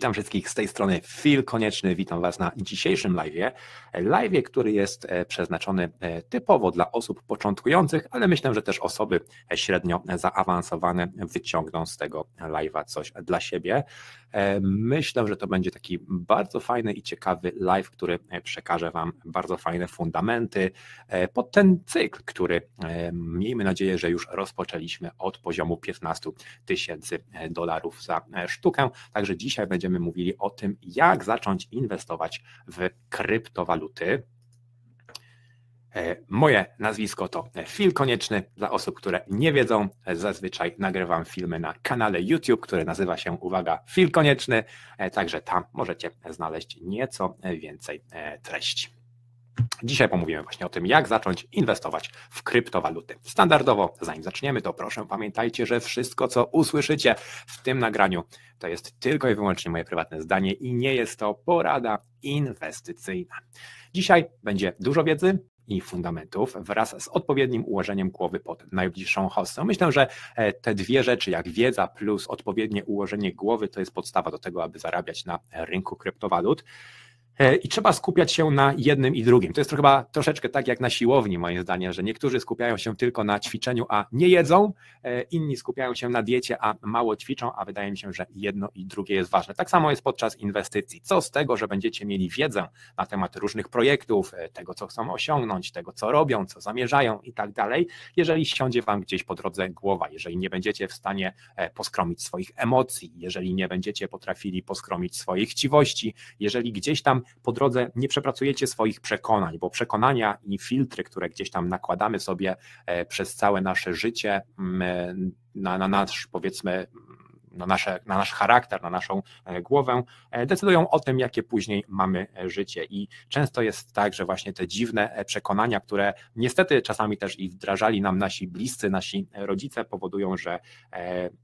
Witam wszystkich z tej strony Phil Konieczny. Witam Was na dzisiejszym live. Live, który jest e, przeznaczony e, typowo dla osób początkujących, ale myślę, że też osoby średnio zaawansowane wyciągną z tego live'a coś dla siebie. E, myślę, że to będzie taki bardzo fajny i ciekawy live, który e, przekaże Wam bardzo fajne fundamenty e, pod ten cykl, który miejmy nadzieję, że już rozpoczęliśmy od poziomu 15 tysięcy dolarów za sztukę. Także dzisiaj będziemy mówili o tym, jak zacząć inwestować w kryptowaluty. E, moje nazwisko to Fil Konieczny. Dla osób, które nie wiedzą, e, zazwyczaj nagrywam filmy na kanale YouTube, który nazywa się, uwaga, Fil Konieczny. E, także tam możecie znaleźć nieco więcej treści. Dzisiaj pomówimy właśnie o tym, jak zacząć inwestować w kryptowaluty. Standardowo, zanim zaczniemy, to proszę pamiętajcie, że wszystko, co usłyszycie w tym nagraniu, to jest tylko i wyłącznie moje prywatne zdanie i nie jest to porada inwestycyjna. Dzisiaj będzie dużo wiedzy, i fundamentów wraz z odpowiednim ułożeniem głowy pod najbliższą hostą. Myślę, że e, te dwie rzeczy, jak wiedza plus odpowiednie ułożenie głowy, to jest podstawa do tego, aby zarabiać na rynku kryptowalut. E, i trzeba skupiać się na jednym i drugim. To jest chyba troszeczkę tak jak na siłowni, moim zdaniem, że niektórzy skupiają się tylko na ćwiczeniu, a nie jedzą, e, inni skupiają się na diecie, a mało ćwiczą, a wydaje mi się, że jedno i drugie jest ważne. Tak samo jest podczas inwestycji. Co z tego, że będziecie mieli wiedzę na temat różnych projektów, e, tego, co chcą osiągnąć, tego, co robią, co zamierzają i tak dalej, jeżeli siądzie Wam gdzieś po drodze głowa, jeżeli nie będziecie w stanie poskromić swoich emocji, jeżeli nie będziecie potrafili poskromić swojej chciwości, jeżeli gdzieś tam po drodze nie przepracujecie swoich przekonań, bo przekonania i filtry, które gdzieś tam nakładamy sobie e, przez całe nasze życie, mm, e, na, na nasz powiedzmy na, nasze, na nasz charakter, na naszą e, głowę, e, decydują o tym, jakie później mamy e, życie. I często jest tak, że właśnie te dziwne przekonania, które niestety czasami też i wdrażali nam nasi bliscy, nasi rodzice, powodują, że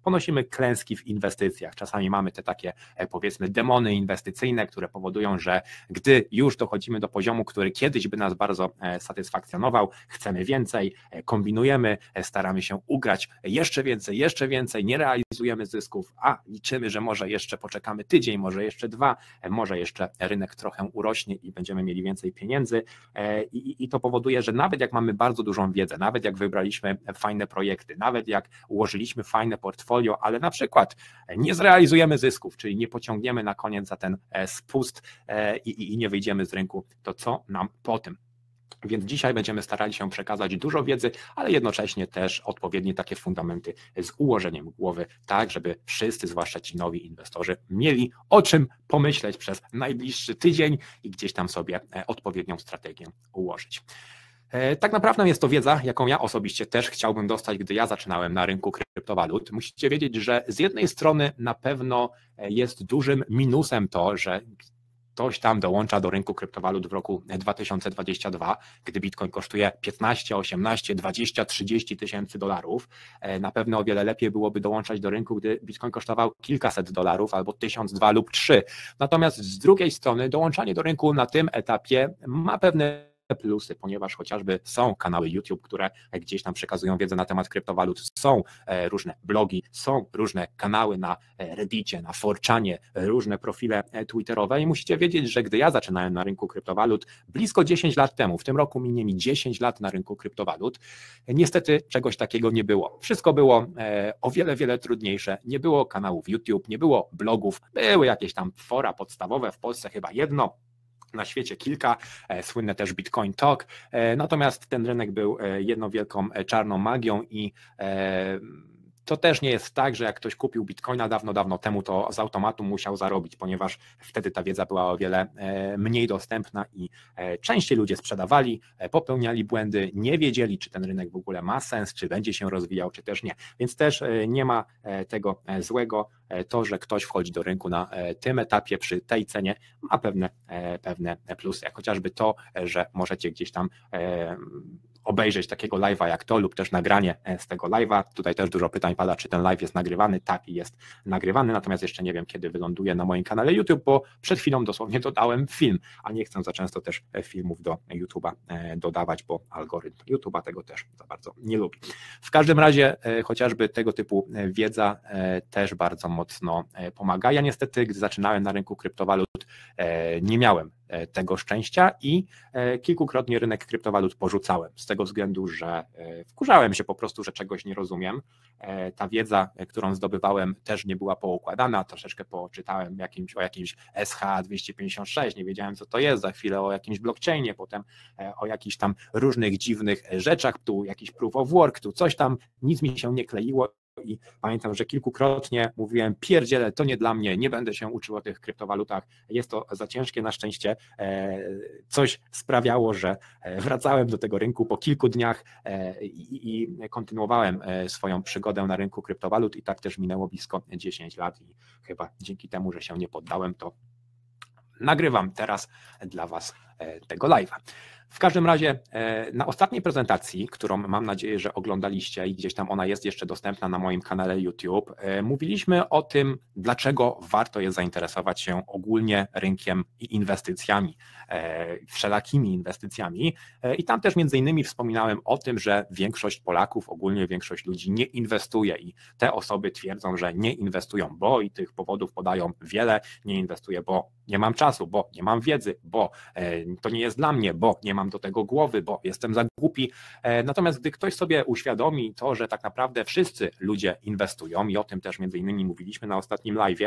ponosimy klęski w inwestycjach. Czasami mamy te takie, powiedzmy, demony inwestycyjne, które powodują, że gdy już dochodzimy do poziomu, który kiedyś by nas bardzo satysfakcjonował, chcemy więcej, kombinujemy, staramy się ugrać jeszcze więcej, jeszcze więcej, nie realizujemy zysków, a liczymy, że może jeszcze poczekamy tydzień, może jeszcze dwa, e, może jeszcze rynek trochę urośnie i będziemy mieli więcej pieniędzy. E, I, i, i to powoduje, że nawet jak mamy bardzo dużą wiedzę, nawet jak wybraliśmy fajne projekty, nawet jak ułożyliśmy fajne portfolio, ale na przykład e, nie zrealizujemy zysków, czyli nie pociągniemy na koniec za ten spust i, i, i nie wyjdziemy z rynku, to co nam po tym? Więc dzisiaj będziemy starali się przekazać dużo wiedzy, ale jednocześnie też odpowiednie takie fundamenty z ułożeniem głowy, tak żeby wszyscy, zwłaszcza ci nowi inwestorzy, mieli o czym pomyśleć przez najbliższy tydzień i gdzieś tam sobie e, odpowiednią strategię ułożyć. E, tak naprawdę jest to wiedza, jaką ja osobiście też chciałbym dostać, gdy ja zaczynałem na rynku kryptowalut. Musicie wiedzieć, że z jednej strony na pewno e, jest dużym minusem to, że ktoś tam dołącza do rynku kryptowalut w roku 2022, gdy bitcoin kosztuje 15, 18, 20, 30 tysięcy dolarów, e, na pewno o wiele lepiej byłoby dołączać do rynku, gdy bitcoin kosztował kilkaset dolarów albo tysiąc, dwa lub trzy. Natomiast z drugiej strony dołączanie do rynku na tym etapie ma pewne plusy, ponieważ chociażby są kanały YouTube, które gdzieś tam przekazują wiedzę na temat kryptowalut, są e, różne blogi, są różne kanały na e, Reddicie, na Forczanie, różne profile e, Twitterowe i musicie wiedzieć, że gdy ja zaczynałem na rynku kryptowalut blisko 10 lat temu, w tym roku minie mi 10 lat na rynku kryptowalut, niestety czegoś takiego nie było. Wszystko było o wiele, wiele trudniejsze. Nie było kanałów YouTube, nie było blogów, były jakieś tam fora podstawowe w Polsce, chyba jedno, na świecie kilka, e, słynne też Bitcoin Talk. E, natomiast ten rynek był e, jedną wielką czarną magią i to też nie jest tak, że jak ktoś kupił bitcoina dawno, dawno temu, to z automatu musiał zarobić, ponieważ wtedy ta wiedza była o wiele e, mniej dostępna i e, częściej ludzie sprzedawali, e, popełniali błędy, nie wiedzieli, czy ten rynek w ogóle ma sens, czy będzie się rozwijał, czy też nie. Więc też nie ma tego złego. To, że ktoś wchodzi do rynku na tym etapie, przy tej cenie, ma pewne, pewne plusy, jak chociażby to, że możecie gdzieś tam obejrzeć takiego live'a jak to lub też nagranie e, z tego live'a. Tutaj też dużo pytań pada, czy ten live jest nagrywany. Tak, jest nagrywany, natomiast jeszcze nie wiem, kiedy wyląduje na moim kanale YouTube, bo przed chwilą dosłownie dodałem film, a nie chcę za często też e, filmów do YouTube'a e, dodawać, bo algorytm YouTube'a tego też za bardzo nie lubi. W każdym razie chociażby tego typu wiedza też bardzo mocno pomaga. Ja niestety, gdy zaczynałem na rynku kryptowalut, nie miałem E, tego szczęścia i e, kilkukrotnie rynek kryptowalut porzucałem z tego względu, że e, wkurzałem się po prostu, że czegoś nie rozumiem. Ta wiedza, którą zdobywałem, też nie była poukładana. Troszeczkę poczytałem jakimś, o jakimś SH256, nie wiedziałem co to jest, za chwilę o jakimś blockchainie, potem o jakichś tam różnych dziwnych rzeczach, tu jakiś proof of work, tu coś tam, nic mi się nie kleiło i pamiętam, że kilkukrotnie mówiłem, pierdziele, to nie dla mnie, nie będę się uczył o tych kryptowalutach, jest to za ciężkie, na szczęście e, coś sprawiało, że e, wracałem do tego rynku po kilku dniach e, i, i kontynuowałem swoją przygodę na rynku kryptowalut i tak też minęło blisko 10 lat i chyba dzięki temu, że się nie poddałem, to nagrywam teraz dla Was tego live'a. W każdym razie e, na ostatniej prezentacji, którą mam nadzieję, że oglądaliście i gdzieś tam ona jest jeszcze dostępna na moim kanale YouTube, e, mówiliśmy o tym, dlaczego warto jest zainteresować się ogólnie rynkiem i inwestycjami, e, wszelakimi inwestycjami. I tam też między innymi wspominałem o tym, że większość Polaków, ogólnie większość ludzi nie inwestuje i te osoby twierdzą, że nie inwestują, bo i tych powodów podają wiele, nie inwestuję, bo nie mam czasu, bo nie mam wiedzy, bo to nie jest dla mnie, bo nie mam do tego głowy, bo jestem za głupi. E, natomiast gdy ktoś sobie uświadomi to, że tak naprawdę wszyscy ludzie inwestują i o tym też między innymi mówiliśmy na ostatnim live,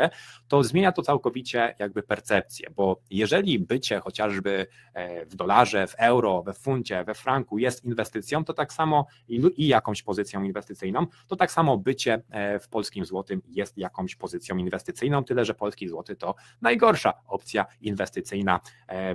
to zmienia to całkowicie jakby percepcję, bo jeżeli bycie chociażby e, w dolarze, w euro, we funcie, we franku jest inwestycją, to tak samo i no, jakąś pozycją inwestycyjną, to tak samo bycie e, w polskim złotym jest jakąś pozycją inwestycyjną, tyle że polski złoty to najgorsza opcja inwestycyjna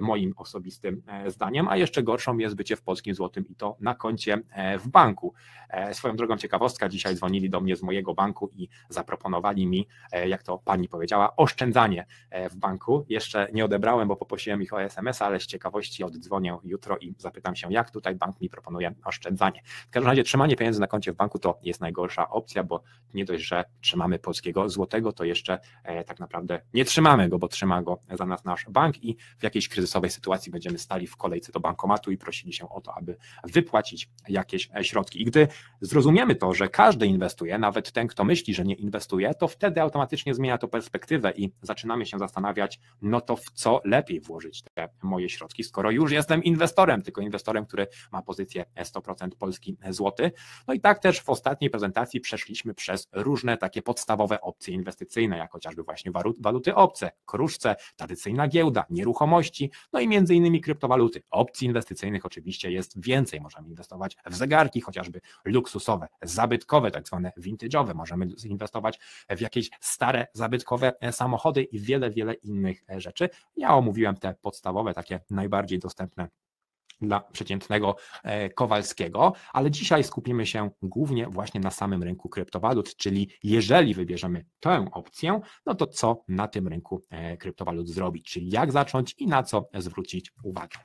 moim osobistym zdaniem, a jeżeli jeszcze gorszą jest bycie w polskim złotym i to na koncie e, w banku. E, swoją drogą ciekawostka, dzisiaj dzwonili do mnie z mojego banku i zaproponowali mi, e, jak to pani powiedziała, oszczędzanie w banku. Jeszcze nie odebrałem, bo poprosiłem ich o SMS, ale z ciekawości oddzwonię jutro i zapytam się, jak tutaj bank mi proponuje oszczędzanie. W każdym razie trzymanie pieniędzy na koncie w banku to jest najgorsza opcja, bo nie dość, że trzymamy polskiego złotego, to jeszcze tak naprawdę nie trzymamy go, bo trzyma go za nas nasz bank i w jakiejś kryzysowej sytuacji będziemy stali w kolejce do banku bankomatu i prosili się o to, aby wypłacić jakieś e, środki. I gdy zrozumiemy to, że każdy inwestuje, nawet ten, kto myśli, że nie inwestuje, to wtedy automatycznie zmienia to perspektywę i zaczynamy się zastanawiać, no to w co lepiej włożyć te moje środki, skoro już jestem inwestorem, tylko inwestorem, który ma pozycję 100% e, polski e, złoty. No i tak też w ostatniej prezentacji przeszliśmy przez różne takie podstawowe opcje inwestycyjne, jak chociażby właśnie waluty obce, kruszce, tradycyjna giełda, nieruchomości, no i między innymi kryptowaluty, opcje inwestycyjnych oczywiście jest więcej. Możemy inwestować w zegarki, chociażby luksusowe, zabytkowe, tak zwane vintage'owe. Możemy inwestować w jakieś stare, zabytkowe e, samochody i wiele, wiele innych e, rzeczy. Ja omówiłem te podstawowe, takie najbardziej dostępne dla przeciętnego e, Kowalskiego, ale dzisiaj skupimy się głównie właśnie na samym rynku kryptowalut, czyli jeżeli wybierzemy tę opcję, no to co na tym rynku kryptowalut zrobić, czyli jak zacząć i na co zwrócić uwagę.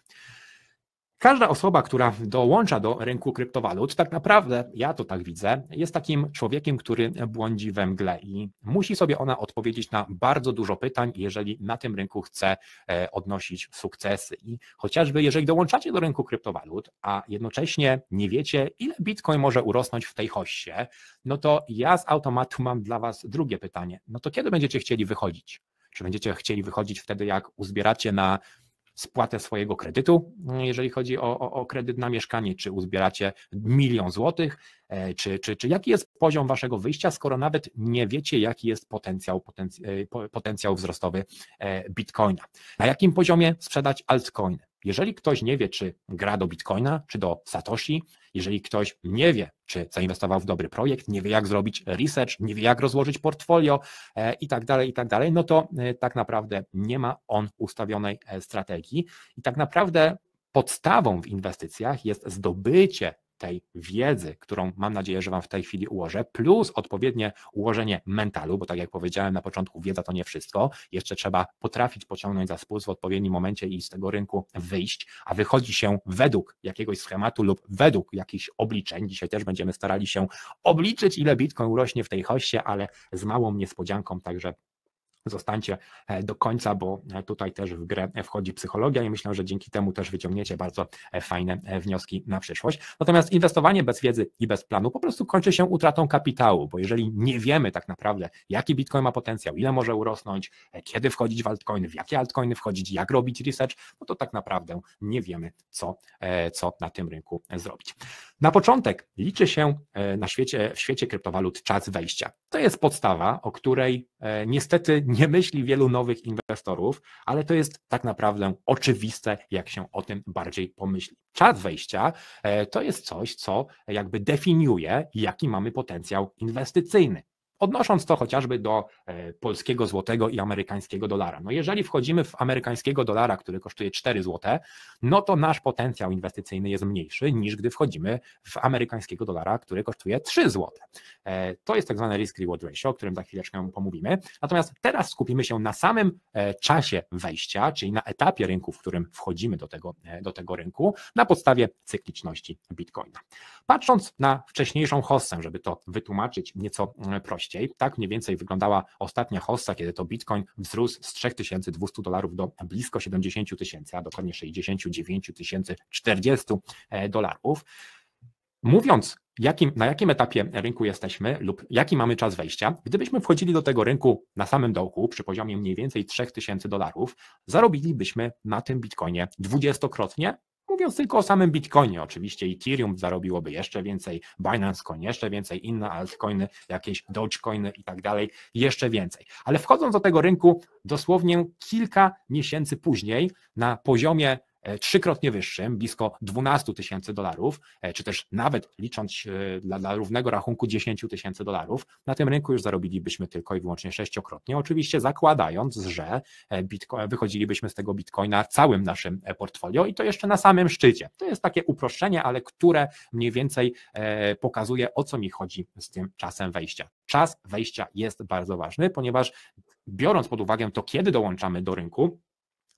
Każda osoba, która dołącza do rynku kryptowalut, tak naprawdę, ja to tak widzę, jest takim człowiekiem, który błądzi we mgle i musi sobie ona odpowiedzieć na bardzo dużo pytań, jeżeli na tym rynku chce e, odnosić sukcesy. I chociażby jeżeli dołączacie do rynku kryptowalut, a jednocześnie nie wiecie, ile bitcoin może urosnąć w tej hoście, no to ja z automatu mam dla Was drugie pytanie. No to kiedy będziecie chcieli wychodzić? Czy będziecie chcieli wychodzić wtedy, jak uzbieracie na spłatę swojego kredytu, mm, jeżeli chodzi o, o, o kredyt na mieszkanie, czy uzbieracie milion złotych, e, czy, czy, czy jaki jest poziom waszego wyjścia, skoro nawet nie wiecie, jaki jest potencjał, e, potencjał wzrostowy e, bitcoina. Na jakim poziomie sprzedać altcoiny? Jeżeli ktoś nie wie, czy gra do Bitcoina, czy do Satoshi, jeżeli ktoś nie wie, czy zainwestował w dobry projekt, nie wie, jak zrobić research, nie wie, jak rozłożyć portfolio e, i tak dalej, i tak dalej, no to e, tak naprawdę nie ma on ustawionej e, strategii. I tak naprawdę podstawą w inwestycjach jest zdobycie tej wiedzy, którą mam nadzieję, że Wam w tej chwili ułożę, plus odpowiednie ułożenie mentalu, bo tak jak powiedziałem na początku, wiedza to nie wszystko. Jeszcze trzeba potrafić pociągnąć za spód w odpowiednim momencie i z tego rynku wyjść, a wychodzi się według jakiegoś schematu lub według jakichś obliczeń. Dzisiaj też będziemy starali się obliczyć, ile bitcoin rośnie w tej hoście, ale z małą niespodzianką, także Zostańcie e, do końca, bo e, tutaj też w grę wchodzi psychologia i myślę, że dzięki temu też wyciągniecie bardzo e, fajne wnioski na przyszłość. Natomiast inwestowanie bez wiedzy i bez planu po prostu kończy się utratą kapitału, bo jeżeli nie wiemy tak naprawdę, jaki bitcoin ma potencjał, ile może urosnąć, kiedy wchodzić w altcoiny, w jakie altcoiny wchodzić, jak robić research, no to tak naprawdę nie wiemy, co, co na tym rynku zrobić. Na początek liczy się na świecie, w świecie kryptowalut czas wejścia. To jest podstawa, o której niestety nie myśli wielu nowych inwestorów, ale to jest tak naprawdę oczywiste, jak się o tym bardziej pomyśli. Czas wejścia e, to jest coś, co jakby definiuje, jaki mamy potencjał inwestycyjny. Odnosząc to chociażby do e, polskiego złotego i amerykańskiego dolara. No jeżeli wchodzimy w amerykańskiego dolara, który kosztuje 4 złote, no to nasz potencjał inwestycyjny jest mniejszy niż gdy wchodzimy w amerykańskiego dolara, który kosztuje 3 złote. E, to jest tak zwane risk reward ratio, o którym za chwileczkę pomówimy. Natomiast teraz skupimy się na samym e, czasie wejścia, czyli na etapie rynku, w którym wchodzimy do tego, do tego rynku na podstawie cykliczności Bitcoina. Patrząc na wcześniejszą hossę, żeby to wytłumaczyć nieco prościej, najczęściej. Tak mniej więcej wyglądała ostatnia hossa, kiedy to Bitcoin wzrósł z 3200 dolarów do blisko 70 tysięcy, a dokładnie 69 40 e, dolarów. Mówiąc Jakim, na jakim etapie rynku jesteśmy lub jaki mamy czas wejścia. Gdybyśmy wchodzili do tego rynku na samym dołku, przy poziomie mniej więcej 3000 dolarów, zarobilibyśmy na tym bitcoinie dwudziestokrotnie mówiąc tylko o samym Bitcoinie, oczywiście Ethereum zarobiłoby jeszcze więcej, Binance Coin jeszcze więcej, inne altcoiny, jakieś Dogecoiny i tak dalej, jeszcze więcej. Ale wchodząc do tego rynku dosłownie kilka miesięcy później na poziomie E, trzykrotnie wyższym, blisko 12 tysięcy dolarów, e, czy też nawet licząc e, dla, dla równego rachunku 10 tysięcy dolarów, na tym rynku już zarobilibyśmy tylko i wyłącznie sześciokrotnie. Oczywiście zakładając, że wychodzilibyśmy z tego bitcoina całym naszym portfolio i to jeszcze na samym szczycie. To jest takie uproszczenie, ale które mniej więcej pokazuje, o co mi chodzi z tym czasem wejścia. Czas wejścia jest bardzo ważny, ponieważ biorąc pod uwagę to, kiedy dołączamy do rynku,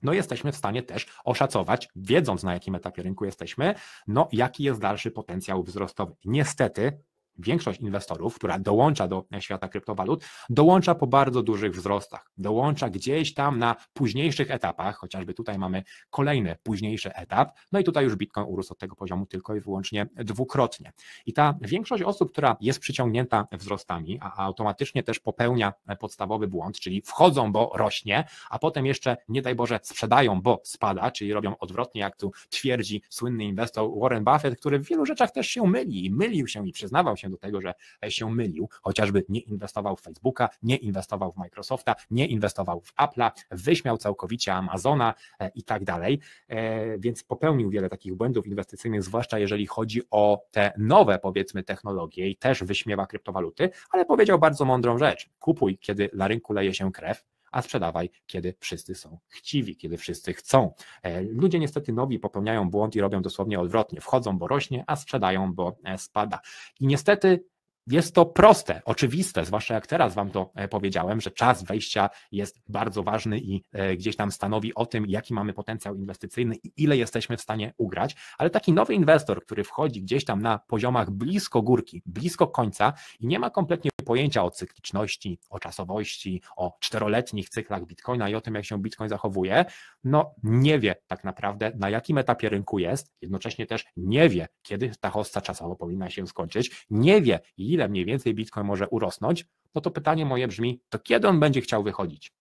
no jesteśmy w stanie też oszacować, wiedząc na jakim etapie rynku jesteśmy, no jaki jest dalszy potencjał wzrostowy. Niestety większość inwestorów, która dołącza do świata kryptowalut, dołącza po bardzo dużych wzrostach. Dołącza gdzieś tam na późniejszych etapach, chociażby tutaj mamy kolejny późniejszy etap, no i tutaj już Bitcoin urósł od tego poziomu tylko i wyłącznie dwukrotnie. I ta większość osób, która jest przyciągnięta wzrostami, a automatycznie też popełnia podstawowy błąd, czyli wchodzą, bo rośnie, a potem jeszcze, nie daj Boże, sprzedają, bo spada, czyli robią odwrotnie, jak tu twierdzi słynny inwestor Warren Buffett, który w wielu rzeczach też się myli i mylił się i przyznawał się, do tego, że się mylił, chociażby nie inwestował w Facebooka, nie inwestował w Microsofta, nie inwestował w Apple'a, wyśmiał całkowicie Amazona e, i tak dalej, e, więc popełnił wiele takich błędów inwestycyjnych, zwłaszcza jeżeli chodzi o te nowe, powiedzmy, technologie i też wyśmiewa kryptowaluty, ale powiedział bardzo mądrą rzecz. Kupuj, kiedy na rynku leje się krew, a sprzedawaj, kiedy wszyscy są chciwi, kiedy wszyscy chcą. E, ludzie niestety nowi popełniają błąd i robią dosłownie odwrotnie. Wchodzą, bo rośnie, a sprzedają, bo e, spada. I niestety jest to proste, oczywiste, zwłaszcza jak teraz Wam to e, powiedziałem, że czas wejścia jest bardzo ważny i e, gdzieś tam stanowi o tym, jaki mamy potencjał inwestycyjny i ile jesteśmy w stanie ugrać, ale taki nowy inwestor, który wchodzi gdzieś tam na poziomach blisko górki, blisko końca i nie ma kompletnie pojęcia o cykliczności, o czasowości, o czteroletnich cyklach bitcoina i o tym, jak się bitcoin zachowuje, no nie wie tak naprawdę, na jakim etapie rynku jest, jednocześnie też nie wie, kiedy ta hosta czasowo powinna się skończyć, nie wie, ile mniej więcej Bitcoin może urosnąć, no to pytanie moje brzmi, to kiedy on będzie chciał wychodzić?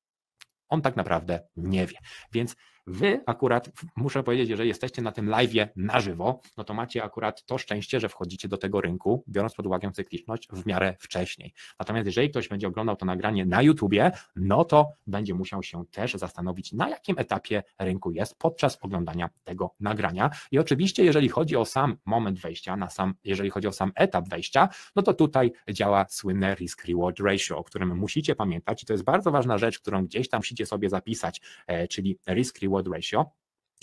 On tak naprawdę nie wie. Więc Wy akurat, muszę powiedzieć, jeżeli jesteście na tym live'ie na żywo, no to macie akurat to szczęście, że wchodzicie do tego rynku, biorąc pod uwagę cykliczność, w miarę wcześniej. Natomiast jeżeli ktoś będzie oglądał to nagranie na YouTubie, no to będzie musiał się też zastanowić, na jakim etapie rynku jest podczas oglądania tego nagrania. I oczywiście, jeżeli chodzi o sam moment wejścia, na sam, jeżeli chodzi o sam etap wejścia, no to tutaj działa słynne risk-reward ratio, o którym musicie pamiętać i to jest bardzo ważna rzecz, którą gdzieś tam musicie sobie zapisać, e, czyli risk-reward the ratio.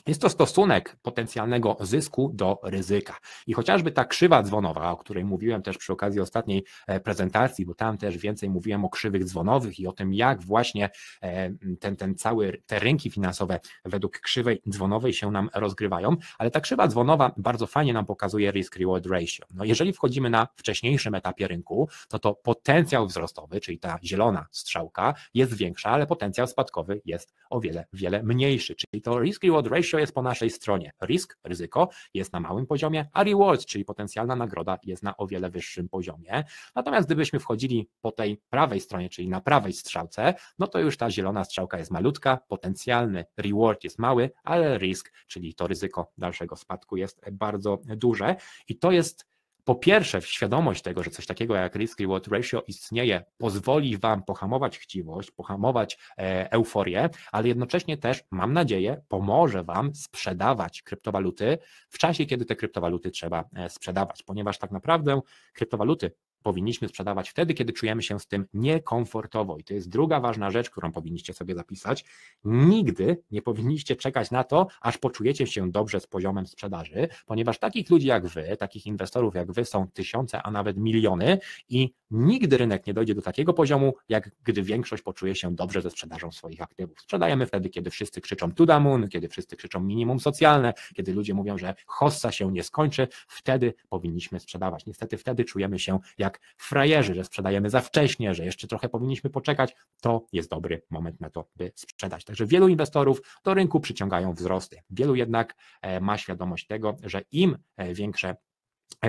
Jest to stosunek potencjalnego zysku do ryzyka. I chociażby ta krzywa dzwonowa, o której mówiłem też przy okazji ostatniej e, prezentacji, bo tam też więcej mówiłem o krzywych dzwonowych i o tym, jak właśnie e, ten, ten cały, te rynki finansowe według krzywej dzwonowej się nam rozgrywają, ale ta krzywa dzwonowa bardzo fajnie nam pokazuje risk-reward ratio. No jeżeli wchodzimy na wcześniejszym etapie rynku, to to potencjał wzrostowy, czyli ta zielona strzałka jest większa, ale potencjał spadkowy jest o wiele, wiele mniejszy, czyli to risk-reward ratio jest po naszej stronie. Risk, ryzyko jest na małym poziomie, a reward, czyli potencjalna nagroda jest na o wiele wyższym poziomie. Natomiast gdybyśmy wchodzili po tej prawej stronie, czyli na prawej strzałce, no to już ta zielona strzałka jest malutka, potencjalny reward jest mały, ale risk, czyli to ryzyko dalszego spadku jest bardzo duże i to jest po pierwsze, świadomość tego, że coś takiego jak risk reward ratio istnieje, pozwoli Wam pohamować chciwość, pohamować e, euforię, ale jednocześnie też, mam nadzieję, pomoże Wam sprzedawać kryptowaluty w czasie, kiedy te kryptowaluty trzeba e, sprzedawać, ponieważ tak naprawdę kryptowaluty powinniśmy sprzedawać wtedy, kiedy czujemy się z tym niekomfortowo. I to jest druga ważna rzecz, którą powinniście sobie zapisać. Nigdy nie powinniście czekać na to, aż poczujecie się dobrze z poziomem sprzedaży, ponieważ takich ludzi jak wy, takich inwestorów jak wy są tysiące, a nawet miliony i nigdy rynek nie dojdzie do takiego poziomu, jak gdy większość poczuje się dobrze ze sprzedażą swoich aktywów. Sprzedajemy wtedy, kiedy wszyscy krzyczą to damun, kiedy wszyscy krzyczą minimum socjalne, kiedy ludzie mówią, że hossa się nie skończy, wtedy powinniśmy sprzedawać. Niestety wtedy czujemy się jak jak frajerzy, że sprzedajemy za wcześnie, że jeszcze trochę powinniśmy poczekać, to jest dobry moment na to, by sprzedać. Także wielu inwestorów do rynku przyciągają wzrosty. Wielu jednak e, ma świadomość tego, że im e, większe e,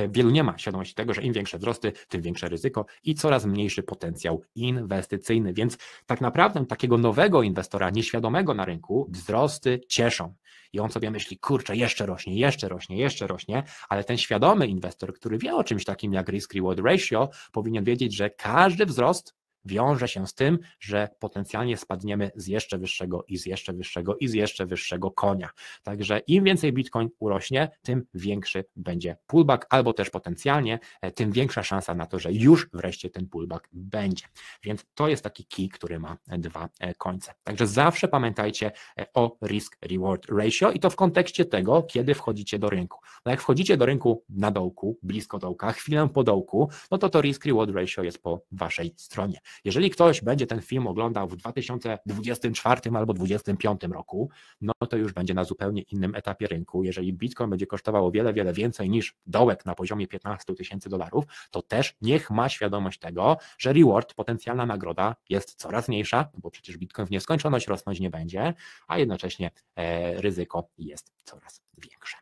Wielu nie ma świadomości tego, że im większe wzrosty, tym większe ryzyko i coraz mniejszy potencjał inwestycyjny. Więc tak naprawdę takiego nowego inwestora, nieświadomego na rynku, wzrosty cieszą. I on sobie myśli, kurczę, jeszcze rośnie, jeszcze rośnie, jeszcze rośnie, ale ten świadomy inwestor, który wie o czymś takim jak risk-reward ratio, powinien wiedzieć, że każdy wzrost wiąże się z tym, że potencjalnie spadniemy z jeszcze wyższego i z jeszcze wyższego i z jeszcze wyższego konia. Także im więcej Bitcoin urośnie, tym większy będzie pullback, albo też potencjalnie e, tym większa szansa na to, że już wreszcie ten pullback będzie. Więc to jest taki key, który ma e, dwa e, końce. Także zawsze pamiętajcie o risk-reward ratio i to w kontekście tego, kiedy wchodzicie do rynku. No jak wchodzicie do rynku na dołku, blisko dołka, chwilę po dołku, no to to risk-reward ratio jest po waszej stronie. Jeżeli ktoś będzie ten film oglądał w 2024 albo 2025 roku, no to już będzie na zupełnie innym etapie rynku. Jeżeli Bitcoin będzie kosztował o wiele, wiele więcej niż dołek na poziomie 15 tysięcy dolarów, to też niech ma świadomość tego, że reward, potencjalna nagroda jest coraz mniejsza, bo przecież Bitcoin w nieskończoność rosnąć nie będzie, a jednocześnie e, ryzyko jest coraz większe.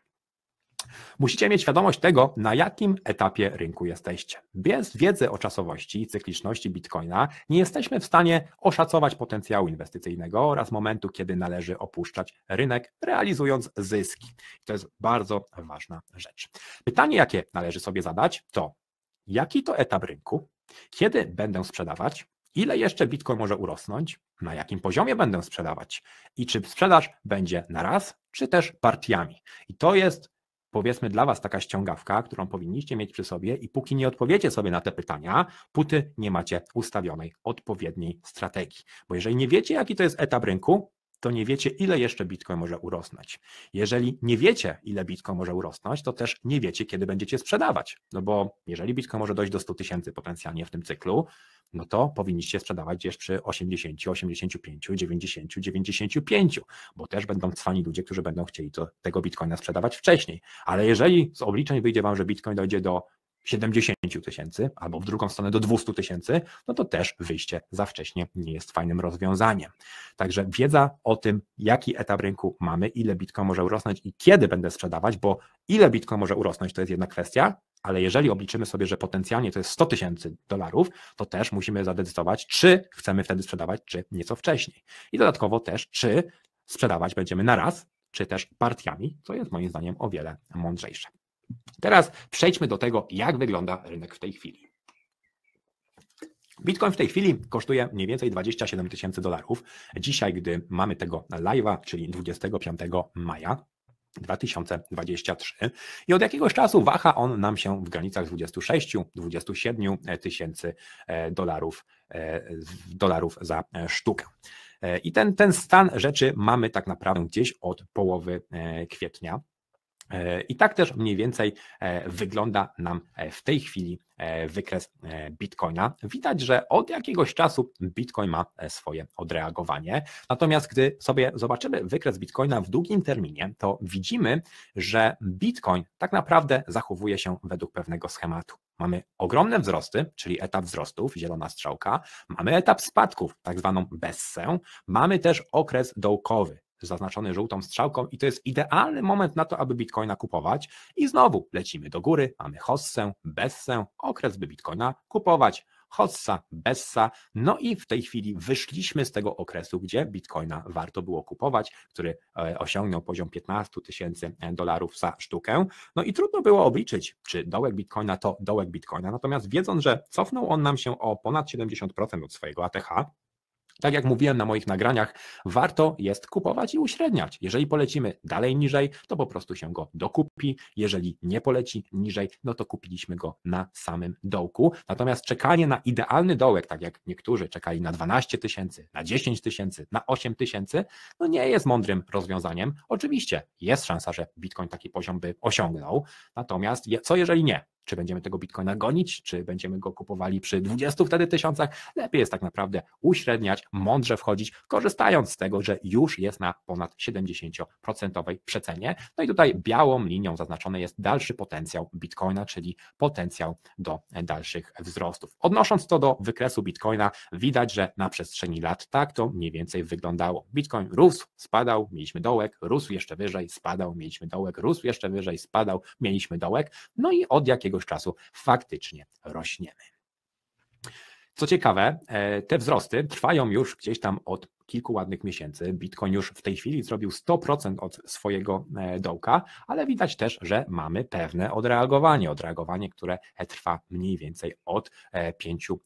Musicie mieć świadomość tego, na jakim etapie rynku jesteście. Bez wiedzy o czasowości i cykliczności bitcoina nie jesteśmy w stanie oszacować potencjału inwestycyjnego oraz momentu, kiedy należy opuszczać rynek, realizując zyski. To jest bardzo ważna rzecz. Pytanie, jakie należy sobie zadać, to jaki to etap rynku, kiedy będę sprzedawać, ile jeszcze bitcoin może urosnąć, na jakim poziomie będę sprzedawać i czy sprzedaż będzie na raz, czy też partiami. I to jest powiedzmy dla Was taka ściągawka, którą powinniście mieć przy sobie i póki nie odpowiecie sobie na te pytania, póty nie macie ustawionej odpowiedniej strategii. Bo jeżeli nie wiecie, jaki to jest etap rynku, to nie wiecie, ile jeszcze Bitcoin może urosnąć. Jeżeli nie wiecie, ile Bitcoin może urosnąć, to też nie wiecie, kiedy będziecie sprzedawać. No bo jeżeli Bitcoin może dojść do 100 tysięcy potencjalnie w tym cyklu, no to powinniście sprzedawać gdzieś przy 80, 85, 90, 95, bo też będą cwani ludzie, którzy będą chcieli to, tego bitcoina sprzedawać wcześniej. Ale jeżeli z obliczeń wyjdzie Wam, że bitcoin dojdzie do 70 tysięcy albo w drugą stronę do 200 tysięcy, no to też wyjście za wcześnie nie jest fajnym rozwiązaniem. Także wiedza o tym, jaki etap rynku mamy, ile bitcoin może urosnąć i kiedy będę sprzedawać, bo ile bitcoin może urosnąć, to jest jedna kwestia, ale jeżeli obliczymy sobie, że potencjalnie to jest 100 tysięcy dolarów, to też musimy zadecydować, czy chcemy wtedy sprzedawać, czy nieco wcześniej. I dodatkowo też, czy sprzedawać będziemy na raz, czy też partiami, co jest moim zdaniem o wiele mądrzejsze. Teraz przejdźmy do tego, jak wygląda rynek w tej chwili. Bitcoin w tej chwili kosztuje mniej więcej 27 tysięcy dolarów. Dzisiaj, gdy mamy tego live'a, czyli 25 maja, 2023 i od jakiegoś czasu waha on nam się w granicach 26-27 e, tysięcy e, dolarów, e, dolarów za sztukę. I ten, ten stan rzeczy mamy tak naprawdę gdzieś od połowy kwietnia E, I tak też mniej więcej e, wygląda nam e, w tej chwili wykres Bitcoina. Widać, że od jakiegoś czasu Bitcoin ma swoje odreagowanie. Natomiast gdy sobie zobaczymy wykres Bitcoina w długim terminie, to widzimy, że Bitcoin tak naprawdę zachowuje się według pewnego schematu. Mamy ogromne wzrosty, czyli etap wzrostów, zielona strzałka, mamy etap spadków, tak zwaną bessę, mamy też okres dołkowy, zaznaczony żółtą strzałką i to jest idealny moment na to, aby bitcoina kupować. I znowu lecimy do góry, mamy hossę, bessę, okres, by bitcoina kupować. Hossa, Bessa. No i w tej chwili wyszliśmy z tego okresu, gdzie bitcoina warto było kupować, który e, osiągnął poziom 15 tysięcy dolarów za sztukę. No i trudno było obliczyć, czy dołek bitcoina to dołek bitcoina. Natomiast wiedząc, że cofnął on nam się o ponad 70% od swojego ATH, tak jak mówiłem na moich nagraniach, warto jest kupować i uśredniać. Jeżeli polecimy dalej niżej, to po prostu się go dokupi. Jeżeli nie poleci niżej, no to kupiliśmy go na samym dołku. Natomiast czekanie na idealny dołek, tak jak niektórzy czekali na 12 tysięcy, na 10 tysięcy, na 8 tysięcy, no nie jest mądrym rozwiązaniem. Oczywiście jest szansa, że Bitcoin taki poziom by osiągnął. Natomiast co jeżeli nie? Czy będziemy tego bitcoina gonić, czy będziemy go kupowali przy 20 wtedy tysiącach? Lepiej jest tak naprawdę uśredniać, mądrze wchodzić, korzystając z tego, że już jest na ponad 70% przecenie. No i tutaj białą linią zaznaczony jest dalszy potencjał bitcoina, czyli potencjał do dalszych wzrostów. Odnosząc to do wykresu bitcoina, widać, że na przestrzeni lat tak to mniej więcej wyglądało. Bitcoin rósł, spadał, mieliśmy dołek, rósł jeszcze wyżej, spadał, mieliśmy dołek, rósł jeszcze wyżej, spadał, mieliśmy dołek. No i od jakiegoś jakiegoś czasu faktycznie rośniemy. Co ciekawe, e, te wzrosty trwają już gdzieś tam od kilku ładnych miesięcy. Bitcoin już w tej chwili zrobił 100% od swojego e, dołka, ale widać też, że mamy pewne odreagowanie, odreagowanie, które trwa mniej więcej od 5-6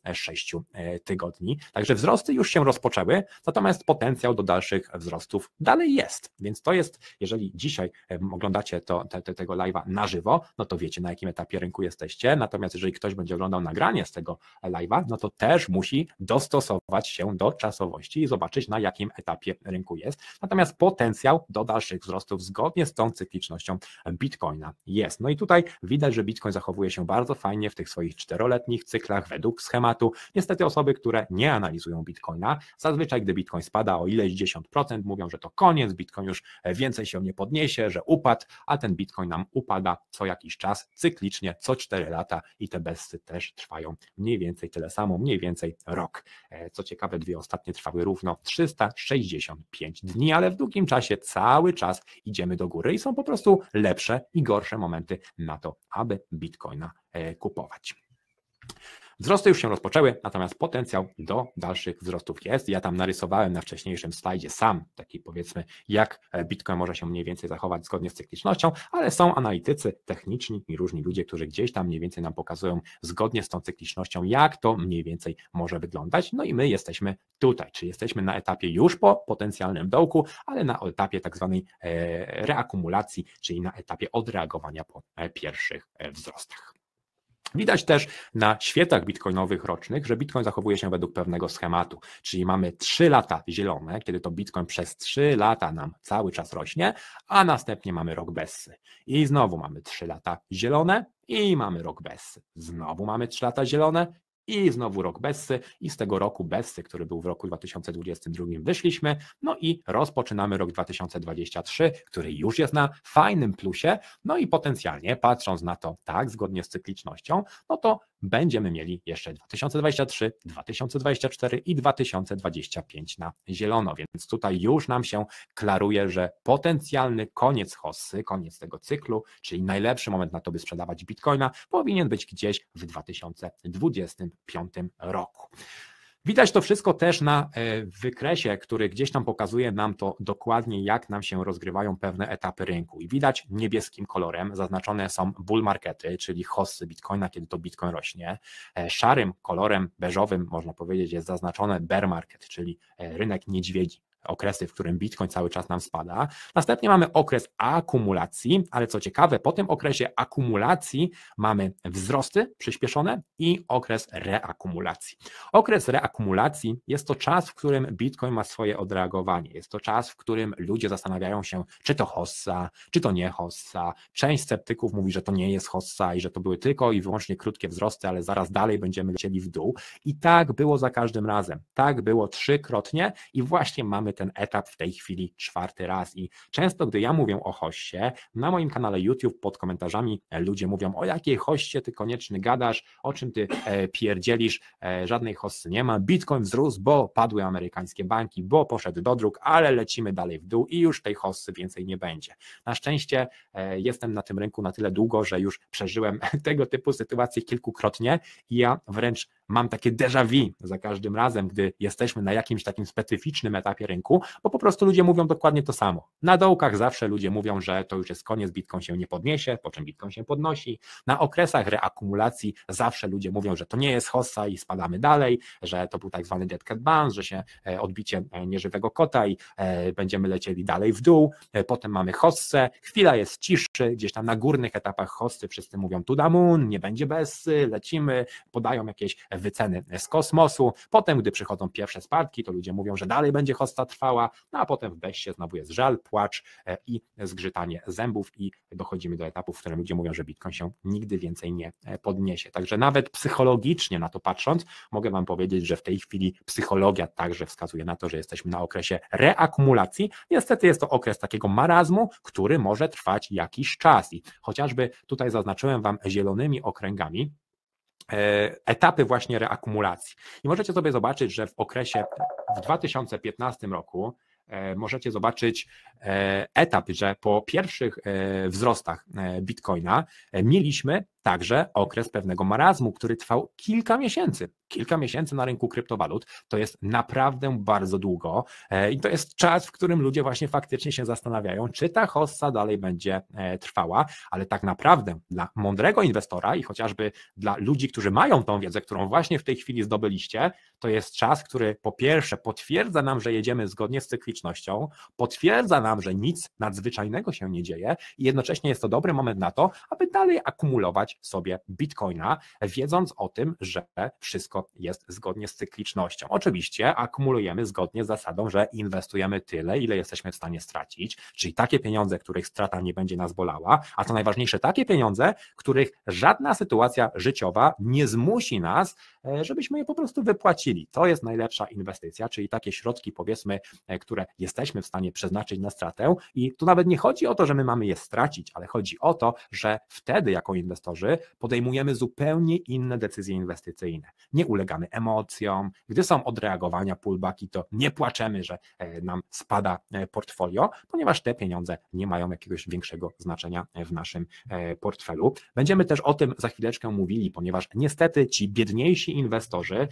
e, e, tygodni. Także wzrosty już się rozpoczęły, natomiast potencjał do dalszych wzrostów dalej jest. Więc to jest, jeżeli dzisiaj oglądacie to, te, te, tego live'a na żywo, no to wiecie na jakim etapie rynku jesteście. Natomiast jeżeli ktoś będzie oglądał nagranie z tego live'a, no to też musi dostosować się do czasowości i zobaczyć, na jakim etapie rynku jest. Natomiast potencjał do dalszych wzrostów zgodnie z tą cyklicznością Bitcoina jest. No i tutaj widać, że Bitcoin zachowuje się bardzo fajnie w tych swoich czteroletnich cyklach według schematu. Niestety osoby, które nie analizują Bitcoina, zazwyczaj gdy Bitcoin spada o ileś 10%, mówią, że to koniec, Bitcoin już więcej się nie podniesie, że upadł, a ten Bitcoin nam upada co jakiś czas, cyklicznie, co 4 lata i te besty też trwają mniej więcej tyle samo, mniej więcej rok. E, co ciekawe, dwie ostatnie trwały równo 3 365 dni, ale w długim czasie cały czas idziemy do góry i są po prostu lepsze i gorsze momenty na to, aby bitcoina e, kupować. Wzrosty już się rozpoczęły, natomiast potencjał do dalszych wzrostów jest. Ja tam narysowałem na wcześniejszym slajdzie sam taki powiedzmy, jak e, Bitcoin może się mniej więcej zachować zgodnie z cyklicznością, ale są analitycy techniczni i różni ludzie, którzy gdzieś tam mniej więcej nam pokazują zgodnie z tą cyklicznością, jak to mniej więcej może wyglądać. No i my jesteśmy tutaj, czyli jesteśmy na etapie już po potencjalnym dołku, ale na etapie tak zwanej e, reakumulacji, czyli na etapie odreagowania po e, pierwszych wzrostach. Widać też na świetlach bitcoinowych rocznych, że bitcoin zachowuje się według pewnego schematu, czyli mamy 3 lata zielone, kiedy to bitcoin przez 3 lata nam cały czas rośnie, a następnie mamy rok bezsy. I znowu mamy 3 lata zielone i mamy rok bezsy. Znowu mamy 3 lata zielone i znowu rok Bessy i z tego roku Bessy, który był w roku 2022 wyszliśmy, no i rozpoczynamy rok 2023, który już jest na fajnym plusie, no i potencjalnie patrząc na to tak, zgodnie z cyklicznością, no to będziemy mieli jeszcze 2023, 2024 i 2025 na zielono, więc tutaj już nam się klaruje, że potencjalny koniec hossy, koniec tego cyklu, czyli najlepszy moment na to, by sprzedawać bitcoina, powinien być gdzieś w 2020 2025 roku. Widać to wszystko też na e, wykresie, który gdzieś tam pokazuje nam to dokładnie, jak nam się rozgrywają pewne etapy rynku. I widać niebieskim kolorem zaznaczone są bull markety, czyli hossy bitcoina, kiedy to bitcoin rośnie. E, szarym kolorem beżowym, można powiedzieć, jest zaznaczone bear market, czyli e, rynek niedźwiedzi okresy, w którym Bitcoin cały czas nam spada. Następnie mamy okres akumulacji, ale co ciekawe, po tym okresie akumulacji mamy wzrosty przyspieszone i okres reakumulacji. Okres reakumulacji jest to czas, w którym Bitcoin ma swoje odreagowanie. Jest to czas, w którym ludzie zastanawiają się, czy to hossa, czy to nie hossa. Część sceptyków mówi, że to nie jest hossa i że to były tylko i wyłącznie krótkie wzrosty, ale zaraz dalej będziemy lecieli w dół. I tak było za każdym razem. Tak było trzykrotnie i właśnie mamy ten etap w tej chwili czwarty raz i często, gdy ja mówię o hoście, na moim kanale YouTube pod komentarzami e, ludzie mówią, o jakiej hoście ty koniecznie gadasz, o czym ty e, pierdzielisz, e, żadnej hosty nie ma, Bitcoin wzrósł, bo padły amerykańskie banki, bo poszedł do dróg, ale lecimy dalej w dół i już tej hosty więcej nie będzie. Na szczęście jestem na tym rynku na tyle długo, że już przeżyłem tego typu sytuacje kilkukrotnie i ja wręcz mam takie déjà vu za każdym razem, gdy jesteśmy na jakimś takim specyficznym etapie rynku, bo po prostu ludzie mówią dokładnie to samo. Na dołkach zawsze ludzie mówią, że to już jest koniec, Bitcoin się nie podniesie, po czym Bitcoin się podnosi. Na okresach reakumulacji zawsze ludzie mówią, że to nie jest hossa i spadamy dalej, że to był tak zwany dead cat bounce, że się e, odbicie e, nieżywego kota i e, będziemy lecieli dalej w dół. Potem mamy hossę, chwila jest ciszy, gdzieś tam na górnych etapach hossy wszyscy mówią to the nie będzie bez, lecimy, podają jakieś wyceny z kosmosu. Potem, gdy przychodzą pierwsze spadki, to ludzie mówią, że dalej będzie hosta trwała, no a potem w beście znowu jest żal, płacz e, i zgrzytanie zębów i dochodzimy do etapu, w którym ludzie mówią, że Bitcoin się nigdy więcej nie e, podniesie. Także nawet psychologicznie na to patrząc, mogę Wam powiedzieć, że w tej chwili psychologia także wskazuje na to, że jesteśmy na okresie reakumulacji. Niestety jest to okres takiego marazmu, który może trwać jakiś czas i chociażby tutaj zaznaczyłem Wam zielonymi okręgami, E, etapy właśnie reakumulacji. I możecie sobie zobaczyć, że w okresie w 2015 roku e, możecie zobaczyć e, etap, że po pierwszych wzrostach Bitcoina mieliśmy także okres pewnego marazmu, który trwał kilka miesięcy. Kilka miesięcy na rynku kryptowalut to jest naprawdę bardzo długo e, i to jest czas, w którym ludzie właśnie faktycznie się zastanawiają, czy ta hossa dalej będzie e, trwała, ale tak naprawdę dla mądrego inwestora i chociażby dla ludzi, którzy mają tą wiedzę, którą właśnie w tej chwili zdobyliście, to jest czas, który po pierwsze potwierdza nam, że jedziemy zgodnie z cyklicznością, potwierdza nam, że nic nadzwyczajnego się nie dzieje i jednocześnie jest to dobry moment na to, aby dalej akumulować sobie bitcoina, wiedząc o tym, że wszystko jest zgodnie z cyklicznością. Oczywiście akumulujemy zgodnie z zasadą, że inwestujemy tyle, ile jesteśmy w stanie stracić, czyli takie pieniądze, których strata nie będzie nas bolała, a co najważniejsze, takie pieniądze, których żadna sytuacja życiowa nie zmusi nas, e, żebyśmy je po prostu wypłacili. To jest najlepsza inwestycja, czyli takie środki, powiedzmy, e, które jesteśmy w stanie przeznaczyć na stratę, i tu nawet nie chodzi o to, że my mamy je stracić, ale chodzi o to, że wtedy jako inwestorzy, branży podejmujemy zupełnie inne decyzje inwestycyjne. Nie ulegamy emocjom, gdy są odreagowania, pullbacki, to nie płaczemy, że e, nam spada e, portfolio, ponieważ te pieniądze nie mają jakiegoś większego znaczenia e, w naszym portfelu. Będziemy też o tym za chwileczkę mówili, ponieważ niestety ci biedniejsi inwestorzy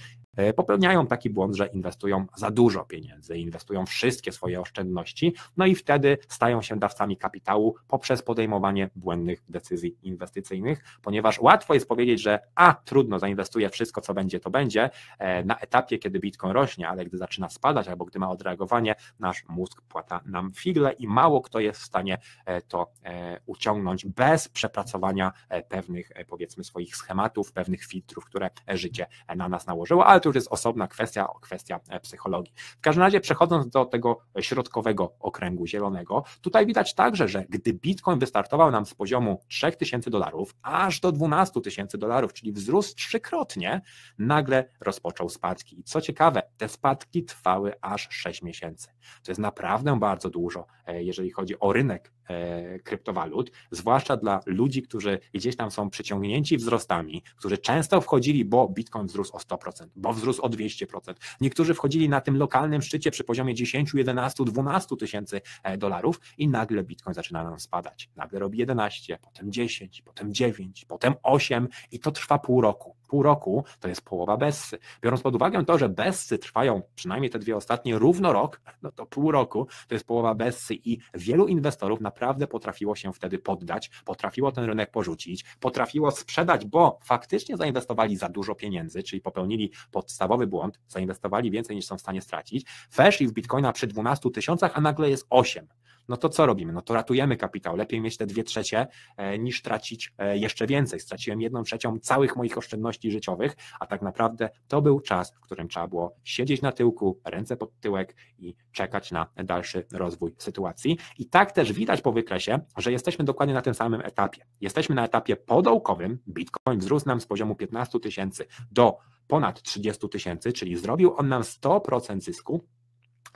E, popełniają taki błąd, że inwestują za dużo pieniędzy, inwestują wszystkie swoje oszczędności, no i wtedy stają się dawcami kapitału poprzez podejmowanie błędnych decyzji inwestycyjnych, ponieważ łatwo jest powiedzieć, że a trudno, zainwestuję wszystko, co będzie, to będzie e, na etapie, kiedy Bitcoin rośnie, ale gdy zaczyna spadać albo gdy ma odreagowanie, nasz mózg płata nam figle i mało kto jest w stanie e, to uciągnąć bez przepracowania pewnych, powiedzmy, swoich schematów, pewnych filtrów, które życie na nas nałożyło, ale to już jest osobna kwestia, kwestia e, psychologii. W każdym razie przechodząc do tego środkowego okręgu zielonego, tutaj widać także, że gdy Bitcoin wystartował nam z poziomu 3000 dolarów aż do 12 tysięcy dolarów, czyli wzrósł trzykrotnie, nagle rozpoczął spadki. I co ciekawe, te spadki trwały aż 6 miesięcy. To jest naprawdę bardzo dużo, e, jeżeli chodzi o rynek E, kryptowalut, zwłaszcza dla ludzi, którzy gdzieś tam są przyciągnięci wzrostami, którzy często wchodzili, bo Bitcoin wzrósł o 100%, bo wzrósł o 200%. Niektórzy wchodzili na tym lokalnym szczycie przy poziomie 10, 11, 12 tysięcy e, dolarów i nagle Bitcoin zaczyna nam spadać. Nagle robi 11, potem 10, potem 9, potem 8 i to trwa pół roku pół roku to jest połowa Bessy. Biorąc pod uwagę to, że Bessy trwają przynajmniej te dwie ostatnie równo rok, no to pół roku to jest połowa Bessy i wielu inwestorów naprawdę potrafiło się wtedy poddać, potrafiło ten rynek porzucić, potrafiło sprzedać, bo faktycznie zainwestowali za dużo pieniędzy, czyli popełnili podstawowy błąd, zainwestowali więcej niż są w stanie stracić. Weszli w Bitcoina przy 12 tysiącach, a nagle jest 8 no to co robimy? No to ratujemy kapitał. Lepiej mieć te dwie trzecie e, niż tracić e, jeszcze więcej. Straciłem jedną trzecią całych moich oszczędności życiowych, a tak naprawdę to był czas, w którym trzeba było siedzieć na tyłku, ręce pod tyłek i czekać na dalszy rozwój sytuacji. I tak też widać po wykresie, że jesteśmy dokładnie na tym samym etapie. Jesteśmy na etapie podołkowym. Bitcoin wzrósł nam z poziomu 15 tysięcy do ponad 30 tysięcy, czyli zrobił on nam 100% zysku,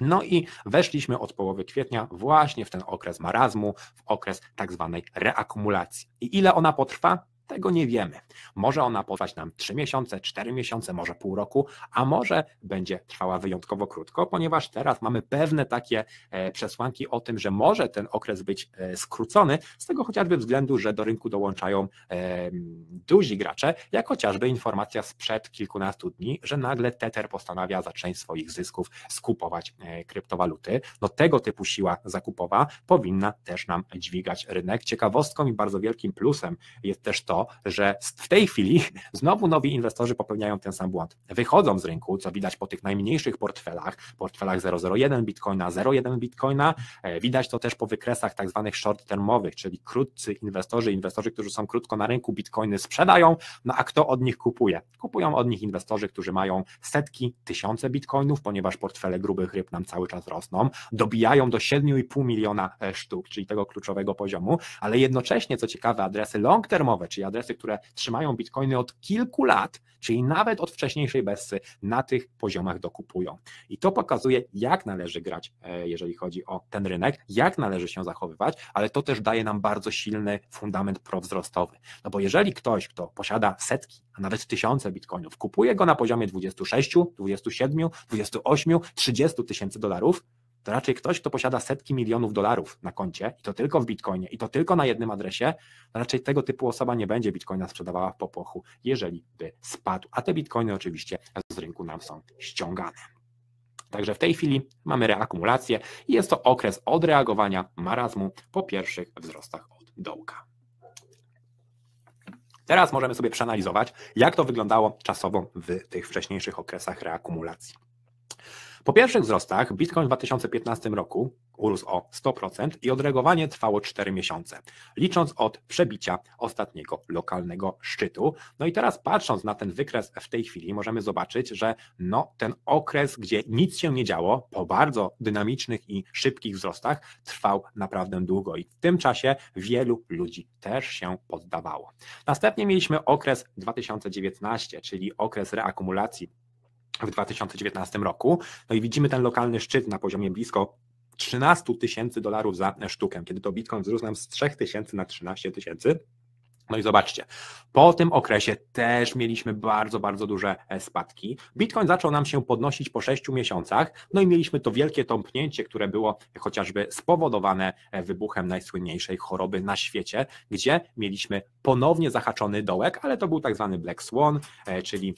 no i weszliśmy od połowy kwietnia właśnie w ten okres marazmu, w okres tak zwanej reakumulacji. I ile ona potrwa? Tego nie wiemy. Może ona potrwać nam 3 miesiące, 4 miesiące, może pół roku, a może będzie trwała wyjątkowo krótko, ponieważ teraz mamy pewne takie e, przesłanki o tym, że może ten okres być e, skrócony, z tego chociażby względu, że do rynku dołączają duzi gracze, jak chociażby informacja sprzed kilkunastu dni, że nagle Tether postanawia za część swoich zysków skupować e, kryptowaluty. No tego typu siła zakupowa powinna też nam dźwigać rynek. Ciekawostką i bardzo wielkim plusem jest też to, to, że w tej chwili znowu nowi inwestorzy popełniają ten sam błąd. Wychodzą z rynku, co widać po tych najmniejszych portfelach, portfelach 001 bitcoina, 01 bitcoina. E, widać to też po wykresach tak zwanych short termowych, czyli krótcy inwestorzy, inwestorzy, którzy są krótko na rynku, bitcoiny sprzedają, no a kto od nich kupuje? Kupują od nich inwestorzy, którzy mają setki, tysiące bitcoinów, ponieważ portfele grubych ryb nam cały czas rosną, dobijają do 7,5 miliona e, sztuk, czyli tego kluczowego poziomu, ale jednocześnie, co ciekawe, adresy long termowe, czyli czyli adresy, które trzymają bitcoiny od kilku lat, czyli nawet od wcześniejszej bessy, na tych poziomach dokupują. I to pokazuje, jak należy grać, e, jeżeli chodzi o ten rynek, jak należy się zachowywać, ale to też daje nam bardzo silny fundament prowzrostowy. No bo jeżeli ktoś, kto posiada setki, a nawet tysiące bitcoinów, kupuje go na poziomie 26, 27, 28, 30 tysięcy dolarów, to raczej ktoś, kto posiada setki milionów dolarów na koncie i to tylko w bitcoinie i to tylko na jednym adresie, raczej tego typu osoba nie będzie bitcoina sprzedawała w popłochu, jeżeli by spadł. A te bitcoiny oczywiście z rynku nam są ściągane. Także w tej chwili mamy reakumulację i jest to okres odreagowania marazmu po pierwszych wzrostach od dołka. Teraz możemy sobie przeanalizować, jak to wyglądało czasowo w tych wcześniejszych okresach reakumulacji. Po pierwszych wzrostach Bitcoin w 2015 roku urósł o 100% i odregowanie trwało 4 miesiące, licząc od przebicia ostatniego lokalnego szczytu. No i teraz patrząc na ten wykres w tej chwili, możemy zobaczyć, że no, ten okres, gdzie nic się nie działo po bardzo dynamicznych i szybkich wzrostach, trwał naprawdę długo i w tym czasie wielu ludzi też się poddawało. Następnie mieliśmy okres 2019, czyli okres reakumulacji w 2019 roku. No i widzimy ten lokalny szczyt na poziomie blisko 13 tysięcy dolarów za sztukę, kiedy to Bitcoin wzrósł nam z 3 tysięcy na 13 tysięcy. No i zobaczcie, po tym okresie też mieliśmy bardzo, bardzo duże e, spadki. Bitcoin zaczął nam się podnosić po 6 miesiącach, no i mieliśmy to wielkie tąpnięcie, które było chociażby spowodowane e, wybuchem najsłynniejszej choroby na świecie, gdzie mieliśmy ponownie zahaczony dołek, ale to był tak zwany Black Swan, e, czyli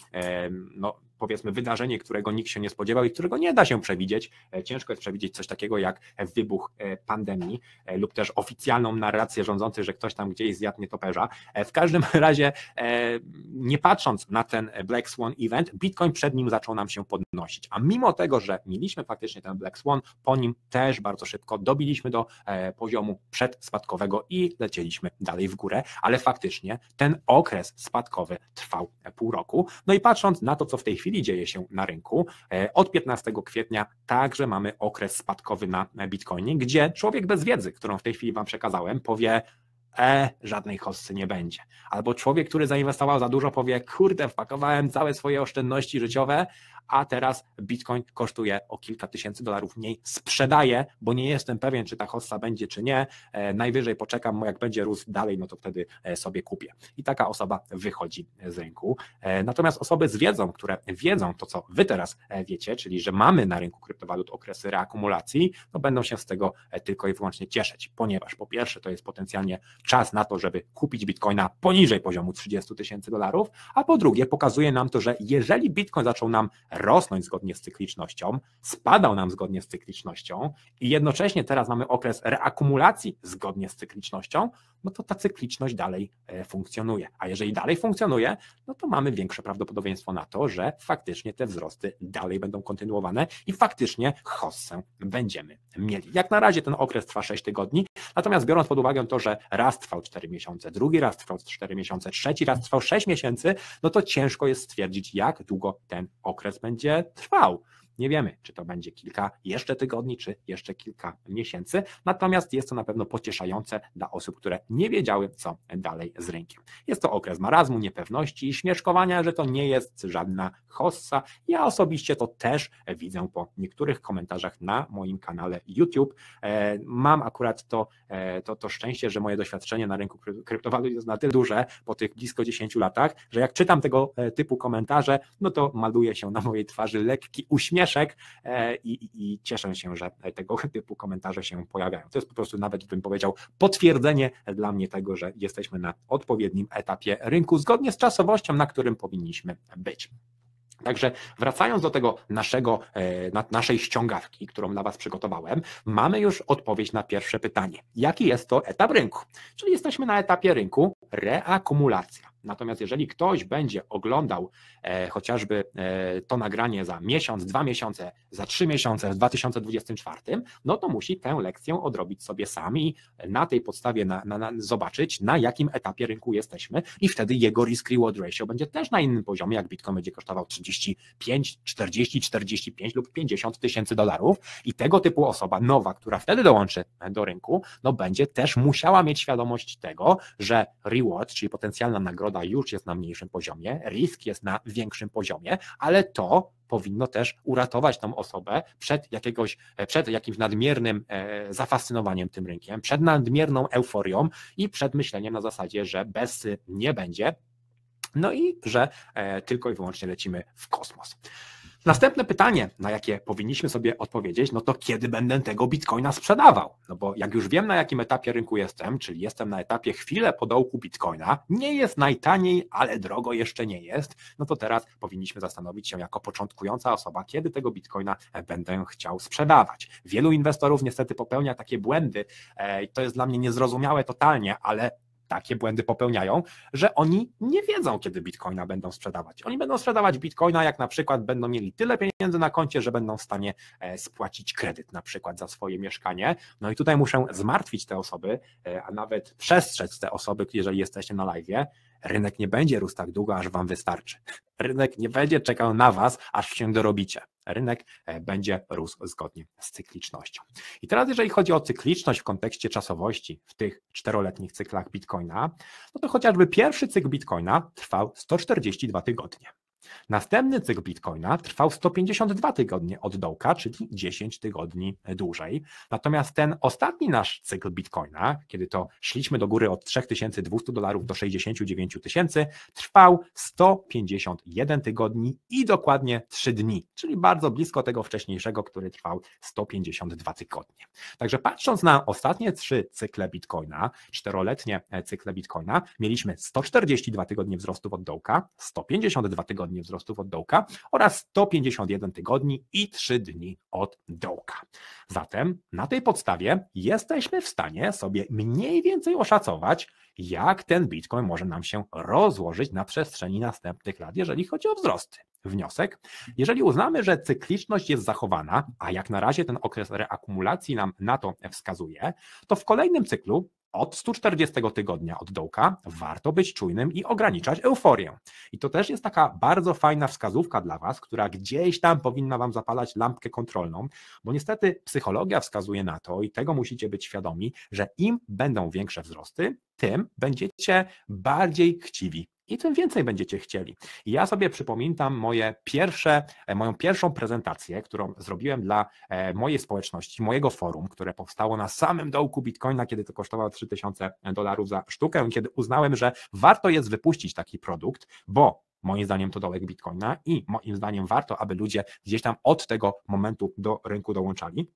no, powiedzmy wydarzenie, którego nikt się nie spodziewał i którego nie da się przewidzieć. E, ciężko jest przewidzieć coś takiego jak wybuch e, pandemii e, lub też oficjalną narrację rządzących, że ktoś tam gdzieś zjadł nietoperza. W każdym razie, nie patrząc na ten Black Swan event, Bitcoin przed nim zaczął nam się podnosić. A mimo tego, że mieliśmy faktycznie ten Black Swan, po nim też bardzo szybko dobiliśmy do poziomu przedspadkowego i lecieliśmy dalej w górę, ale faktycznie ten okres spadkowy trwał pół roku. No i patrząc na to, co w tej chwili chwili dzieje się na rynku. E, od 15 kwietnia także mamy okres spadkowy na Bitcoinie, gdzie człowiek bez wiedzy, którą w tej chwili Wam przekazałem, powie, e, żadnej hossy nie będzie. Albo człowiek, który zainwestował za dużo, powie, kurde, wpakowałem całe swoje oszczędności życiowe, a teraz Bitcoin kosztuje o kilka tysięcy dolarów mniej. Sprzedaję, bo nie jestem pewien, czy ta hossa będzie, czy nie. E, najwyżej poczekam, jak będzie rósł dalej, no to wtedy e, sobie kupię. I taka osoba wychodzi z rynku. E, natomiast osoby z wiedzą, które wiedzą to, co wy teraz wiecie, czyli że mamy na rynku kryptowalut okresy reakumulacji, no będą się z tego tylko i wyłącznie cieszyć, ponieważ po pierwsze to jest potencjalnie czas na to, żeby kupić bitcoina poniżej poziomu 30 tysięcy dolarów, a po drugie pokazuje nam to, że jeżeli bitcoin zaczął nam rosnąć zgodnie z cyklicznością, spadał nam zgodnie z cyklicznością i jednocześnie teraz mamy okres reakumulacji zgodnie z cyklicznością, no to ta cykliczność dalej e, funkcjonuje. A jeżeli dalej funkcjonuje, no to mamy większe prawdopodobieństwo na to, że faktycznie te wzrosty dalej będą kontynuowane i faktycznie hossę będziemy mieli. Jak na razie ten okres trwa 6 tygodni, natomiast biorąc pod uwagę to, że raz trwał 4 miesiące, drugi raz trwał 4 miesiące, trzeci raz trwał 6 miesięcy, no to ciężko jest stwierdzić, jak długo ten okres będzie trwał. Nie wiemy, czy to będzie kilka jeszcze tygodni, czy jeszcze kilka miesięcy, natomiast jest to na pewno pocieszające dla osób, które nie wiedziały, co dalej z rynkiem. Jest to okres marazmu, niepewności i śmieszkowania, że to nie jest żadna hossa. Ja osobiście to też widzę po niektórych komentarzach na moim kanale YouTube. E, mam akurat to, e, to, to szczęście, że moje doświadczenie na rynku kryptowalut jest na tyle duże po tych blisko 10 latach, że jak czytam tego e, typu komentarze, no to maluje się na mojej twarzy lekki uśmiech, śmieszek e, i, i cieszę się, że tego typu komentarze się pojawiają. To jest po prostu nawet, bym powiedział, potwierdzenie dla mnie tego, że jesteśmy na odpowiednim etapie rynku zgodnie z czasowością, na którym powinniśmy być. Także wracając do tego naszego, e, naszej ściągawki, którą dla Was przygotowałem, mamy już odpowiedź na pierwsze pytanie. Jaki jest to etap rynku? Czyli jesteśmy na etapie rynku reakumulacja. Natomiast jeżeli ktoś będzie oglądał e, chociażby e, to nagranie za miesiąc, dwa miesiące, za trzy miesiące w 2024, no to musi tę lekcję odrobić sobie sami, na tej podstawie na, na, na, zobaczyć, na jakim etapie rynku jesteśmy i wtedy jego risk-reward ratio będzie też na innym poziomie, jak Bitcoin będzie kosztował 35, 40, 45 lub 50 tysięcy dolarów i tego typu osoba nowa, która wtedy dołączy do rynku, no będzie też musiała mieć świadomość tego, że reward, czyli potencjalna nagroda już jest na mniejszym poziomie, risk jest na większym poziomie, ale to powinno też uratować tą osobę przed, jakiegoś, e, przed jakimś nadmiernym e, zafascynowaniem tym rynkiem, przed nadmierną euforią i przed myśleniem na zasadzie, że bez nie będzie, no i że e, tylko i wyłącznie lecimy w kosmos. Następne pytanie, na jakie powinniśmy sobie odpowiedzieć, no to kiedy będę tego bitcoina sprzedawał? No bo jak już wiem, na jakim etapie rynku jestem, czyli jestem na etapie chwilę po dołku bitcoina, nie jest najtaniej, ale drogo jeszcze nie jest, no to teraz powinniśmy zastanowić się jako początkująca osoba, kiedy tego bitcoina e, będę chciał sprzedawać. Wielu inwestorów niestety popełnia takie błędy, e, to jest dla mnie niezrozumiałe totalnie, ale takie błędy popełniają, że oni nie wiedzą, kiedy bitcoina będą sprzedawać. Oni będą sprzedawać bitcoina, jak na przykład będą mieli tyle pieniędzy na koncie, że będą w stanie e, spłacić kredyt na przykład za swoje mieszkanie. No i tutaj muszę zmartwić te osoby, e, a nawet przestrzec te osoby, jeżeli jesteście na live. Rynek nie będzie rósł tak długo, aż wam wystarczy. Rynek nie będzie czekał na was, aż się dorobicie rynek e, będzie rósł zgodnie z cyklicznością. I teraz, jeżeli chodzi o cykliczność w kontekście czasowości w tych czteroletnich cyklach Bitcoina, no to chociażby pierwszy cykl Bitcoina trwał 142 tygodnie. Następny cykl Bitcoina trwał 152 tygodnie od dołka, czyli 10 tygodni dłużej. Natomiast ten ostatni nasz cykl Bitcoina, kiedy to szliśmy do góry od 3200 dolarów do 69 tysięcy, trwał 151 tygodni i dokładnie 3 dni, czyli bardzo blisko tego wcześniejszego, który trwał 152 tygodnie. Także patrząc na ostatnie trzy cykle Bitcoina, czteroletnie cykle Bitcoina, mieliśmy 142 tygodnie wzrostu od dołka, 152 tygodnie tygodni wzrostów od dołka oraz 151 tygodni i 3 dni od dołka. Zatem na tej podstawie jesteśmy w stanie sobie mniej więcej oszacować, jak ten Bitcoin może nam się rozłożyć na przestrzeni następnych lat, jeżeli chodzi o wzrosty. Wniosek: jeżeli uznamy, że cykliczność jest zachowana, a jak na razie ten okres reakumulacji nam na to wskazuje, to w kolejnym cyklu od 140 tygodnia od dołka warto być czujnym i ograniczać euforię. I to też jest taka bardzo fajna wskazówka dla Was, która gdzieś tam powinna Wam zapalać lampkę kontrolną, bo niestety psychologia wskazuje na to i tego musicie być świadomi, że im będą większe wzrosty, tym będziecie bardziej chciwi i tym więcej będziecie chcieli. Ja sobie przypominam moje pierwsze, e, moją pierwszą prezentację, którą zrobiłem dla e, mojej społeczności, mojego forum, które powstało na samym dołku Bitcoina, kiedy to kosztowało 3000 dolarów za sztukę, kiedy uznałem, że warto jest wypuścić taki produkt, bo moim zdaniem to dołek Bitcoina i moim zdaniem warto, aby ludzie gdzieś tam od tego momentu do rynku dołączali.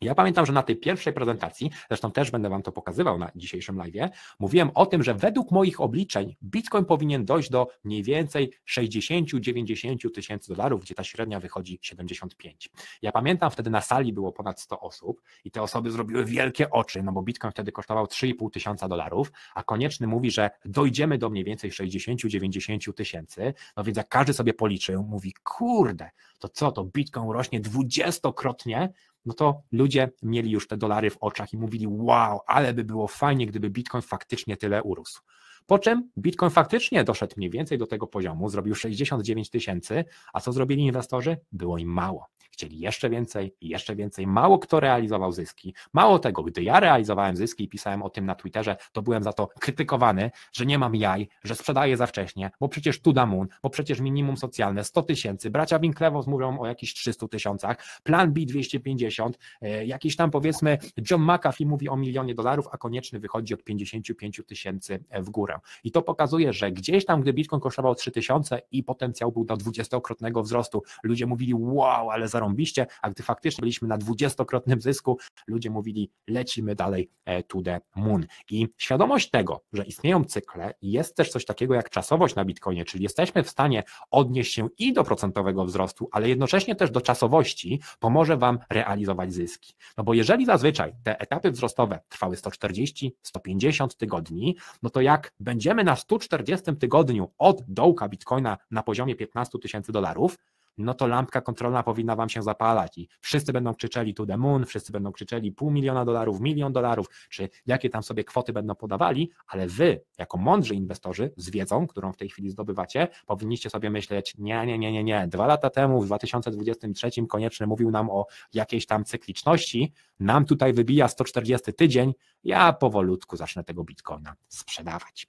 Ja pamiętam, że na tej pierwszej prezentacji, zresztą też będę Wam to pokazywał na dzisiejszym live, mówiłem o tym, że według moich obliczeń Bitcoin powinien dojść do mniej więcej 60-90 tysięcy dolarów, gdzie ta średnia wychodzi 75. Ja pamiętam, wtedy na sali było ponad 100 osób i te osoby zrobiły wielkie oczy, no bo Bitcoin wtedy kosztował 3,5 tysiąca dolarów, a konieczny mówi, że dojdziemy do mniej więcej 60-90 tysięcy, no więc jak każdy sobie policzył, mówi, kurde, to co, to Bitcoin rośnie dwudziestokrotnie, no to ludzie mieli już te dolary w oczach i mówili: Wow, ale by było fajnie, gdyby Bitcoin faktycznie tyle urósł. Po czym Bitcoin faktycznie doszedł mniej więcej do tego poziomu, zrobił 69 tysięcy, a co zrobili inwestorzy? Było im mało. Chcieli jeszcze więcej i jeszcze więcej. Mało kto realizował zyski. Mało tego, gdy ja realizowałem zyski i pisałem o tym na Twitterze, to byłem za to krytykowany, że nie mam jaj, że sprzedaję za wcześnie, bo przecież tu damun, bo przecież minimum socjalne 100 tysięcy. Bracia Winklewow mówią o jakichś 300 tysiącach, plan B 250, e, jakiś tam powiedzmy John McAfee mówi o milionie dolarów, a konieczny wychodzi od 55 tysięcy w górę. I to pokazuje, że gdzieś tam, gdy Bitcoin kosztował 3000 i potencjał był do dwudziestokrotnego wzrostu, ludzie mówili wow, ale zarąbiście, a gdy faktycznie byliśmy na dwudziestokrotnym zysku, ludzie mówili lecimy dalej e, to the moon. I świadomość tego, że istnieją cykle, jest też coś takiego jak czasowość na Bitcoinie, czyli jesteśmy w stanie odnieść się i do procentowego wzrostu, ale jednocześnie też do czasowości pomoże Wam realizować zyski. No bo jeżeli zazwyczaj te etapy wzrostowe trwały 140, 150 tygodni, no to jak będziemy na 140 tygodniu od dołka bitcoina na poziomie 15 tysięcy dolarów, no to lampka kontrolna powinna Wam się zapalać i wszyscy będą krzyczeli to the moon, wszyscy będą krzyczeli pół miliona dolarów, milion dolarów, czy jakie tam sobie kwoty będą podawali, ale Wy, jako mądrzy inwestorzy z wiedzą, którą w tej chwili zdobywacie, powinniście sobie myśleć, nie, nie, nie, nie, nie, dwa lata temu, w 2023 koniecznie mówił nam o jakiejś tam cykliczności, nam tutaj wybija 140 tydzień, ja powolutku zacznę tego bitcoina sprzedawać.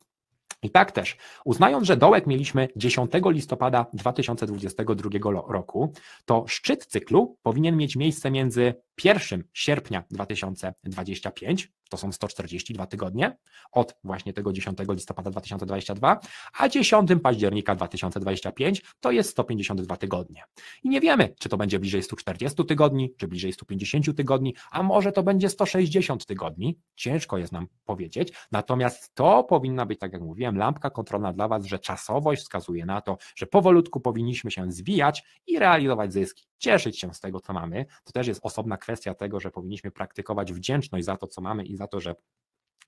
I tak też, uznając, że dołek mieliśmy 10 listopada 2022 roku, to szczyt cyklu powinien mieć miejsce między 1 sierpnia 2025 to są 142 tygodnie od właśnie tego 10 listopada 2022, a 10 października 2025 to jest 152 tygodnie. I nie wiemy, czy to będzie bliżej 140 tygodni, czy bliżej 150 tygodni, a może to będzie 160 tygodni. Ciężko jest nam powiedzieć. Natomiast to powinna być, tak jak mówiłem, lampka kontrolna dla Was, że czasowość wskazuje na to, że powolutku powinniśmy się zwijać i realizować zyski cieszyć się z tego, co mamy. To też jest osobna kwestia tego, że powinniśmy praktykować wdzięczność za to, co mamy i za to, że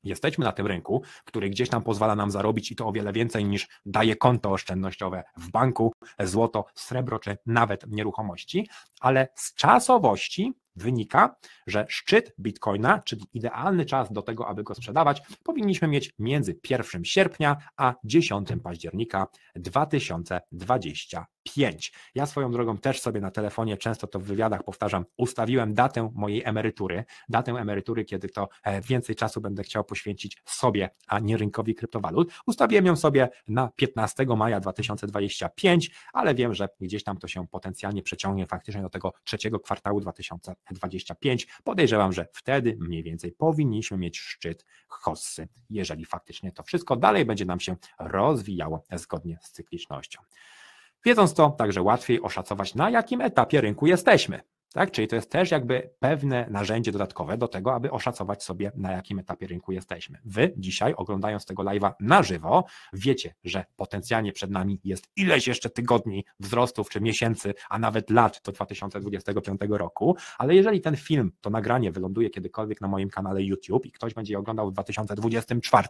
jesteśmy na tym rynku, który gdzieś tam pozwala nam zarobić i to o wiele więcej niż daje konto oszczędnościowe w banku, złoto, srebro czy nawet nieruchomości, ale z czasowości wynika, że szczyt Bitcoina, czyli idealny czas do tego, aby go sprzedawać, powinniśmy mieć między 1 sierpnia a 10 października 2025. Ja swoją drogą też sobie na telefonie, często to w wywiadach powtarzam, ustawiłem datę mojej emerytury, datę emerytury, kiedy to e, więcej czasu będę chciał poświęcić sobie, a nie rynkowi kryptowalut. Ustawiłem ją sobie na 15 maja 2025, ale wiem, że gdzieś tam to się potencjalnie przeciągnie faktycznie do tego trzeciego kwartału 2025. 25. Podejrzewam, że wtedy mniej więcej powinniśmy mieć szczyt Hossy, jeżeli faktycznie to wszystko dalej będzie nam się rozwijało zgodnie z cyklicznością. Wiedząc to, także łatwiej oszacować, na jakim etapie rynku jesteśmy. Tak? Czyli to jest też jakby pewne narzędzie dodatkowe do tego, aby oszacować sobie, na jakim etapie rynku jesteśmy. Wy dzisiaj, oglądając tego live'a na żywo, wiecie, że potencjalnie przed nami jest ileś jeszcze tygodni wzrostów czy miesięcy, a nawet lat do 2025 roku, ale jeżeli ten film, to nagranie wyląduje kiedykolwiek na moim kanale YouTube i ktoś będzie je oglądał w 2024,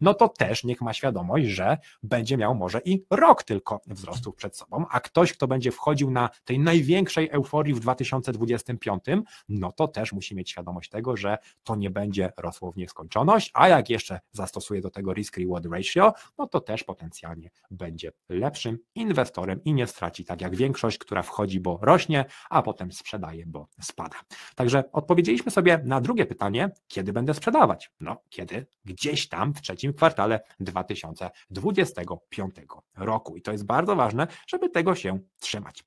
no to też niech ma świadomość, że będzie miał może i rok tylko wzrostów przed sobą, a ktoś, kto będzie wchodził na tej największej euforii w 2025, 2025, no to też musi mieć świadomość tego, że to nie będzie rosło w nieskończoność, a jak jeszcze zastosuje do tego risk-reward ratio, no to też potencjalnie będzie lepszym inwestorem i nie straci tak jak większość, która wchodzi, bo rośnie, a potem sprzedaje, bo spada. Także odpowiedzieliśmy sobie na drugie pytanie, kiedy będę sprzedawać? No, kiedy? Gdzieś tam w trzecim kwartale 2025 roku. I to jest bardzo ważne, żeby tego się trzymać.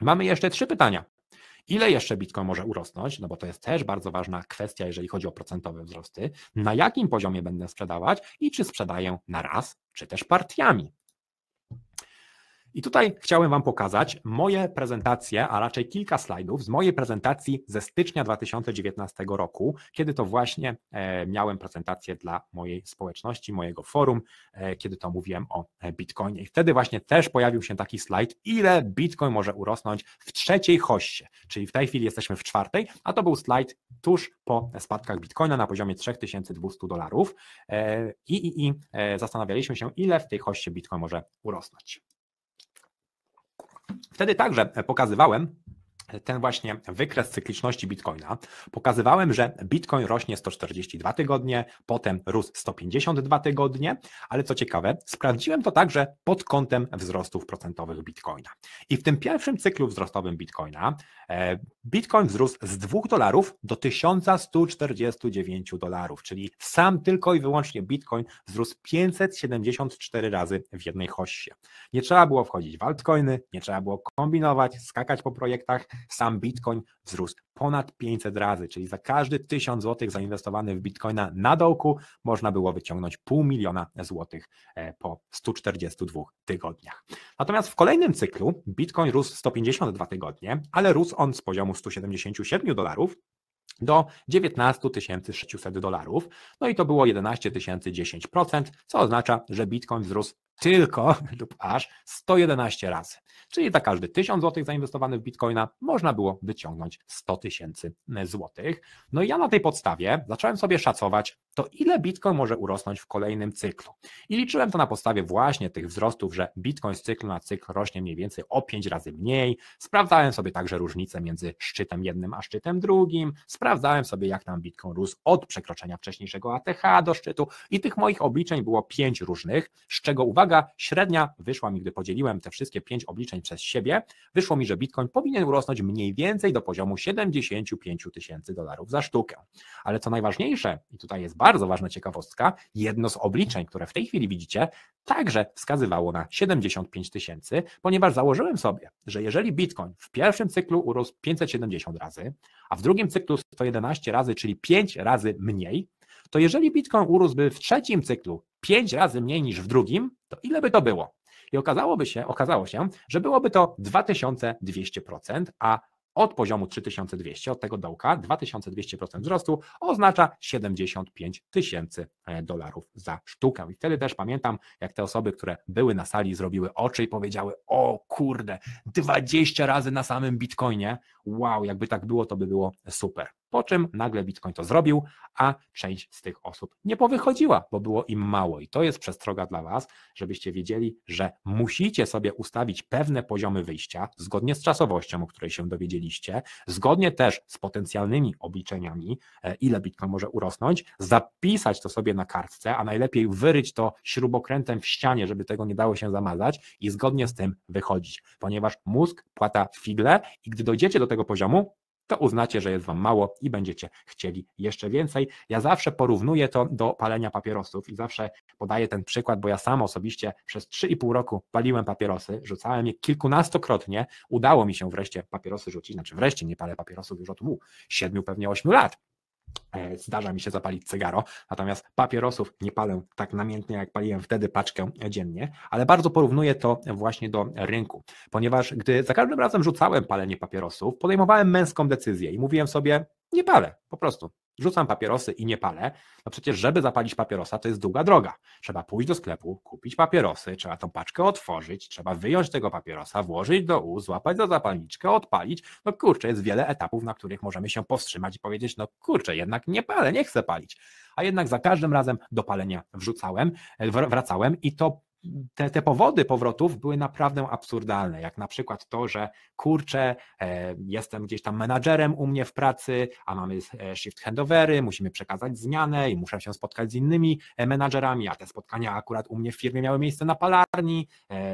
Mamy jeszcze trzy pytania. Ile jeszcze Bitcoin może urosnąć? No bo to jest też bardzo ważna kwestia, jeżeli chodzi o procentowe wzrosty. Na jakim poziomie będę sprzedawać i czy sprzedaję na raz, czy też partiami? I tutaj chciałem Wam pokazać moje prezentacje, a raczej kilka slajdów z mojej prezentacji ze stycznia 2019 roku, kiedy to właśnie e, miałem prezentację dla mojej społeczności, mojego forum, e, kiedy to mówiłem o e, Bitcoinie. I wtedy właśnie też pojawił się taki slajd, ile Bitcoin może urosnąć w trzeciej hoście, czyli w tej chwili jesteśmy w czwartej, a to był slajd tuż po spadkach Bitcoina na poziomie 3200 dolarów i, i, i zastanawialiśmy się, ile w tej hoście Bitcoin może urosnąć. Wtedy także pokazywałem, ten właśnie wykres cykliczności Bitcoina. Pokazywałem, że Bitcoin rośnie 142 tygodnie, potem rósł 152 tygodnie, ale co ciekawe, sprawdziłem to także pod kątem wzrostów procentowych Bitcoina. I w tym pierwszym cyklu wzrostowym Bitcoina e, Bitcoin wzrósł z 2 dolarów do 1149 dolarów, czyli sam tylko i wyłącznie Bitcoin wzrósł 574 razy w jednej hoście. Nie trzeba było wchodzić w altcoiny, nie trzeba było kombinować, skakać po projektach, sam Bitcoin wzrósł ponad 500 razy, czyli za każdy 1000 zł zainwestowany w Bitcoina na dołku można było wyciągnąć pół miliona złotych e, po 142 tygodniach. Natomiast w kolejnym cyklu Bitcoin rósł 152 tygodnie, ale rósł on z poziomu 177 dolarów do 19 600 dolarów. No i to było 11 010%, co oznacza, że Bitcoin wzrósł tylko lub aż 111 razy. Czyli za każdy 1000 zł zainwestowany w bitcoina można było wyciągnąć 100 tysięcy złotych. No i ja na tej podstawie zacząłem sobie szacować, to ile bitcoin może urosnąć w kolejnym cyklu. I liczyłem to na podstawie właśnie tych wzrostów, że bitcoin z cyklu na cykl rośnie mniej więcej o 5 razy mniej. Sprawdzałem sobie także różnicę między szczytem jednym a szczytem drugim. Sprawdzałem sobie, jak tam bitcoin rósł od przekroczenia wcześniejszego ATH do szczytu. I tych moich obliczeń było 5 różnych, z czego uwaga, uwaga, średnia wyszła mi, gdy podzieliłem te wszystkie pięć obliczeń przez siebie, wyszło mi, że Bitcoin powinien urosnąć mniej więcej do poziomu 75 tysięcy dolarów za sztukę. Ale co najważniejsze, i tutaj jest bardzo ważna ciekawostka, jedno z obliczeń, które w tej chwili widzicie, także wskazywało na 75 tysięcy, ponieważ założyłem sobie, że jeżeli Bitcoin w pierwszym cyklu urósł 570 razy, a w drugim cyklu 111 razy, czyli 5 razy mniej, to jeżeli Bitcoin urósłby w trzecim cyklu 5 razy mniej niż w drugim, to ile by to było? I okazałoby się, okazało się, że byłoby to 2200%, a od poziomu 3200, od tego dołka, 2200% wzrostu oznacza 75 tysięcy e, dolarów za sztukę. I wtedy też pamiętam, jak te osoby, które były na sali, zrobiły oczy i powiedziały: O kurde, 20 razy na samym bitcoinie. Wow, jakby tak było, to by było super. Po czym nagle Bitcoin to zrobił, a część z tych osób nie powychodziła, bo było im mało. I to jest przestroga dla Was, żebyście wiedzieli, że musicie sobie ustawić pewne poziomy wyjścia zgodnie z czasowością, o której się dowiedzieliście, zgodnie też z potencjalnymi obliczeniami, e, ile Bitcoin może urosnąć, zapisać to sobie na kartce, a najlepiej wyryć to śrubokrętem w ścianie, żeby tego nie dało się zamazać i zgodnie z tym wychodzić, ponieważ mózg płata figle i gdy dojdziecie do tego poziomu, to uznacie, że jest Wam mało i będziecie chcieli jeszcze więcej. Ja zawsze porównuję to do palenia papierosów i zawsze podaję ten przykład, bo ja sam osobiście przez 3,5 roku paliłem papierosy, rzucałem je kilkunastokrotnie, udało mi się wreszcie papierosy rzucić, znaczy wreszcie nie palę papierosów już od 7 siedmiu, pewnie 8 lat, E, zdarza mi się zapalić cygaro, natomiast papierosów nie palę tak namiętnie, jak paliłem wtedy paczkę dziennie, ale bardzo porównuję to właśnie do rynku, ponieważ gdy za każdym razem rzucałem palenie papierosów, podejmowałem męską decyzję i mówiłem sobie, nie palę, po prostu rzucam papierosy i nie palę, no przecież żeby zapalić papierosa, to jest długa droga. Trzeba pójść do sklepu, kupić papierosy, trzeba tą paczkę otworzyć, trzeba wyjąć tego papierosa, włożyć do ust, złapać za zapalniczkę, odpalić. No kurczę, jest wiele etapów, na których możemy się powstrzymać i powiedzieć, no kurczę, jednak nie palę, nie chcę palić. A jednak za każdym razem do palenia wrzucałem, e, wracałem i to te, te powody powrotów były naprawdę absurdalne, jak na przykład to, że kurczę, e, jestem gdzieś tam menadżerem u mnie w pracy, a mamy e, shift handovery, musimy przekazać zmianę i muszę się spotkać z innymi e, menadżerami, a te spotkania akurat u mnie w firmie miały miejsce na palarni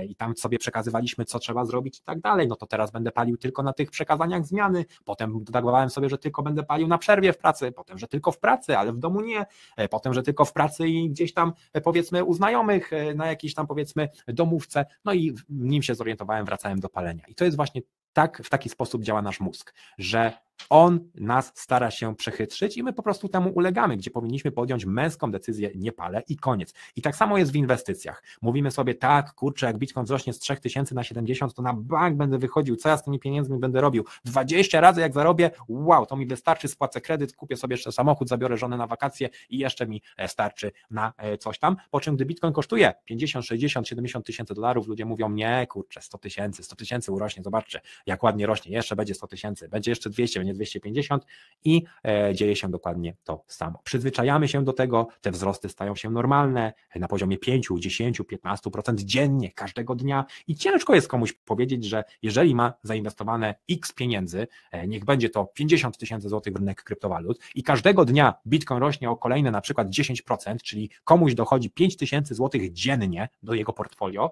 i tam sobie przekazywaliśmy, co trzeba zrobić i tak dalej, no to teraz będę palił tylko na tych przekazaniach zmiany, potem dodawałem sobie, że tylko będę palił na przerwie w pracy, potem, że tylko w pracy, ale w domu nie, potem, że tylko w pracy i gdzieś tam powiedzmy u znajomych na jakiś tam tam powiedzmy domówce, no i nim się zorientowałem, wracałem do palenia. I to jest właśnie tak, w taki sposób działa nasz mózg, że on nas stara się przechytrzyć i my po prostu temu ulegamy, gdzie powinniśmy podjąć męską decyzję, nie palę i koniec. I tak samo jest w inwestycjach. Mówimy sobie, tak, kurczę, jak Bitcoin wzrośnie z 3000 na 70, to na bank będę wychodził, co ja z tymi pieniędzmi będę robił? 20 razy jak zarobię, wow, to mi wystarczy, spłacę kredyt, kupię sobie jeszcze samochód, zabiorę żonę na wakacje i jeszcze mi e, starczy na e, coś tam. Po czym gdy Bitcoin kosztuje 50, 60, 70 tysięcy dolarów, ludzie mówią, nie, kurczę, 100 tysięcy, 100 tysięcy urośnie, zobaczcie, jak ładnie rośnie, jeszcze będzie 100 tysięcy, będzie jeszcze 200, średnio 250 i e, dzieje się dokładnie to samo. Przyzwyczajamy się do tego, te wzrosty stają się normalne na poziomie 5, 10, 15% dziennie, każdego dnia i ciężko jest komuś powiedzieć, że jeżeli ma zainwestowane x pieniędzy, e, niech będzie to 50 tysięcy złotych w rynek kryptowalut i każdego dnia Bitcoin rośnie o kolejne na przykład 10%, czyli komuś dochodzi 5 tysięcy złotych dziennie do jego portfolio,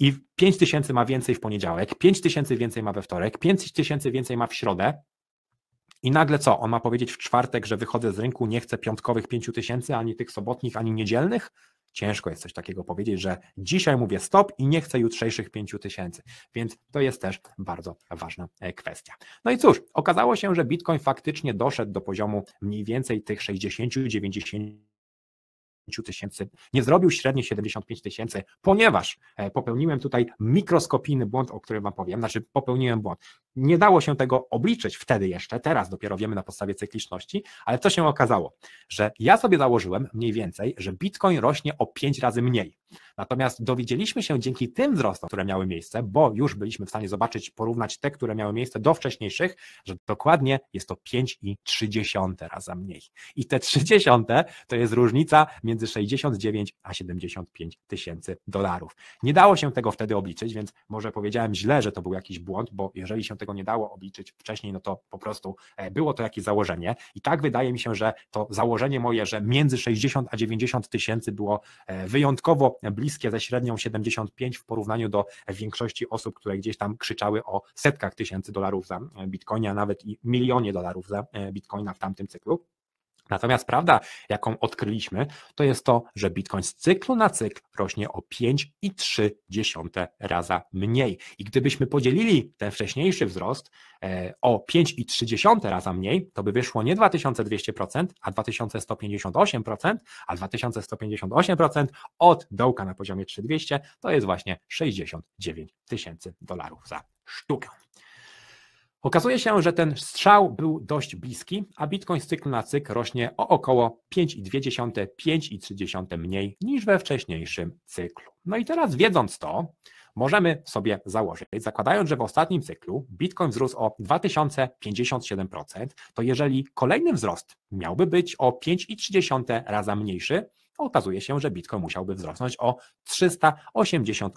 i 5 tysięcy ma więcej w poniedziałek, 5 tysięcy więcej ma we wtorek, 5 tysięcy więcej ma w środę, i nagle co? On ma powiedzieć w czwartek, że wychodzę z rynku, nie chcę piątkowych pięciu tysięcy, ani tych sobotnich, ani niedzielnych? Ciężko jest coś takiego powiedzieć, że dzisiaj mówię stop i nie chcę jutrzejszych pięciu tysięcy. Więc to jest też bardzo ważna e, kwestia. No i cóż, okazało się, że Bitcoin faktycznie doszedł do poziomu mniej więcej tych 60-90 tysięcy, nie zrobił średniej 75 tysięcy, ponieważ e, popełniłem tutaj mikroskopijny błąd, o którym Wam powiem, znaczy popełniłem błąd nie dało się tego obliczyć wtedy jeszcze, teraz dopiero wiemy na podstawie cykliczności, ale co się okazało? Że ja sobie założyłem mniej więcej, że Bitcoin rośnie o 5 razy mniej. Natomiast dowiedzieliśmy się dzięki tym wzrostom, które miały miejsce, bo już byliśmy w stanie zobaczyć, porównać te, które miały miejsce do wcześniejszych, że dokładnie jest to 5,3 razy mniej. I te 30 to jest różnica między 69 a 75 tysięcy dolarów. Nie dało się tego wtedy obliczyć, więc może powiedziałem źle, że to był jakiś błąd, bo jeżeli się tego tego nie dało obliczyć wcześniej, no to po prostu e, było to jakieś założenie. I tak wydaje mi się, że to założenie moje, że między 60 a 90 tysięcy było e, wyjątkowo bliskie ze średnią 75 w porównaniu do większości osób, które gdzieś tam krzyczały o setkach tysięcy dolarów za e, bitcoina, nawet i milionie dolarów za bitcoina w tamtym cyklu. Natomiast prawda, jaką odkryliśmy, to jest to, że bitcoin z cyklu na cykl rośnie o 5,3 raza mniej. I gdybyśmy podzielili ten wcześniejszy wzrost e, o 5,3 raza mniej, to by wyszło nie 2200%, a 2158%, a 2158% od dołka na poziomie 3200 to jest właśnie 69 tysięcy dolarów za sztukę. Okazuje się, że ten strzał był dość bliski, a bitcoin z cyklu na cykl rośnie o około 5,2-5,3 mniej niż we wcześniejszym cyklu. No i teraz wiedząc to, możemy sobie założyć, zakładając, że w ostatnim cyklu bitcoin wzrósł o 2057%, to jeżeli kolejny wzrost miałby być o 5,3 raza mniejszy, to okazuje się, że Bitcoin musiałby wzrosnąć o 388%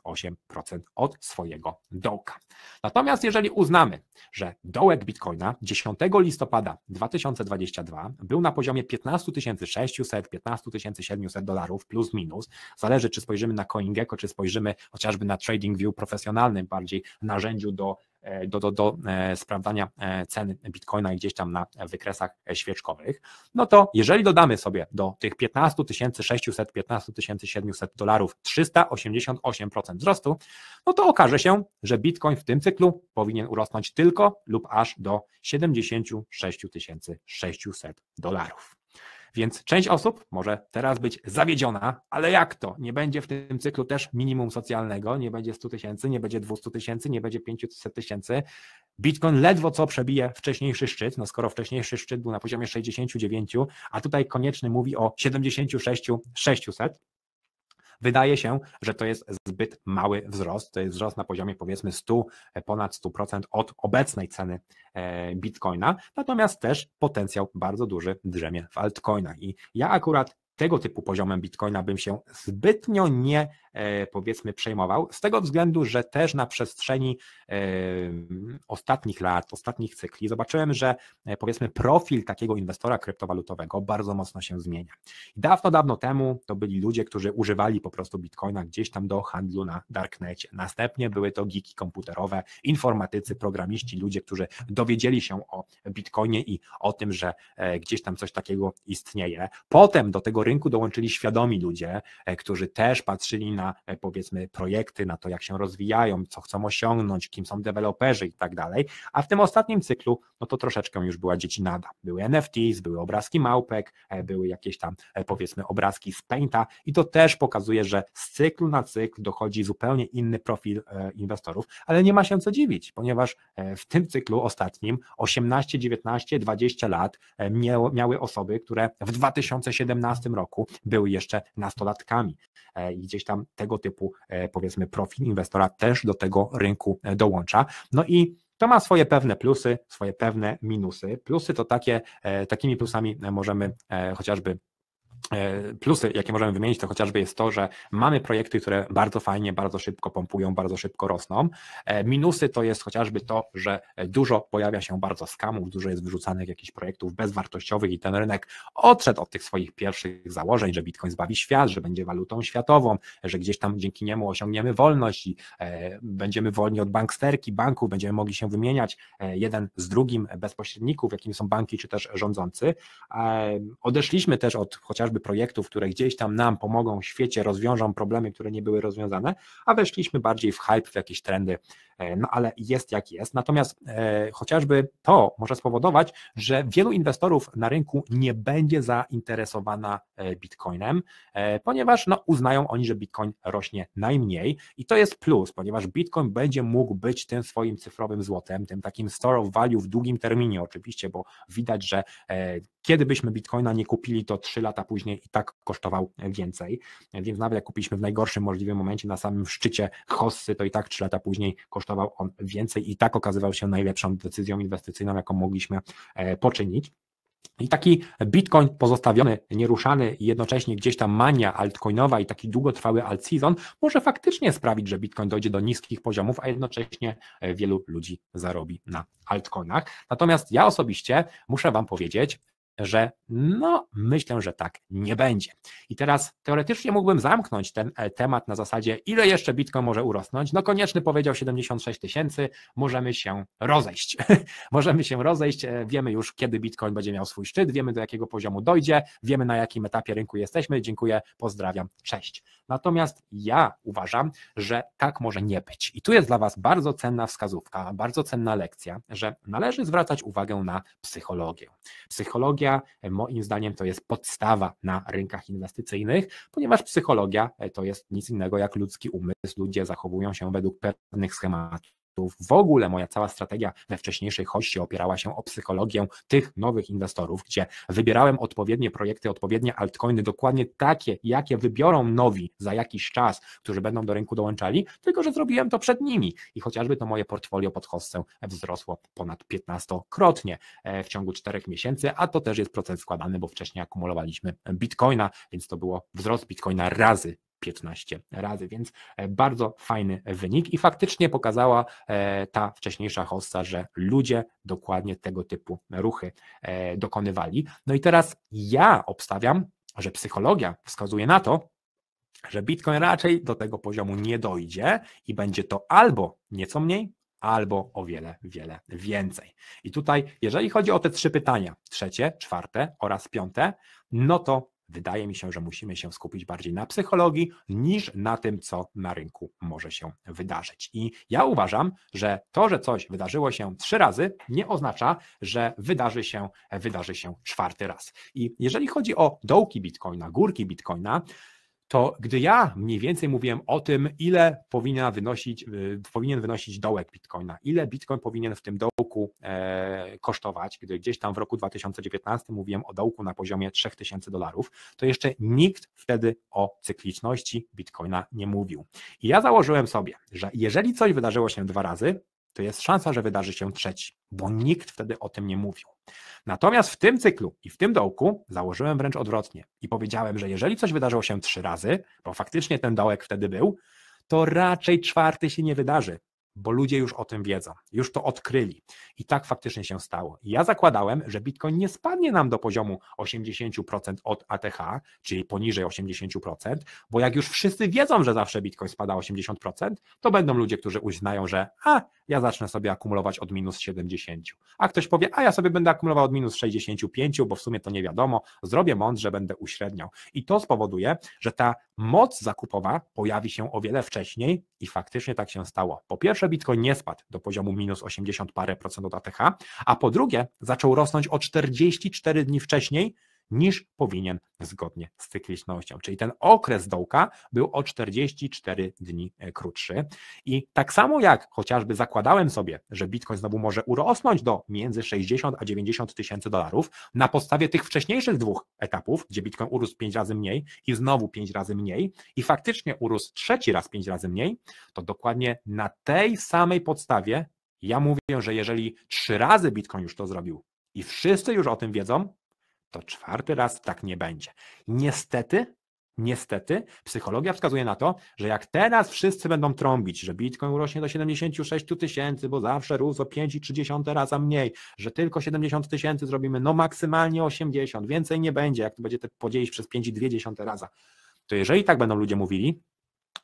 od swojego dołka. Natomiast jeżeli uznamy, że dołek Bitcoina 10 listopada 2022 był na poziomie 15 600, 15 700 dolarów plus minus, zależy czy spojrzymy na CoinGecko, czy spojrzymy chociażby na TradingView profesjonalnym bardziej narzędziu do E, do, do, do e, sprawdzania e, ceny bitcoina gdzieś tam na wykresach świeczkowych, no to jeżeli dodamy sobie do tych 15 600, 15 700 dolarów 388% wzrostu, no to okaże się, że bitcoin w tym cyklu powinien urosnąć tylko lub aż do 76 600 dolarów. Więc część osób może teraz być zawiedziona, ale jak to? Nie będzie w tym cyklu też minimum socjalnego, nie będzie 100 tysięcy, nie będzie 200 tysięcy, nie będzie 500 tysięcy. Bitcoin ledwo co przebije wcześniejszy szczyt, no skoro wcześniejszy szczyt był na poziomie 69, a tutaj konieczny mówi o 76 600, Wydaje się, że to jest zbyt mały wzrost. To jest wzrost na poziomie powiedzmy 100, e, ponad 100% od obecnej ceny e, bitcoina. Natomiast też potencjał bardzo duży drzemie w altcoinach. I ja akurat tego typu poziomem Bitcoina bym się zbytnio nie e, powiedzmy przejmował, z tego względu, że też na przestrzeni e, ostatnich lat, ostatnich cykli zobaczyłem, że e, powiedzmy profil takiego inwestora kryptowalutowego bardzo mocno się zmienia. Dawno, dawno temu to byli ludzie, którzy używali po prostu Bitcoina gdzieś tam do handlu na darknecie. Następnie były to geeki komputerowe, informatycy, programiści, ludzie, którzy dowiedzieli się o Bitcoinie i o tym, że gdzieś tam coś takiego istnieje. Potem do tego rynku rynku dołączyli świadomi ludzie, e, którzy też patrzyli na e, powiedzmy projekty, na to jak się rozwijają, co chcą osiągnąć, kim są deweloperzy i tak dalej, a w tym ostatnim cyklu no to troszeczkę już była dziecinada. Były NFTs, były obrazki małpek, e, były jakieś tam powiedzmy obrazki z Painta i to też pokazuje, że z cyklu na cykl dochodzi zupełnie inny profil inwestorów, ale nie ma się co dziwić, ponieważ w tym cyklu ostatnim 18, 19, 20 lat miały osoby, które w 2017 roku były jeszcze nastolatkami e, i gdzieś tam tego typu e, powiedzmy profil inwestora też do tego rynku e, dołącza. No i to ma swoje pewne plusy, swoje pewne minusy. Plusy to takie, takimi plusami możemy chociażby E, plusy, jakie możemy wymienić, to chociażby jest to, że mamy projekty, które bardzo fajnie, bardzo szybko pompują, bardzo szybko rosną. E, minusy to jest chociażby to, że dużo pojawia się bardzo skamów, dużo jest wyrzucanych jakichś projektów bezwartościowych i ten rynek odszedł od tych swoich pierwszych założeń, że Bitcoin zbawi świat, że będzie walutą światową, że gdzieś tam dzięki niemu osiągniemy wolność i e, będziemy wolni od banksterki, banków, będziemy mogli się wymieniać jeden z drugim bezpośredników, jakimi są banki czy też rządzący. Odeszliśmy też od chociażby projektów, które gdzieś tam nam pomogą w świecie, rozwiążą problemy, które nie były rozwiązane, a weszliśmy bardziej w hype, w jakieś trendy E, no ale jest jak jest. Natomiast e, chociażby to może spowodować, że wielu inwestorów na rynku nie będzie zainteresowana e, bitcoinem, ponieważ no, uznają oni, że bitcoin rośnie najmniej i to jest plus, ponieważ bitcoin będzie mógł być tym swoim cyfrowym złotem, tym takim store of value w długim terminie oczywiście, bo widać, że kiedy byśmy bitcoina nie kupili, to 3 lata później i tak kosztował więcej. Więc nawet jak kupiliśmy w najgorszym możliwym momencie na samym szczycie hossy, to i tak 3 lata później kosztował kosztował on więcej i tak okazywał się najlepszą decyzją inwestycyjną, jaką mogliśmy e, poczynić. I taki bitcoin pozostawiony, nieruszany i jednocześnie gdzieś tam mania altcoinowa i taki długotrwały alt season może faktycznie sprawić, że bitcoin dojdzie do niskich poziomów, a jednocześnie e, wielu ludzi zarobi na altcoinach. Natomiast ja osobiście muszę Wam powiedzieć, że no, myślę, że tak nie będzie. I teraz teoretycznie mógłbym zamknąć ten e, temat na zasadzie, ile jeszcze Bitcoin może urosnąć. No, konieczny powiedział 76 tysięcy, możemy się rozejść. możemy się rozejść, e, wiemy już, kiedy Bitcoin będzie miał swój szczyt, wiemy do jakiego poziomu dojdzie, wiemy na jakim etapie rynku jesteśmy. Dziękuję, pozdrawiam, cześć. Natomiast ja uważam, że tak może nie być. I tu jest dla Was bardzo cenna wskazówka, bardzo cenna lekcja, że należy zwracać uwagę na psychologię. Psychologia psychologia, e, moim zdaniem, to jest podstawa na rynkach inwestycyjnych, ponieważ psychologia e, to jest nic innego jak ludzki umysł. Ludzie zachowują się według pewnych schematów w ogóle moja cała strategia we wcześniejszej hoście opierała się o psychologię tych nowych inwestorów, gdzie wybierałem odpowiednie projekty, odpowiednie altcoiny, dokładnie takie, jakie wybiorą nowi za jakiś czas, którzy będą do rynku dołączali, tylko że zrobiłem to przed nimi i chociażby to moje portfolio pod hostę wzrosło ponad 15-krotnie e, w ciągu 4 miesięcy, a to też jest proces składany, bo wcześniej akumulowaliśmy bitcoina, więc to było wzrost bitcoina razy 15 razy, więc e, bardzo fajny wynik i faktycznie pokazała e, ta wcześniejsza hosta, że ludzie dokładnie tego typu ruchy e, dokonywali. No i teraz ja obstawiam, że psychologia wskazuje na to, że Bitcoin raczej do tego poziomu nie dojdzie i będzie to albo nieco mniej, albo o wiele, wiele więcej. I tutaj, jeżeli chodzi o te trzy pytania, trzecie, czwarte oraz piąte, no to wydaje mi się, że musimy się skupić bardziej na psychologii niż na tym, co na rynku może się wydarzyć. I ja uważam, że to, że coś wydarzyło się trzy razy, nie oznacza, że wydarzy się, wydarzy się czwarty raz. I jeżeli chodzi o dołki bitcoina, górki bitcoina, to gdy ja mniej więcej mówiłem o tym, ile powinna wynosić, y, powinien wynosić dołek bitcoina, ile bitcoin powinien w tym dołku e, kosztować, gdy gdzieś tam w roku 2019 mówiłem o dołku na poziomie 3000 dolarów, to jeszcze nikt wtedy o cykliczności bitcoina nie mówił. I ja założyłem sobie, że jeżeli coś wydarzyło się dwa razy, to jest szansa, że wydarzy się trzeci, bo nikt wtedy o tym nie mówił. Natomiast w tym cyklu i w tym dołku założyłem wręcz odwrotnie i powiedziałem, że jeżeli coś wydarzyło się trzy razy, bo faktycznie ten dołek wtedy był, to raczej czwarty się nie wydarzy, bo ludzie już o tym wiedzą, już to odkryli. I tak faktycznie się stało. Ja zakładałem, że Bitcoin nie spadnie nam do poziomu 80% od ATH, czyli poniżej 80%, bo jak już wszyscy wiedzą, że zawsze Bitcoin spada 80%, to będą ludzie, którzy uznają, że a, ja zacznę sobie akumulować od minus 70. A ktoś powie, a ja sobie będę akumulował od minus 65, bo w sumie to nie wiadomo, zrobię mądrze, będę uśredniał. I to spowoduje, że ta moc zakupowa pojawi się o wiele wcześniej i faktycznie tak się stało. Po pierwsze, Bitcoin nie spadł do poziomu minus 80 parę procent od ATH, a po drugie, zaczął rosnąć o 44 dni wcześniej niż powinien zgodnie z cyklicznością. Czyli ten okres dołka był o 44 dni e, krótszy. I tak samo jak chociażby zakładałem sobie, że Bitcoin znowu może urosnąć do między 60 a 90 tysięcy dolarów, na podstawie tych wcześniejszych dwóch etapów, gdzie Bitcoin urósł 5 razy mniej i znowu 5 razy mniej i faktycznie urósł trzeci raz 5 razy mniej, to dokładnie na tej samej podstawie ja mówię, że jeżeli trzy razy Bitcoin już to zrobił i wszyscy już o tym wiedzą, to czwarty raz tak nie będzie. Niestety, niestety, psychologia wskazuje na to, że jak teraz wszyscy będą trąbić, że Bitcoin urośnie do 76 tysięcy, bo zawsze rósł o 5,3 raza mniej, że tylko 70 tysięcy zrobimy, no maksymalnie 80, więcej nie będzie, jak to będzie podzielić przez 5,2 raza. To jeżeli tak będą ludzie mówili,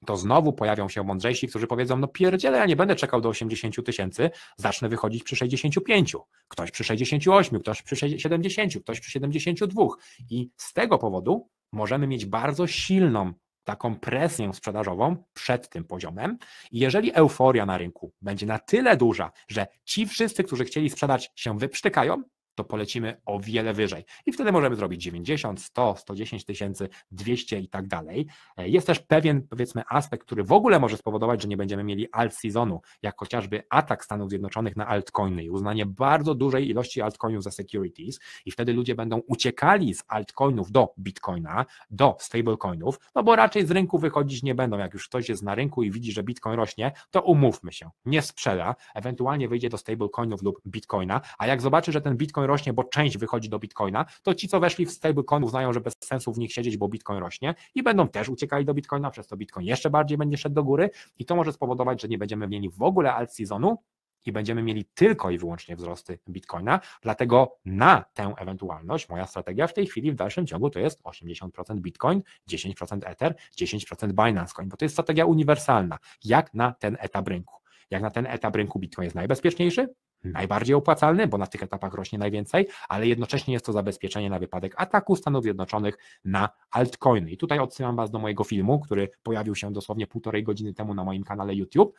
to znowu pojawią się mądrzejsi, którzy powiedzą, no pierdziele, ja nie będę czekał do 80 tysięcy, zacznę wychodzić przy 65, ktoś przy 68, ktoś przy 70, ktoś przy 72 i z tego powodu możemy mieć bardzo silną taką presję sprzedażową przed tym poziomem i jeżeli euforia na rynku będzie na tyle duża, że ci wszyscy, którzy chcieli sprzedać się wyprztykają, to polecimy o wiele wyżej. I wtedy możemy zrobić 90, 100, 110 tysięcy, 200 i tak dalej. E, jest też pewien, powiedzmy, aspekt, który w ogóle może spowodować, że nie będziemy mieli alt seasonu, jak chociażby atak Stanów Zjednoczonych na altcoiny i uznanie bardzo dużej ilości altcoinów za securities i wtedy ludzie będą uciekali z altcoinów do bitcoina, do stablecoinów, no bo raczej z rynku wychodzić nie będą. Jak już ktoś jest na rynku i widzi, że bitcoin rośnie, to umówmy się, nie sprzeda, ewentualnie wyjdzie do stablecoinów lub bitcoina, a jak zobaczy, że ten bitcoin rośnie, bo część wychodzi do Bitcoina, to ci, co weszli w stablecoin, uznają, że bez sensu w nich siedzieć, bo Bitcoin rośnie i będą też uciekali do Bitcoina, przez to Bitcoin jeszcze bardziej będzie szedł do góry i to może spowodować, że nie będziemy mieli w ogóle alt seasonu, i będziemy mieli tylko i wyłącznie wzrosty Bitcoina. Dlatego na tę ewentualność moja strategia w tej chwili w dalszym ciągu to jest 80% Bitcoin, 10% Ether, 10% Binance Coin, bo to jest strategia uniwersalna, jak na ten etap rynku. Jak na ten etap rynku Bitcoin jest najbezpieczniejszy, Mhm. najbardziej opłacalny, bo na tych etapach rośnie najwięcej, ale jednocześnie jest to zabezpieczenie na wypadek ataku Stanów Zjednoczonych na altcoiny. I tutaj odsyłam Was do mojego filmu, który pojawił się dosłownie półtorej godziny temu na moim kanale YouTube.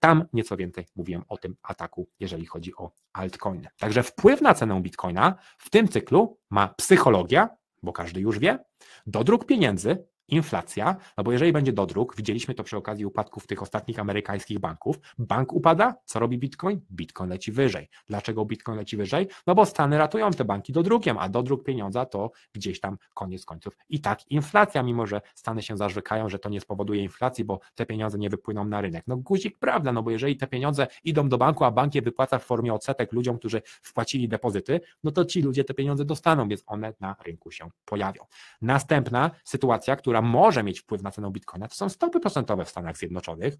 Tam nieco więcej mówiłem o tym ataku, jeżeli chodzi o altcoiny. Także wpływ na cenę bitcoina w tym cyklu ma psychologia, bo każdy już wie, dodruk pieniędzy, inflacja, no bo jeżeli będzie dodruk, widzieliśmy to przy okazji upadków tych ostatnich amerykańskich banków, bank upada, co robi Bitcoin? Bitcoin leci wyżej. Dlaczego Bitcoin leci wyżej? No bo Stany ratują te banki dodrukiem, a dodruk pieniądza to gdzieś tam koniec końców i tak inflacja, mimo że Stany się zarzekają, że to nie spowoduje inflacji, bo te pieniądze nie wypłyną na rynek. No guzik prawda, no bo jeżeli te pieniądze idą do banku, a bank je wypłaca w formie odsetek ludziom, którzy wpłacili depozyty, no to ci ludzie te pieniądze dostaną, więc one na rynku się pojawią. Następna sytuacja, która która może mieć wpływ na cenę bitcoina, to są stopy procentowe w Stanach Zjednoczonych,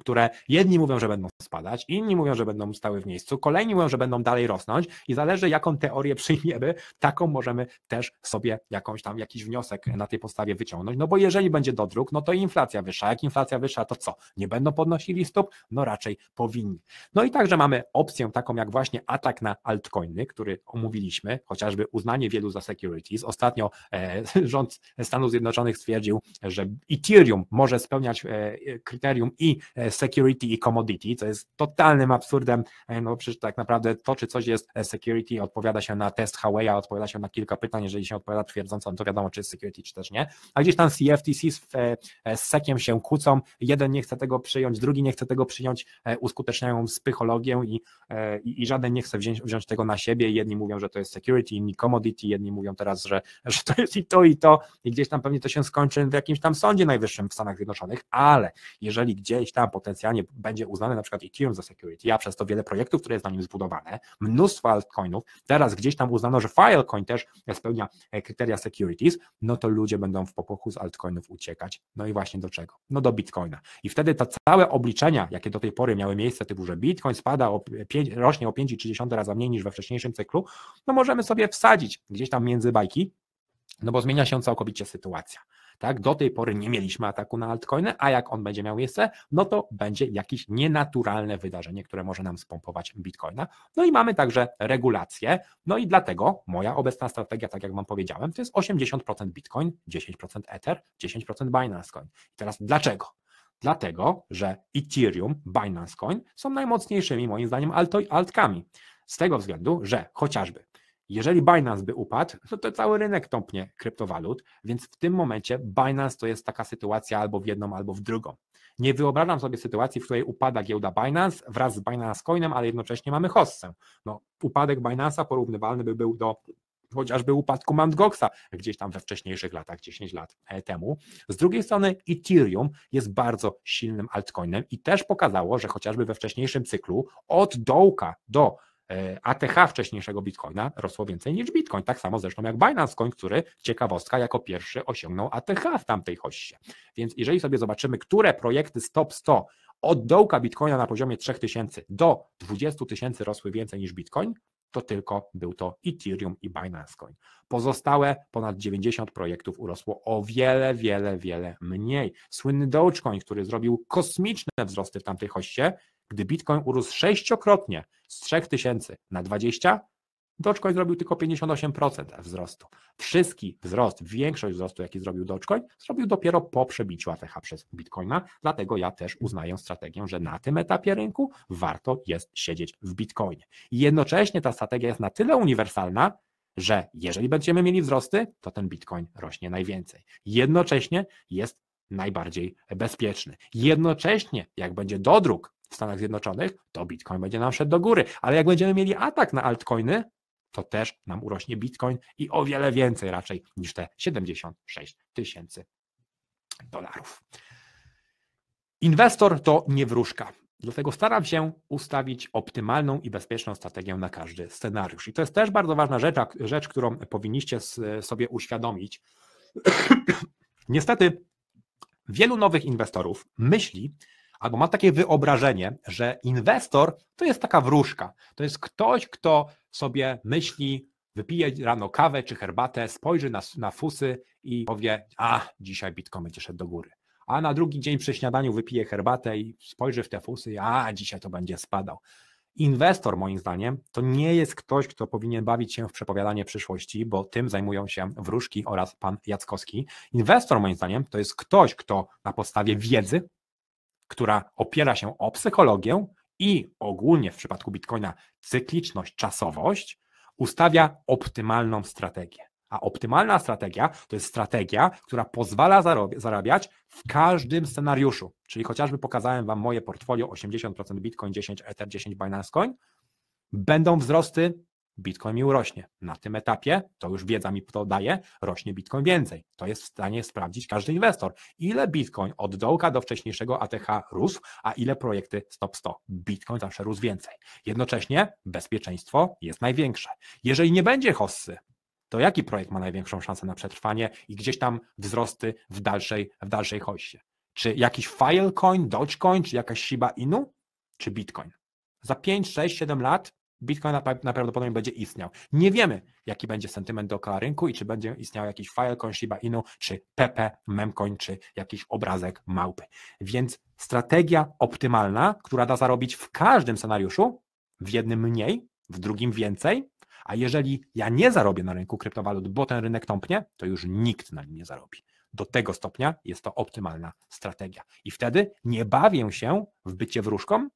które jedni mówią, że będą spadać, inni mówią, że będą stały w miejscu, kolejni mówią, że będą dalej rosnąć i zależy jaką teorię przyjmiemy, taką możemy też sobie jakąś tam jakiś wniosek na tej podstawie wyciągnąć, no bo jeżeli będzie dodruk, no to inflacja wyższa, jak inflacja wyższa, to co? Nie będą podnosili stóp? No raczej powinni. No i także mamy opcję taką jak właśnie atak na altcoiny, który omówiliśmy, chociażby uznanie wielu za securities. Ostatnio e, rząd Stanów Zjednoczonych stwierdził, że Ethereum może spełniać e, e kryterium i e, E, security i commodity, co jest totalnym absurdem, e, no przecież tak naprawdę to, czy coś jest e, security, odpowiada się na test Huawei, odpowiada się na kilka pytań, jeżeli się odpowiada twierdząco, no to wiadomo, czy jest security, czy też nie, a gdzieś tam CFTC z, z sekiem się kłócą, jeden nie chce tego przyjąć, drugi nie chce tego przyjąć, uskuteczniają psychologię i, i, i żaden nie chce wziąć, wziąć tego na siebie, jedni mówią, że to jest security, inni commodity, jedni mówią teraz, że, że to jest i to, i to, i gdzieś tam pewnie to się skończy w jakimś tam sądzie najwyższym w Stanach Zjednoczonych, ale jeżeli gdzieś tam potencjalnie będzie uznany na przykład Ethereum za security, a przez to wiele projektów, które jest na nim zbudowane, mnóstwo altcoinów, teraz gdzieś tam uznano, że Filecoin też spełnia e, kryteria securities, no to ludzie będą w popłochu z altcoinów uciekać. No i właśnie do czego? No do Bitcoina. I wtedy te całe obliczenia, jakie do tej pory miały miejsce, typu, że Bitcoin spada o 5, rośnie o 5,3 razy mniej niż we wcześniejszym cyklu, no możemy sobie wsadzić gdzieś tam między bajki, no bo zmienia się całkowicie sytuacja. Tak? Do tej pory nie mieliśmy ataku na altcoiny, a jak on będzie miał miejsce, no to będzie jakieś nienaturalne wydarzenie, które może nam spompować bitcoina. No i mamy także regulacje, no i dlatego moja obecna strategia, tak jak Wam powiedziałem, to jest 80% bitcoin, 10% Ether, 10% Binance Coin. I teraz dlaczego? Dlatego, że Ethereum, Binance Coin są najmocniejszymi moim zdaniem altkami. Z tego względu, że chociażby jeżeli Binance by upadł, no to cały rynek tąpnie kryptowalut, więc w tym momencie Binance to jest taka sytuacja albo w jedną, albo w drugą. Nie wyobrażam sobie sytuacji, w której upada giełda Binance wraz z Binance Coinem, ale jednocześnie mamy hossę. No, upadek Binance'a porównywalny by był do chociażby upadku Mt. Goxa gdzieś tam we wcześniejszych latach, 10 lat e, temu. Z drugiej strony Ethereum jest bardzo silnym altcoinem i też pokazało, że chociażby we wcześniejszym cyklu od dołka do E, ATH wcześniejszego Bitcoina rosło więcej niż Bitcoin. Tak samo zresztą jak Binance Coin, który ciekawostka jako pierwszy osiągnął ATH w tamtej hoście. Więc jeżeli sobie zobaczymy, które projekty stop 100 od dołka Bitcoina na poziomie 3000 do 20 tysięcy rosły więcej niż Bitcoin, to tylko był to Ethereum i Binance Coin. Pozostałe ponad 90 projektów urosło o wiele, wiele, wiele mniej. Słynny Dogecoin, który zrobił kosmiczne wzrosty w tamtej hoście, gdy Bitcoin urósł sześciokrotnie z 3000 na 20, Dogecoin zrobił tylko 58% wzrostu. Wszystki wzrost, większość wzrostu, jaki zrobił Dogecoin, zrobił dopiero po przebiciu ATH przez Bitcoina, dlatego ja też uznaję strategię, że na tym etapie rynku warto jest siedzieć w Bitcoinie. I jednocześnie ta strategia jest na tyle uniwersalna, że jeżeli będziemy mieli wzrosty, to ten Bitcoin rośnie najwięcej. Jednocześnie jest najbardziej bezpieczny. Jednocześnie, jak będzie dodruk w Stanach Zjednoczonych, to Bitcoin będzie nam szedł do góry. Ale jak będziemy mieli atak na altcoiny, to też nam urośnie Bitcoin i o wiele więcej raczej niż te 76 tysięcy dolarów. Inwestor to nie wróżka. Dlatego staram się ustawić optymalną i bezpieczną strategię na każdy scenariusz. I to jest też bardzo ważna rzecz, rzecz którą powinniście sobie uświadomić. Niestety, wielu nowych inwestorów myśli, albo mam takie wyobrażenie, że inwestor to jest taka wróżka. To jest ktoś, kto sobie myśli, wypije rano kawę czy herbatę, spojrzy na, na fusy i powie: A, dzisiaj Bitcoin będzie szedł do góry. A na drugi dzień przy śniadaniu wypije herbatę i spojrzy w te fusy, a dzisiaj to będzie spadał. Inwestor, moim zdaniem, to nie jest ktoś, kto powinien bawić się w przepowiadanie przyszłości, bo tym zajmują się wróżki oraz pan Jackowski. Inwestor, moim zdaniem, to jest ktoś, kto na podstawie wiedzy która opiera się o psychologię i ogólnie w przypadku Bitcoina cykliczność, czasowość, ustawia optymalną strategię. A optymalna strategia to jest strategia, która pozwala zarabiać w każdym scenariuszu. Czyli chociażby pokazałem Wam moje portfolio 80% Bitcoin, 10 Ether, 10 Binance Coin. Będą wzrosty, Bitcoin mi urośnie. Na tym etapie, to już wiedza mi to daje, rośnie Bitcoin więcej. To jest w stanie sprawdzić każdy inwestor. Ile Bitcoin od dołka do wcześniejszego ATH rósł, a ile projekty stop 100. Bitcoin zawsze rósł więcej. Jednocześnie bezpieczeństwo jest największe. Jeżeli nie będzie hossy, to jaki projekt ma największą szansę na przetrwanie i gdzieś tam wzrosty w dalszej, w dalszej hossie? Czy jakiś Filecoin, Dogecoin, czy jakaś Shiba Inu, czy Bitcoin? Za 5, 6, 7 lat Bitcoin najprawdopodobniej będzie istniał. Nie wiemy, jaki będzie sentyment dookoła rynku i czy będzie istniał jakiś Filecoin, Shiba Inu, czy PP, Memcoin, czy jakiś obrazek małpy. Więc strategia optymalna, która da zarobić w każdym scenariuszu, w jednym mniej, w drugim więcej, a jeżeli ja nie zarobię na rynku kryptowalut, bo ten rynek tąpnie, to już nikt na nim nie zarobi. Do tego stopnia jest to optymalna strategia. I wtedy nie bawię się w bycie wróżką,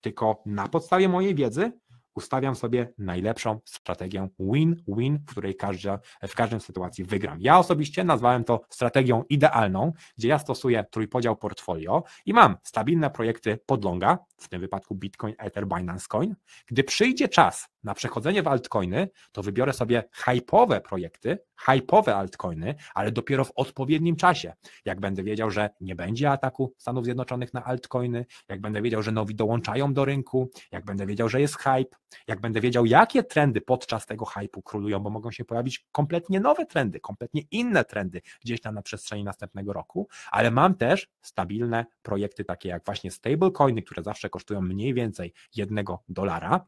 tylko na podstawie mojej wiedzy ustawiam sobie najlepszą strategię win-win, w której każda, w każdej sytuacji wygram. Ja osobiście nazwałem to strategią idealną, gdzie ja stosuję trójpodział portfolio i mam stabilne projekty podląga, w tym wypadku Bitcoin, Ether, Binance Coin. Gdy przyjdzie czas na przechodzenie w altcoiny, to wybiorę sobie hypowe projekty, hypowe altcoiny, ale dopiero w odpowiednim czasie. Jak będę wiedział, że nie będzie ataku Stanów Zjednoczonych na altcoiny, jak będę wiedział, że nowi dołączają do rynku, jak będę wiedział, że jest hype, jak będę wiedział, jakie trendy podczas tego hypu królują, bo mogą się pojawić kompletnie nowe trendy, kompletnie inne trendy gdzieś tam na przestrzeni następnego roku, ale mam też stabilne projekty takie jak właśnie stablecoiny, które zawsze kosztują mniej więcej jednego dolara,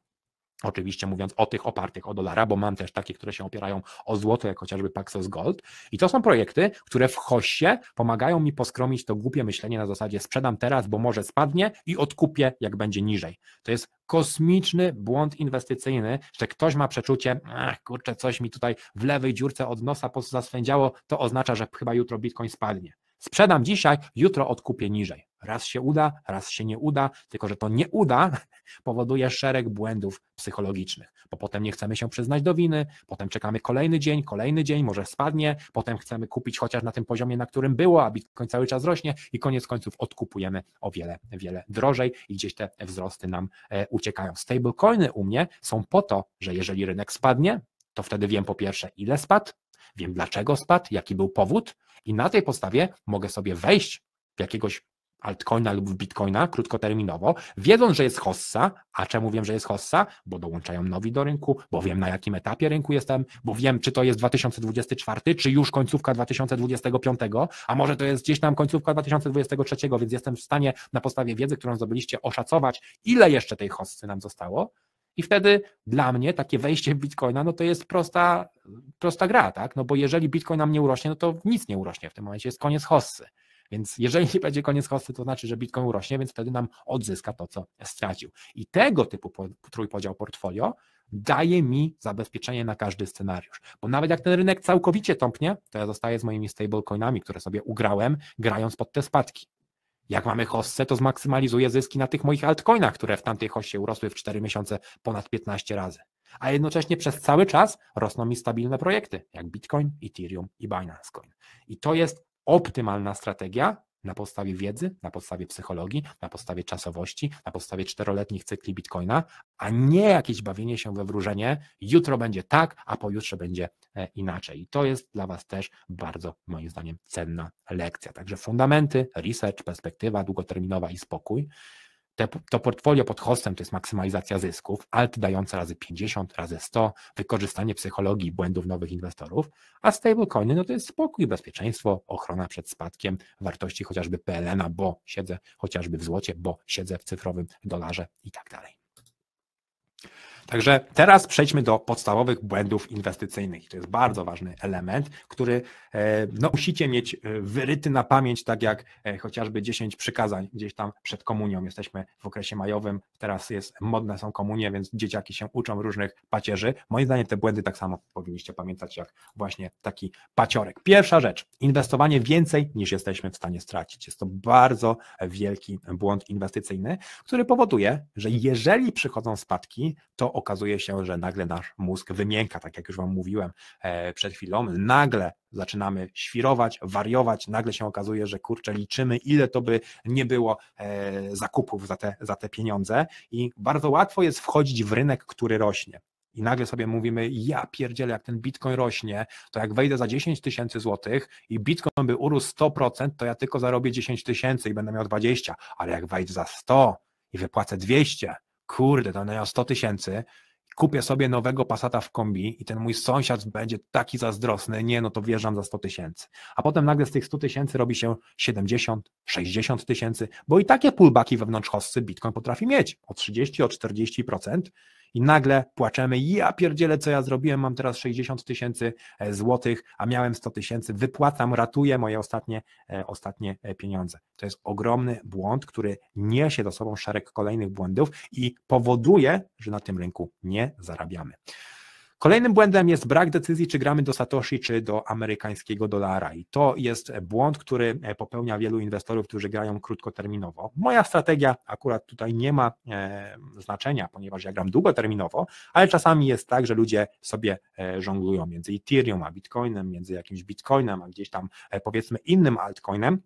Oczywiście mówiąc o tych opartych o dolara, bo mam też takie, które się opierają o złoto, jak chociażby Paxos Gold. I to są projekty, które w hoście pomagają mi poskromić to głupie myślenie na zasadzie sprzedam teraz, bo może spadnie i odkupię, jak będzie niżej. To jest kosmiczny błąd inwestycyjny, że ktoś ma przeczucie, ach kurczę, coś mi tutaj w lewej dziurce od nosa zaswędziało, to oznacza, że chyba jutro Bitcoin spadnie. Sprzedam dzisiaj, jutro odkupię niżej. Raz się uda, raz się nie uda, tylko że to nie uda powoduje szereg błędów psychologicznych, bo potem nie chcemy się przyznać do winy, potem czekamy kolejny dzień, kolejny dzień, może spadnie, potem chcemy kupić chociaż na tym poziomie, na którym było, a Bitcoin cały czas rośnie i koniec końców odkupujemy o wiele, wiele drożej i gdzieś te wzrosty nam e, uciekają. Stablecoiny u mnie są po to, że jeżeli rynek spadnie, to wtedy wiem po pierwsze, ile spadł, wiem dlaczego spadł, jaki był powód i na tej podstawie mogę sobie wejść w jakiegoś altcoina lub w bitcoina krótkoterminowo, wiedząc, że jest hossa, a czemu wiem, że jest hossa? Bo dołączają nowi do rynku, bo wiem na jakim etapie rynku jestem, bo wiem, czy to jest 2024, czy już końcówka 2025, a może to jest gdzieś tam końcówka 2023, więc jestem w stanie na podstawie wiedzy, którą zdobyliście, oszacować, ile jeszcze tej hossy nam zostało, i wtedy dla mnie takie wejście w Bitcoina, no to jest prosta, prosta gra, tak? No bo jeżeli Bitcoin nam nie urośnie, no to nic nie urośnie w tym momencie, jest koniec hossy. Więc jeżeli nie będzie koniec hossy, to znaczy, że Bitcoin urośnie, więc wtedy nam odzyska to, co stracił. I tego typu trójpodział portfolio daje mi zabezpieczenie na każdy scenariusz. Bo nawet jak ten rynek całkowicie tąpnie, to ja zostaję z moimi stablecoinami, które sobie ugrałem, grając pod te spadki. Jak mamy hostce, to zmaksymalizuję zyski na tych moich altcoinach, które w tamtej hossie urosły w 4 miesiące ponad 15 razy. A jednocześnie przez cały czas rosną mi stabilne projekty, jak Bitcoin, Ethereum i Binance Coin. I to jest optymalna strategia na podstawie wiedzy, na podstawie psychologii, na podstawie czasowości, na podstawie czteroletnich cykli bitcoina, a nie jakieś bawienie się we wróżenie, jutro będzie tak, a pojutrze będzie e, inaczej. I to jest dla Was też bardzo, moim zdaniem, cenna lekcja. Także fundamenty, research, perspektywa długoterminowa i spokój. Te, to portfolio pod hostem to jest maksymalizacja zysków, alt dająca razy 50, razy 100, wykorzystanie psychologii błędów nowych inwestorów, a stablecoiny no to jest spokój, bezpieczeństwo, ochrona przed spadkiem wartości chociażby PLN-a, bo siedzę chociażby w złocie, bo siedzę w cyfrowym dolarze i tak dalej. Także teraz przejdźmy do podstawowych błędów inwestycyjnych. To jest bardzo ważny element, który e, no, musicie mieć e, wyryty na pamięć, tak jak e, chociażby 10 przykazań gdzieś tam przed komunią. Jesteśmy w okresie majowym, teraz jest modne są komunie, więc dzieciaki się uczą różnych pacierzy. Moim zdaniem te błędy tak samo powinniście pamiętać, jak właśnie taki paciorek. Pierwsza rzecz, inwestowanie więcej niż jesteśmy w stanie stracić. Jest to bardzo wielki błąd inwestycyjny, który powoduje, że jeżeli przychodzą spadki, to okazuje się, że nagle nasz mózg wymięka, tak jak już Wam mówiłem e, przed chwilą. Nagle zaczynamy świrować, wariować, nagle się okazuje, że kurczę, liczymy, ile to by nie było e, zakupów za te, za te pieniądze i bardzo łatwo jest wchodzić w rynek, który rośnie. I nagle sobie mówimy, ja pierdzielę, jak ten bitcoin rośnie, to jak wejdę za 10 tysięcy złotych i bitcoin by urósł 100%, to ja tylko zarobię 10 tysięcy i będę miał 20, ale jak wejdę za 100 i wypłacę 200, kurde, to na 100 tysięcy, kupię sobie nowego Passata w kombi i ten mój sąsiad będzie taki zazdrosny, nie, no to wjeżdżam za 100 tysięcy. A potem nagle z tych 100 tysięcy robi się 70, 60 tysięcy, bo i takie pullbacki wewnątrz hossy Bitcoin potrafi mieć o 30, o 40%, i nagle płaczemy, ja pierdzielę, co ja zrobiłem, mam teraz 60 tysięcy e, złotych, a miałem 100 tysięcy, wypłacam, ratuję moje ostatnie, e, ostatnie e, pieniądze. To jest ogromny błąd, który niesie do sobą szereg kolejnych błędów i powoduje, że na tym rynku nie zarabiamy. Kolejnym błędem jest brak decyzji, czy gramy do Satoshi, czy do amerykańskiego dolara. I to jest błąd, który e, popełnia wielu inwestorów, którzy grają krótkoterminowo. Moja strategia akurat tutaj nie ma e, znaczenia, ponieważ ja gram długoterminowo, ale czasami jest tak, że ludzie sobie e, żonglują między Ethereum a Bitcoinem, między jakimś Bitcoinem, a gdzieś tam powiedzmy innym altcoinem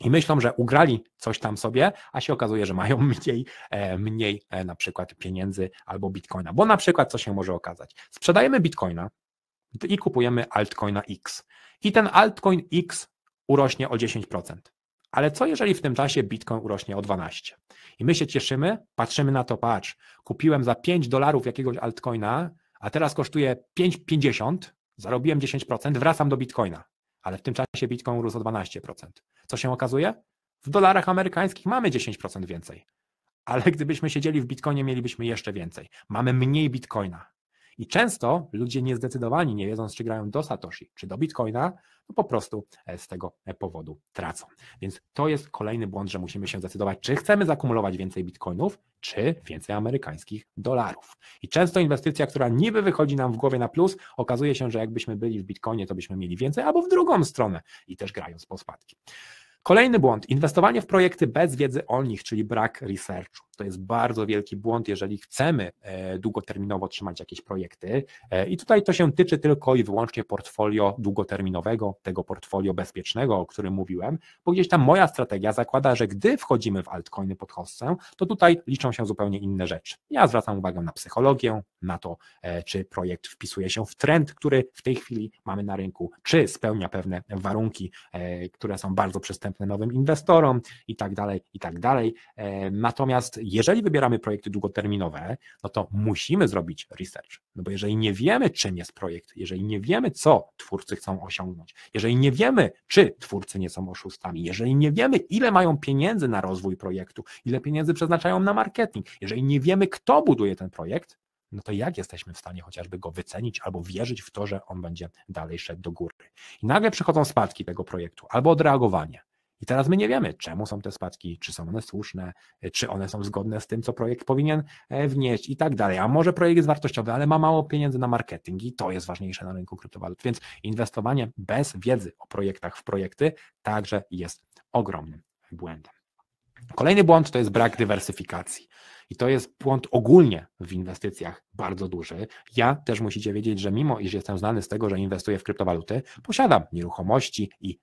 i myślą, że ugrali coś tam sobie, a się okazuje, że mają mniej, e, mniej e, na przykład pieniędzy albo bitcoina. Bo na przykład co się może okazać? Sprzedajemy bitcoina i kupujemy altcoina X. I ten altcoin X urośnie o 10%. Ale co jeżeli w tym czasie bitcoin urośnie o 12%? I my się cieszymy, patrzymy na to, patrz, kupiłem za 5 dolarów jakiegoś altcoina, a teraz kosztuje 5,50, zarobiłem 10%, wracam do bitcoina ale w tym czasie Bitcoin rósł o 12%. Co się okazuje? W dolarach amerykańskich mamy 10% więcej, ale gdybyśmy siedzieli w Bitcoinie, mielibyśmy jeszcze więcej. Mamy mniej Bitcoina, i często ludzie niezdecydowani, nie wiedząc, czy grają do Satoshi, czy do Bitcoina, no po prostu e, z tego e, powodu tracą. Więc to jest kolejny błąd, że musimy się zdecydować, czy chcemy zakumulować więcej bitcoinów, czy więcej amerykańskich dolarów. I często inwestycja, która niby wychodzi nam w głowie na plus, okazuje się, że jakbyśmy byli w bitcoinie, to byśmy mieli więcej, albo w drugą stronę i też grając po spadki. Kolejny błąd. Inwestowanie w projekty bez wiedzy o nich, czyli brak researchu. To jest bardzo wielki błąd, jeżeli chcemy e, długoterminowo trzymać jakieś projekty. E, I tutaj to się tyczy tylko i wyłącznie portfolio długoterminowego, tego portfolio bezpiecznego, o którym mówiłem, bo gdzieś tam moja strategia zakłada, że gdy wchodzimy w altcoiny pod hossę, to tutaj liczą się zupełnie inne rzeczy. Ja zwracam uwagę na psychologię, na to, e, czy projekt wpisuje się w trend, który w tej chwili mamy na rynku, czy spełnia pewne warunki, które są bardzo przystępne nowym inwestorom i tak dalej, i tak dalej. E, natomiast jeżeli wybieramy projekty długoterminowe, no to musimy zrobić research, no bo jeżeli nie wiemy, czym jest projekt, jeżeli nie wiemy, co twórcy chcą osiągnąć, jeżeli nie wiemy, czy twórcy nie są oszustami, jeżeli nie wiemy, ile mają pieniędzy na rozwój projektu, ile pieniędzy przeznaczają na marketing, jeżeli nie wiemy, kto buduje ten projekt, no to jak jesteśmy w stanie chociażby go wycenić albo wierzyć w to, że on będzie dalej szedł do góry? I nagle przychodzą spadki tego projektu albo odreagowanie. I teraz my nie wiemy, czemu są te spadki, czy są one słuszne, e, czy one są zgodne z tym, co projekt powinien e, wnieść i tak dalej. A może projekt jest wartościowy, ale ma mało pieniędzy na marketing i to jest ważniejsze na rynku kryptowalut. Więc inwestowanie bez wiedzy o projektach w projekty także jest ogromnym błędem. Kolejny błąd to jest brak dywersyfikacji. I to jest błąd ogólnie w inwestycjach bardzo duży. Ja też musicie wiedzieć, że mimo iż jestem znany z tego, że inwestuję w kryptowaluty, posiadam nieruchomości i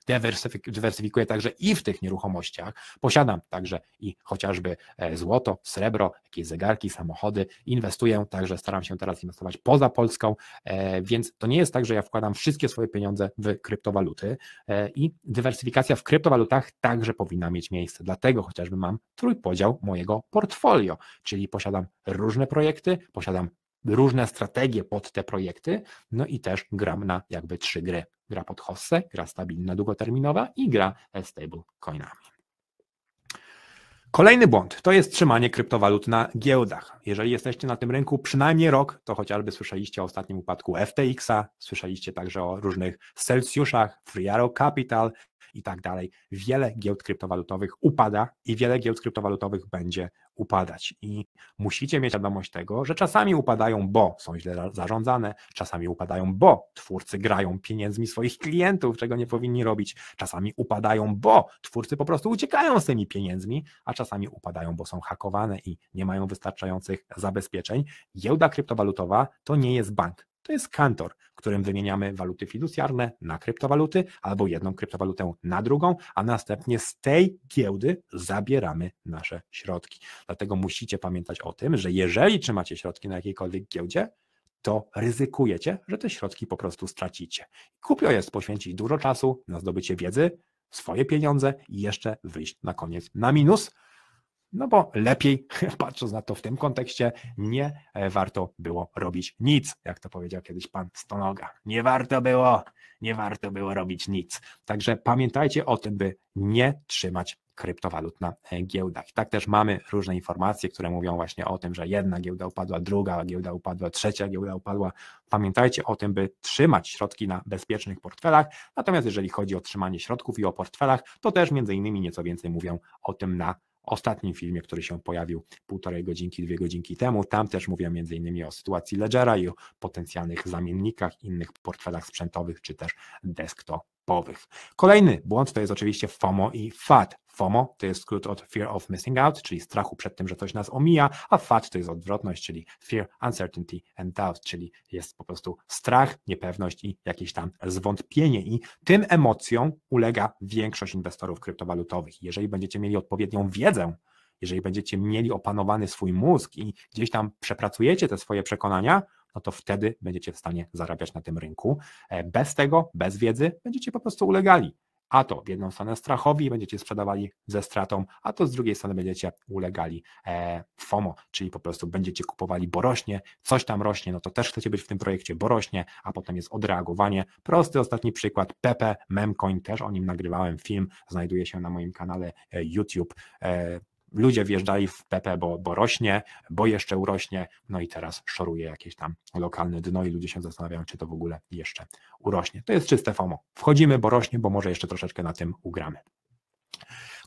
dywersyfikuję także i w tych nieruchomościach. Posiadam także i chociażby e, złoto, srebro, jakieś zegarki, samochody. Inwestuję także, staram się teraz inwestować poza Polską, e, więc to nie jest tak, że ja wkładam wszystkie swoje pieniądze w kryptowaluty e, i dywersyfikacja w kryptowalutach także powinna mieć miejsce. Dlatego chociażby mam trójpodział mojego portfolio czyli posiadam różne projekty, posiadam różne strategie pod te projekty, no i też gram na jakby trzy gry. Gra pod hossę, gra stabilna, długoterminowa i gra e, stable coinami. Kolejny błąd to jest trzymanie kryptowalut na giełdach. Jeżeli jesteście na tym rynku przynajmniej rok, to chociażby słyszeliście o ostatnim upadku FTX-a, słyszeliście także o różnych Celsjuszach, Free Arrow Capital, i tak dalej. Wiele giełd kryptowalutowych upada i wiele giełd kryptowalutowych będzie upadać. I musicie mieć świadomość tego, że czasami upadają, bo są źle zarządzane, czasami upadają, bo twórcy grają pieniędzmi swoich klientów, czego nie powinni robić, czasami upadają, bo twórcy po prostu uciekają z tymi pieniędzmi, a czasami upadają, bo są hakowane i nie mają wystarczających zabezpieczeń. Giełda kryptowalutowa to nie jest bank to jest kantor, w którym wymieniamy waluty fiducjarne na kryptowaluty albo jedną kryptowalutę na drugą, a następnie z tej giełdy zabieramy nasze środki. Dlatego musicie pamiętać o tym, że jeżeli trzymacie środki na jakiejkolwiek giełdzie, to ryzykujecie, że te środki po prostu stracicie. Kupio jest poświęcić dużo czasu na zdobycie wiedzy, swoje pieniądze i jeszcze wyjść na koniec na minus, no bo lepiej, patrząc na to w tym kontekście, nie warto było robić nic, jak to powiedział kiedyś pan Stonoga. Nie warto było, nie warto było robić nic. Także pamiętajcie o tym, by nie trzymać kryptowalut na giełdach. tak też mamy różne informacje, które mówią właśnie o tym, że jedna giełda upadła, druga giełda upadła, trzecia giełda upadła. Pamiętajcie o tym, by trzymać środki na bezpiecznych portfelach. Natomiast jeżeli chodzi o trzymanie środków i o portfelach, to też między innymi nieco więcej mówią o tym na ostatnim filmie, który się pojawił półtorej godzinki, dwie godzinki temu. Tam też mówię m.in. o sytuacji Ledgera i o potencjalnych zamiennikach, innych portfelach sprzętowych czy też desktopowych. Kolejny błąd to jest oczywiście FOMO i FAT. FOMO to jest skrót od Fear of Missing Out, czyli strachu przed tym, że coś nas omija, a FAT to jest odwrotność, czyli Fear, Uncertainty and Doubt, czyli jest po prostu strach, niepewność i jakieś tam zwątpienie. I tym emocjom ulega większość inwestorów kryptowalutowych. Jeżeli będziecie mieli odpowiednią wiedzę, jeżeli będziecie mieli opanowany swój mózg i gdzieś tam przepracujecie te swoje przekonania, no to wtedy będziecie w stanie zarabiać na tym rynku. E, bez tego, bez wiedzy, będziecie po prostu ulegali a to w jedną stronę strachowi będziecie sprzedawali ze stratą, a to z drugiej strony będziecie ulegali e, FOMO, czyli po prostu będziecie kupowali, bo rośnie, coś tam rośnie, no to też chcecie być w tym projekcie, bo rośnie, a potem jest odreagowanie. Prosty ostatni przykład, Pepe Memcoin, też o nim nagrywałem film, znajduje się na moim kanale e, YouTube. E, ludzie wjeżdżali w PP, bo, bo rośnie, bo jeszcze urośnie, no i teraz szoruje jakieś tam lokalne dno i ludzie się zastanawiają, czy to w ogóle jeszcze urośnie. To jest czyste FOMO. Wchodzimy, bo rośnie, bo może jeszcze troszeczkę na tym ugramy.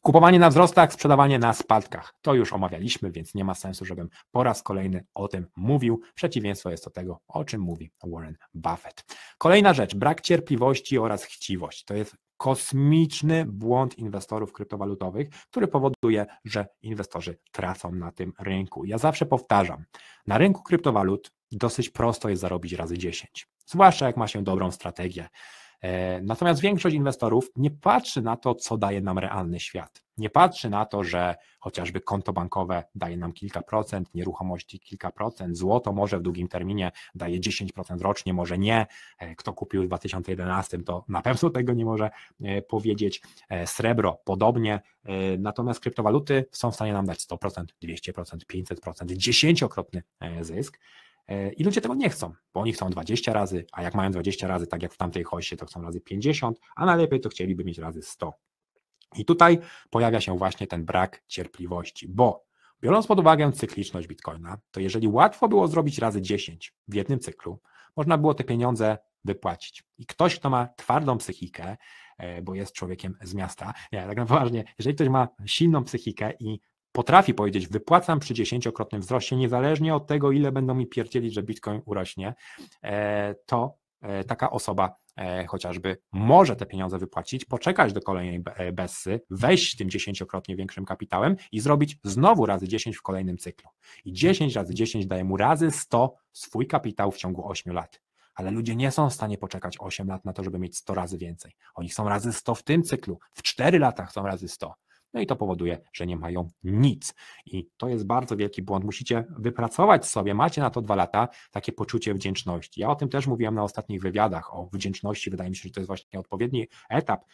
Kupowanie na wzrostach, sprzedawanie na spadkach. To już omawialiśmy, więc nie ma sensu, żebym po raz kolejny o tym mówił. Przeciwieństwo jest do tego, o czym mówi Warren Buffett. Kolejna rzecz, brak cierpliwości oraz chciwość. To jest kosmiczny błąd inwestorów kryptowalutowych, który powoduje, że inwestorzy tracą na tym rynku. Ja zawsze powtarzam, na rynku kryptowalut dosyć prosto jest zarobić razy 10, zwłaszcza jak ma się dobrą strategię. E, natomiast większość inwestorów nie patrzy na to, co daje nam realny świat. Nie patrzy na to, że chociażby konto bankowe daje nam kilka procent, nieruchomości kilka procent, złoto może w długim terminie daje 10% rocznie, może nie. E, kto kupił w 2011, to na pewno tego nie może e, powiedzieć. Srebro podobnie, natomiast kryptowaluty są w stanie nam dać 100%, 200%, 500%, dziesięciokrotny zysk. E, I ludzie tego nie chcą, bo oni chcą 20 razy, a jak mają 20 razy, tak jak w tamtej hoście, to chcą razy 50, a najlepiej to chcieliby mieć razy 100. I tutaj pojawia się właśnie ten brak cierpliwości, bo biorąc pod uwagę cykliczność bitcoina, to jeżeli łatwo było zrobić razy 10 w jednym cyklu, można było te pieniądze wypłacić. I ktoś, kto ma twardą psychikę, e, bo jest człowiekiem z miasta, nie, tak naprawdę, jeżeli ktoś ma silną psychikę i potrafi powiedzieć, wypłacam przy dziesięciokrotnym wzroście, niezależnie od tego, ile będą mi pierdzieli, że bitcoin urośnie, e, to e, taka osoba e, chociażby może te pieniądze wypłacić, poczekać do kolejnej bessy, wejść tym dziesięciokrotnie większym kapitałem i zrobić znowu razy 10 w kolejnym cyklu. I 10 razy 10 daje mu razy 100 swój kapitał w ciągu 8 lat. Ale ludzie nie są w stanie poczekać 8 lat na to, żeby mieć 100 razy więcej. Oni są razy 100 w tym cyklu, w 4 latach są razy 100 no i to powoduje, że nie mają nic. I to jest bardzo wielki błąd. Musicie wypracować sobie, macie na to dwa lata, takie poczucie wdzięczności. Ja o tym też mówiłem na ostatnich wywiadach, o wdzięczności. Wydaje mi się, że to jest właśnie odpowiedni etap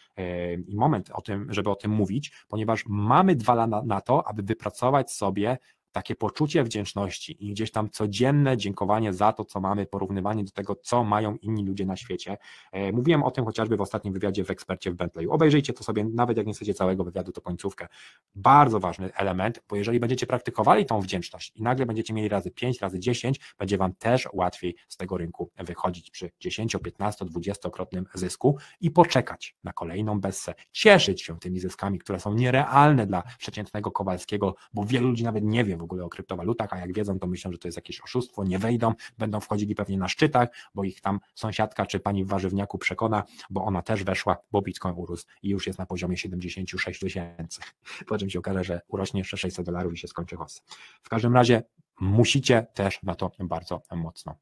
i moment o tym, żeby o tym mówić, ponieważ mamy dwa lata na to, aby wypracować sobie takie poczucie wdzięczności i gdzieś tam codzienne dziękowanie za to, co mamy, porównywanie do tego, co mają inni ludzie na świecie. E, mówiłem o tym chociażby w ostatnim wywiadzie w ekspercie w Bentley. Obejrzyjcie to sobie, nawet jak nie chcecie całego wywiadu, to końcówkę. Bardzo ważny element, bo jeżeli będziecie praktykowali tą wdzięczność i nagle będziecie mieli razy 5, razy 10, będzie Wam też łatwiej z tego rynku wychodzić przy 10, 15, 20-krotnym zysku i poczekać na kolejną bessę, cieszyć się tymi zyskami, które są nierealne dla przeciętnego Kowalskiego, bo wielu ludzi nawet nie wie, w ogóle o kryptowalutach, a jak wiedzą, to myślą, że to jest jakieś oszustwo, nie wejdą, będą wchodzili pewnie na szczytach, bo ich tam sąsiadka czy pani w warzywniaku przekona, bo ona też weszła, bo Bitcoin urósł i już jest na poziomie 76 tysięcy. Po czym się okaże, że urośnie jeszcze 600 dolarów i się skończy host. W każdym razie musicie też na to bardzo mocno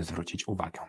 zwrócić uwagę.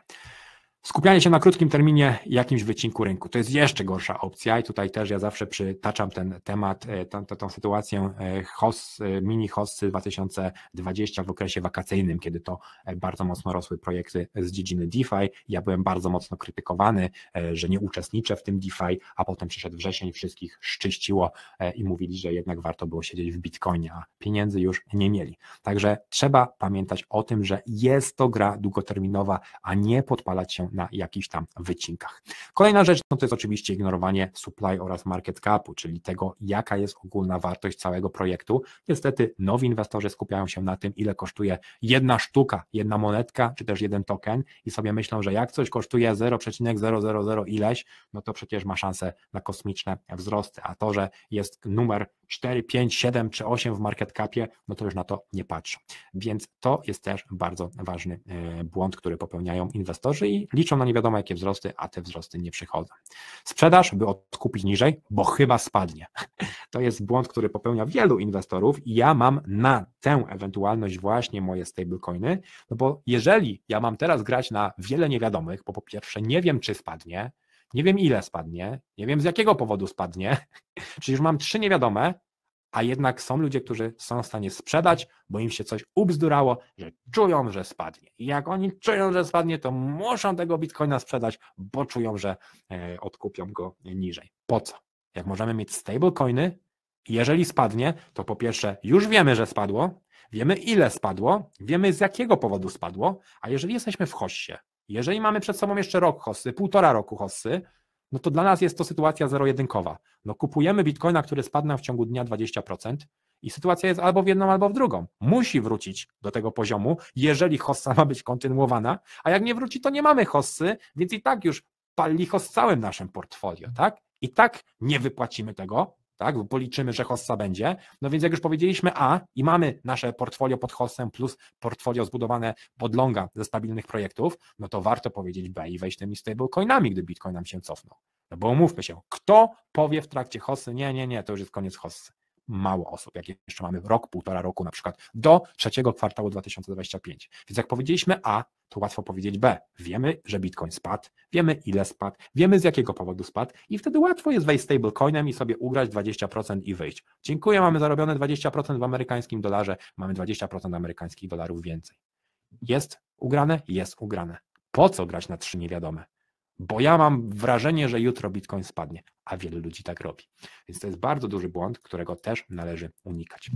Skupianie się na krótkim terminie jakimś wycinku rynku to jest jeszcze gorsza opcja i tutaj też ja zawsze przytaczam ten temat, tą, e, tą, tą sytuację e, HOS, e, mini hostsy 2020 w okresie wakacyjnym, kiedy to bardzo mocno rosły projekty z dziedziny DeFi. Ja byłem bardzo mocno krytykowany, że nie uczestniczę w tym DeFi, a potem przyszedł wrzesień, wszystkich szczyściło i mówili, że jednak warto było siedzieć w Bitcoinie, a pieniędzy już nie mieli. Także trzeba pamiętać o tym, że jest to gra długoterminowa, a nie podpalać się na jakichś tam wycinkach. Kolejna rzecz no to jest oczywiście ignorowanie supply oraz market capu, czyli tego, jaka jest ogólna wartość całego projektu. Niestety nowi inwestorzy skupiają się na tym, ile kosztuje jedna sztuka, jedna monetka, czy też jeden token i sobie myślą, że jak coś kosztuje 0,000 ileś, no to przecież ma szansę na kosmiczne wzrosty, a to, że jest numer 4, 5, 7 czy 8 w market capie, no to już na to nie patrzą. Więc to jest też bardzo ważny e, błąd, który popełniają inwestorzy i liczą na nie wiadomo jakie wzrosty, a te wzrosty nie przychodzą. Sprzedaż, by odkupić niżej, bo chyba spadnie. To jest błąd, który popełnia wielu inwestorów i ja mam na tę ewentualność właśnie moje stablecoiny, no bo jeżeli ja mam teraz grać na wiele niewiadomych, bo po pierwsze nie wiem, czy spadnie, nie wiem ile spadnie, nie wiem z jakiego powodu spadnie, czyli już mam trzy niewiadome, a jednak są ludzie, którzy są w stanie sprzedać, bo im się coś ubzdurało, że czują, że spadnie. I jak oni czują, że spadnie, to muszą tego bitcoina sprzedać, bo czują, że e, odkupią go niżej. Po co? Jak możemy mieć stablecoiny, jeżeli spadnie, to po pierwsze już wiemy, że spadło, wiemy ile spadło, wiemy z jakiego powodu spadło, a jeżeli jesteśmy w hoście, jeżeli mamy przed sobą jeszcze rok hossy, półtora roku hossy, no to dla nas jest to sytuacja zero-jedynkowa. No kupujemy bitcoina, który spadł w ciągu dnia 20% i sytuacja jest albo w jedną, albo w drugą. Musi wrócić do tego poziomu, jeżeli hossa ma być kontynuowana, a jak nie wróci, to nie mamy hossy, więc i tak już pali z całym naszym portfolio, tak? I tak nie wypłacimy tego, tak? Bo policzymy, że hossa będzie. No więc jak już powiedzieliśmy A i mamy nasze portfolio pod hossem plus portfolio zbudowane pod longa ze stabilnych projektów, no to warto powiedzieć B i wejść tymi stablecoinami, gdy Bitcoin nam się cofnął. No bo umówmy się, kto powie w trakcie hossy, nie, nie, nie, to już jest koniec hossy mało osób, jak jeszcze mamy rok, półtora roku na przykład, do trzeciego kwartału 2025. Więc jak powiedzieliśmy A, to łatwo powiedzieć B. Wiemy, że Bitcoin spadł, wiemy ile spadł, wiemy z jakiego powodu spadł i wtedy łatwo jest wejść stablecoinem i sobie ugrać 20% i wyjść. Dziękuję, mamy zarobione 20% w amerykańskim dolarze, mamy 20% amerykańskich dolarów więcej. Jest ugrane? Jest ugrane. Po co grać na trzy niewiadome? bo ja mam wrażenie, że jutro Bitcoin spadnie, a wielu ludzi tak robi. Więc to jest bardzo duży błąd, którego też należy unikać.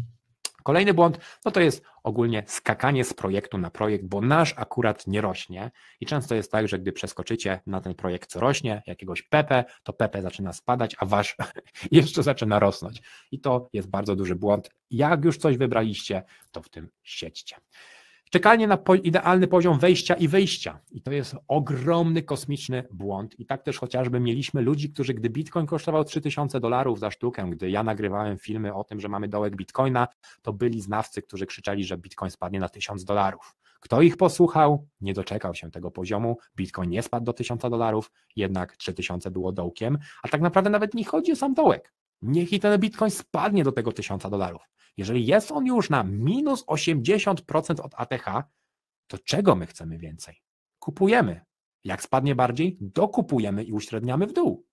Kolejny błąd no to jest ogólnie skakanie z projektu na projekt, bo nasz akurat nie rośnie i często jest tak, że gdy przeskoczycie na ten projekt, co rośnie, jakiegoś Pepe, to Pepe zaczyna spadać, a wasz jeszcze zaczyna rosnąć. I to jest bardzo duży błąd. Jak już coś wybraliście, to w tym siedźcie. Czekanie na idealny poziom wejścia i wyjścia. I to jest ogromny kosmiczny błąd. I tak też chociażby mieliśmy ludzi, którzy gdy Bitcoin kosztował 3000 dolarów za sztukę, gdy ja nagrywałem filmy o tym, że mamy dołek Bitcoina, to byli znawcy, którzy krzyczeli, że Bitcoin spadnie na 1000 dolarów. Kto ich posłuchał, nie doczekał się tego poziomu. Bitcoin nie spadł do 1000 dolarów, jednak 3000 było dołkiem, a tak naprawdę nawet nie chodzi o sam dołek niech i ten bitcoin spadnie do tego 1000 dolarów. Jeżeli jest on już na minus 80% od ATH, to czego my chcemy więcej? Kupujemy. Jak spadnie bardziej, dokupujemy i uśredniamy w dół.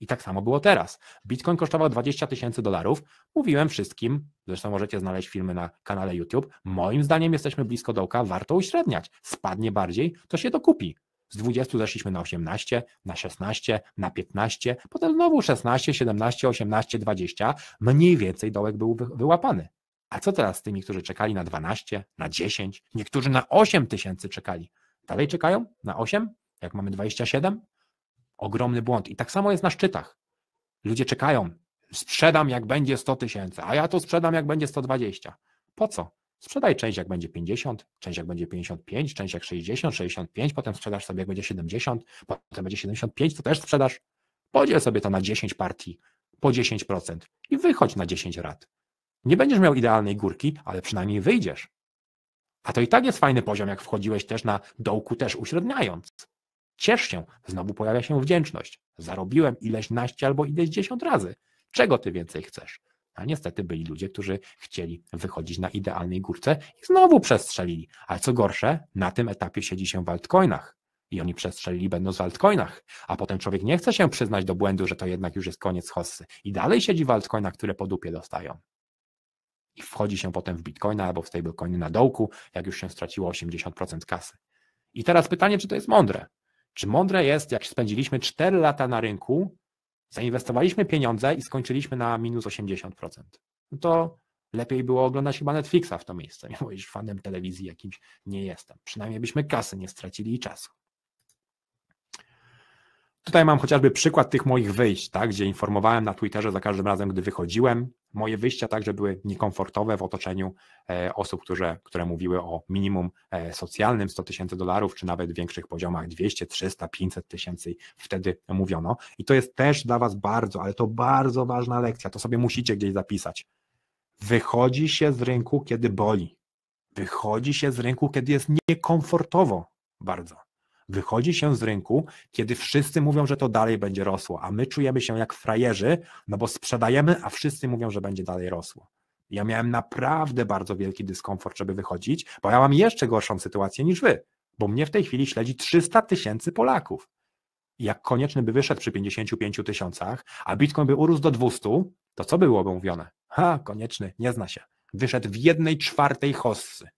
I tak samo było teraz. Bitcoin kosztował 20 tysięcy dolarów. Mówiłem wszystkim, zresztą możecie znaleźć filmy na kanale YouTube. Moim zdaniem jesteśmy blisko dołka, warto uśredniać. Spadnie bardziej, to się dokupi. Z 20 zeszliśmy na 18, na 16, na 15, potem znowu 16, 17, 18, 20. Mniej więcej dołek był wyłapany. A co teraz z tymi, którzy czekali na 12, na 10, niektórzy na 8 tysięcy czekali? Dalej czekają na 8, jak mamy 27? Ogromny błąd. I tak samo jest na szczytach. Ludzie czekają. Sprzedam, jak będzie 100 tysięcy, a ja to sprzedam, jak będzie 120. Po co? Sprzedaj część jak będzie 50, część jak będzie 55, część jak 60, 65, potem sprzedasz sobie jak będzie 70, potem będzie 75, to też sprzedasz. Podziel sobie to na 10 partii po 10% i wychodź na 10 rat. Nie będziesz miał idealnej górki, ale przynajmniej wyjdziesz. A to i tak jest fajny poziom, jak wchodziłeś też na dołku, też uśredniając. Ciesz się, znowu pojawia się wdzięczność. Zarobiłem ileś naście albo ileś dziesiąt razy. Czego ty więcej chcesz? A niestety byli ludzie, którzy chcieli wychodzić na idealnej górce i znowu przestrzelili. Ale co gorsze, na tym etapie siedzi się w altcoinach. I oni przestrzelili będąc w altcoinach, a potem człowiek nie chce się przyznać do błędu, że to jednak już jest koniec hossy i dalej siedzi w altcoinach, które po dupie dostają. I wchodzi się potem w bitcoina albo w stablecoiny na dołku, jak już się straciło 80% kasy. I teraz pytanie, czy to jest mądre? Czy mądre jest, jak spędziliśmy 4 lata na rynku, zainwestowaliśmy pieniądze i skończyliśmy na minus 80%, no to lepiej było oglądać chyba Netflixa w to miejsce, mimo iż fanem telewizji jakimś nie jestem. Przynajmniej byśmy kasy nie stracili i czasu. Tutaj mam chociażby przykład tych moich wyjść, tak, gdzie informowałem na Twitterze za każdym razem, gdy wychodziłem. Moje wyjścia także były niekomfortowe w otoczeniu e, osób, które, które mówiły o minimum e, socjalnym 100 tysięcy dolarów, czy nawet w większych poziomach 200, 300, 500 tysięcy. Wtedy mówiono. I to jest też dla Was bardzo, ale to bardzo ważna lekcja. To sobie musicie gdzieś zapisać. Wychodzi się z rynku, kiedy boli. Wychodzi się z rynku, kiedy jest niekomfortowo bardzo. Wychodzi się z rynku, kiedy wszyscy mówią, że to dalej będzie rosło, a my czujemy się jak frajerzy, no bo sprzedajemy, a wszyscy mówią, że będzie dalej rosło. Ja miałem naprawdę bardzo wielki dyskomfort, żeby wychodzić, bo ja mam jeszcze gorszą sytuację niż wy, bo mnie w tej chwili śledzi 300 tysięcy Polaków. Jak konieczny by wyszedł przy 55 tysiącach, a Bitcoin by urósł do 200, to co byłoby mówione? Ha, konieczny, nie zna się. Wyszedł w jednej czwartej hossy.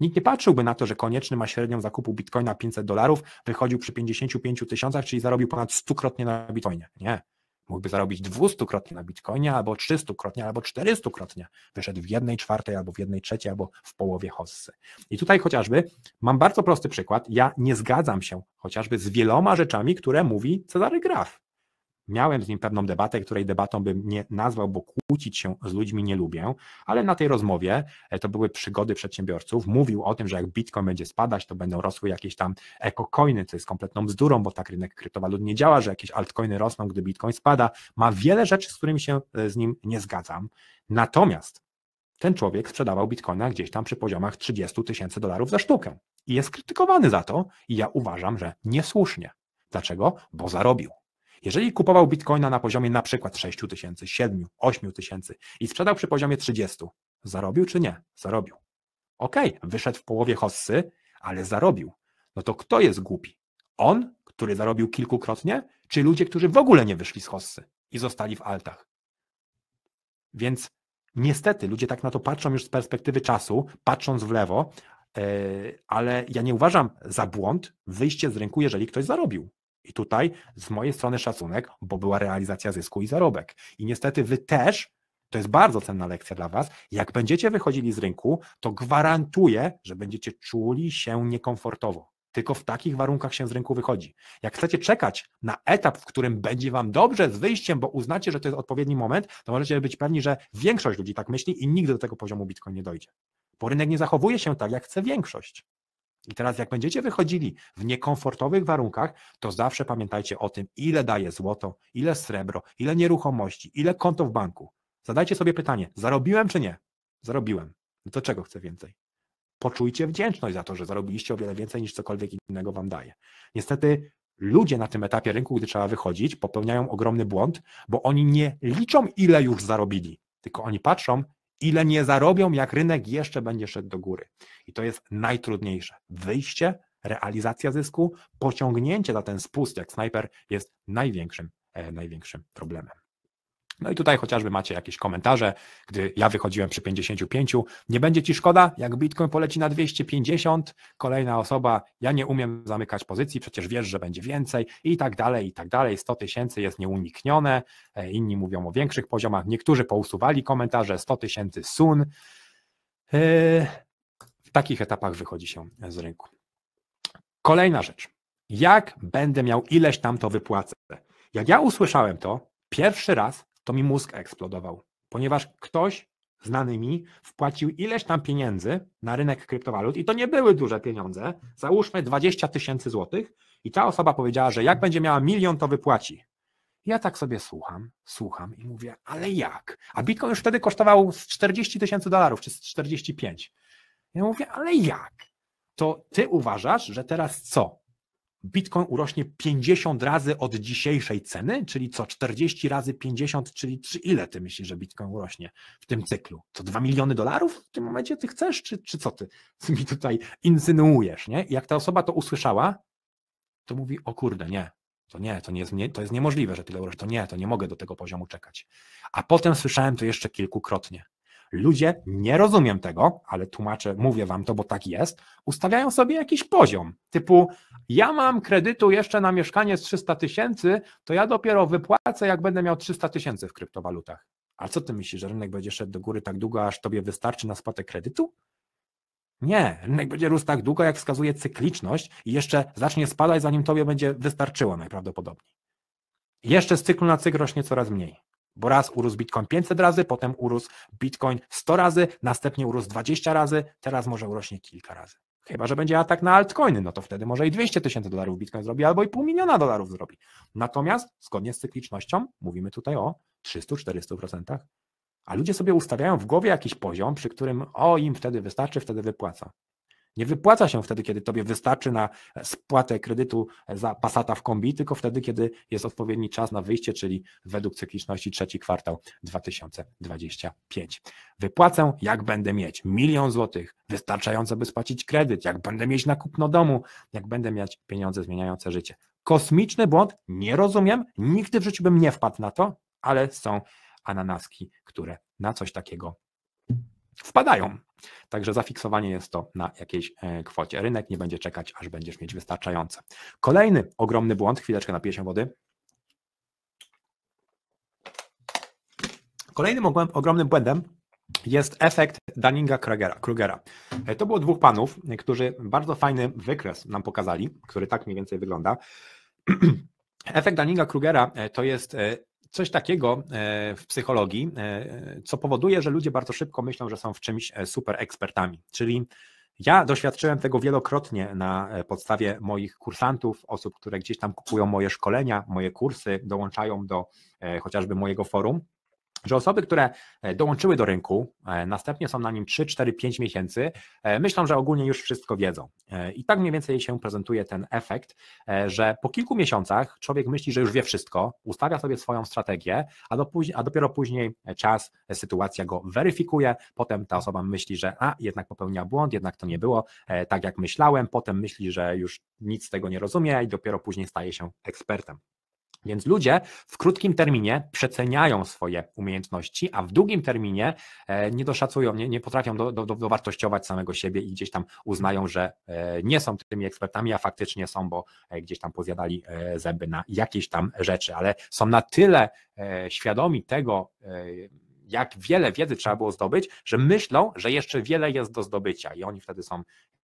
Nikt nie patrzyłby na to, że konieczny ma średnią zakupu bitcoina 500 dolarów, wychodził przy 55 tysiącach, czyli zarobił ponad 100-krotnie na bitcoinie. Nie. Mógłby zarobić 200-krotnie na bitcoinie, albo 300-krotnie, albo 400-krotnie. Wyszedł w jednej czwartej, albo w jednej trzeciej, albo w połowie hossy. I tutaj chociażby mam bardzo prosty przykład. Ja nie zgadzam się chociażby z wieloma rzeczami, które mówi Cezary Graf. Miałem z nim pewną debatę, której debatą bym nie nazwał, bo kłócić się z ludźmi nie lubię, ale na tej rozmowie e, to były przygody przedsiębiorców. Mówił o tym, że jak Bitcoin będzie spadać, to będą rosły jakieś tam ekocoiny, co jest kompletną bzdurą, bo tak rynek kryptowalut nie działa, że jakieś altcoiny rosną, gdy Bitcoin spada. Ma wiele rzeczy, z którymi się e, z nim nie zgadzam. Natomiast ten człowiek sprzedawał bitcoina gdzieś tam przy poziomach 30 tysięcy dolarów za sztukę i jest krytykowany za to, i ja uważam, że niesłusznie. Dlaczego? Bo zarobił. Jeżeli kupował bitcoina na poziomie na przykład 6 tysięcy, 7, 8 tysięcy i sprzedał przy poziomie 30, zarobił czy nie? Zarobił. Ok, wyszedł w połowie hossy, ale zarobił. No to kto jest głupi? On, który zarobił kilkukrotnie, czy ludzie, którzy w ogóle nie wyszli z hossy i zostali w altach? Więc niestety ludzie tak na to patrzą już z perspektywy czasu, patrząc w lewo, e, ale ja nie uważam za błąd wyjście z rynku, jeżeli ktoś zarobił. I tutaj z mojej strony szacunek, bo była realizacja zysku i zarobek. I niestety wy też, to jest bardzo cenna lekcja dla was, jak będziecie wychodzili z rynku, to gwarantuję, że będziecie czuli się niekomfortowo. Tylko w takich warunkach się z rynku wychodzi. Jak chcecie czekać na etap, w którym będzie Wam dobrze z wyjściem, bo uznacie, że to jest odpowiedni moment, to możecie być pewni, że większość ludzi tak myśli i nigdy do tego poziomu Bitcoin nie dojdzie. Bo rynek nie zachowuje się tak, jak chce większość. I teraz, jak będziecie wychodzili w niekomfortowych warunkach, to zawsze pamiętajcie o tym, ile daje złoto, ile srebro, ile nieruchomości, ile konto w banku. Zadajcie sobie pytanie: zarobiłem czy nie? Zarobiłem. Do no czego chcę więcej? Poczujcie wdzięczność za to, że zarobiliście o wiele więcej niż cokolwiek innego wam daje. Niestety ludzie na tym etapie rynku, gdy trzeba wychodzić, popełniają ogromny błąd, bo oni nie liczą, ile już zarobili, tylko oni patrzą, ile nie zarobią, jak rynek jeszcze będzie szedł do góry. I to jest najtrudniejsze. Wyjście, realizacja zysku, pociągnięcie za ten spust, jak snajper, jest największym, e, największym problemem. No i tutaj chociażby macie jakieś komentarze, gdy ja wychodziłem przy 55, nie będzie ci szkoda, jak Bitcoin poleci na 250, kolejna osoba, ja nie umiem zamykać pozycji, przecież wiesz, że będzie więcej i tak dalej, i tak dalej, 100 tysięcy jest nieuniknione, e, inni mówią o większych poziomach, niektórzy pousuwali komentarze, 100 tysięcy sun. E, w takich etapach wychodzi się z rynku. Kolejna rzecz. Jak będę miał ileś tam to wypłacę? Jak ja usłyszałem to pierwszy raz to mi mózg eksplodował, ponieważ ktoś znany mi wpłacił ileś tam pieniędzy na rynek kryptowalut i to nie były duże pieniądze, załóżmy 20 tysięcy złotych i ta osoba powiedziała, że jak będzie miała milion, to wypłaci. Ja tak sobie słucham, słucham i mówię, ale jak? A Bitcoin już wtedy kosztował 40 tysięcy dolarów, czy 45. Ja mówię, ale jak? To ty uważasz, że teraz co? Bitcoin urośnie 50 razy od dzisiejszej ceny, czyli co 40 razy 50, czyli czy ile ty myślisz, że Bitcoin urośnie w tym cyklu? Co 2 miliony dolarów w tym momencie ty chcesz, czy, czy co ty, mi tutaj insynuujesz, nie? I jak ta osoba to usłyszała, to mówi, o kurde, nie, to nie, to, nie jest, to jest niemożliwe, że tyle urośnie, to nie, to nie mogę do tego poziomu czekać. A potem słyszałem to jeszcze kilkukrotnie. Ludzie, nie rozumiem tego, ale tłumaczę, mówię wam to, bo tak jest, ustawiają sobie jakiś poziom, typu ja mam kredytu jeszcze na mieszkanie z 300 tysięcy, to ja dopiero wypłacę, jak będę miał 300 tysięcy w kryptowalutach. A co ty myślisz, że rynek będzie szedł do góry tak długo, aż tobie wystarczy na spłatę kredytu? Nie, rynek będzie rósł tak długo, jak wskazuje cykliczność i jeszcze zacznie spadać, zanim tobie będzie wystarczyło najprawdopodobniej. Jeszcze z cyklu na cykl rośnie coraz mniej. Bo raz urósł Bitcoin 500 razy, potem urósł Bitcoin 100 razy, następnie urósł 20 razy, teraz może urośnie kilka razy. Chyba, że będzie atak na altcoiny, no to wtedy może i 200 tysięcy dolarów Bitcoin zrobi, albo i pół miliona dolarów zrobi. Natomiast zgodnie z cyklicznością mówimy tutaj o 300-400%. A ludzie sobie ustawiają w głowie jakiś poziom, przy którym o im wtedy wystarczy, wtedy wypłaca. Nie wypłaca się wtedy, kiedy tobie wystarczy na spłatę kredytu za pasata w kombi, tylko wtedy, kiedy jest odpowiedni czas na wyjście, czyli według cykliczności trzeci kwartał 2025. Wypłacę, jak będę mieć milion złotych, wystarczające, by spłacić kredyt, jak będę mieć na kupno domu, jak będę mieć pieniądze zmieniające życie. Kosmiczny błąd, nie rozumiem, nigdy w życiu bym nie wpadł na to, ale są ananaski, które na coś takiego wpadają. Także zafiksowanie jest to na jakiejś e, kwocie. Rynek nie będzie czekać, aż będziesz mieć wystarczające. Kolejny ogromny błąd, chwileczkę napiję się wody. Kolejnym ogromnym błędem jest efekt Dunninga-Krugera. E, to było dwóch panów, którzy bardzo fajny wykres nam pokazali, który tak mniej więcej wygląda. Efekt Dunninga-Krugera e, to jest coś takiego e, w psychologii, e, co powoduje, że ludzie bardzo szybko myślą, że są w czymś e, super ekspertami. Czyli ja doświadczyłem tego wielokrotnie na podstawie moich kursantów, osób, które gdzieś tam kupują moje szkolenia, moje kursy, dołączają do chociażby mojego forum że osoby, które e, dołączyły do rynku, e, następnie są na nim 3, 4, 5 miesięcy, e, myślą, że ogólnie już wszystko wiedzą. I tak mniej więcej się prezentuje ten efekt, że po kilku miesiącach człowiek myśli, że już wie wszystko, ustawia sobie swoją strategię, a, do a dopiero później czas, sytuacja go weryfikuje, potem ta osoba myśli, że a, jednak popełnia błąd, jednak to nie było tak, jak myślałem, potem myśli, że już nic z tego nie rozumie i dopiero później staje się ekspertem. Więc ludzie w krótkim terminie przeceniają swoje umiejętności, a w długim terminie e, nie doszacują, nie, nie potrafią do, do, dowartościować samego siebie i gdzieś tam uznają, że e, nie są tymi ekspertami, a faktycznie są, bo e, gdzieś tam pozjadali zęby na jakieś tam rzeczy, ale są na tyle świadomi tego, jak wiele wiedzy trzeba było zdobyć, że myślą, że jeszcze wiele jest do zdobycia i oni wtedy są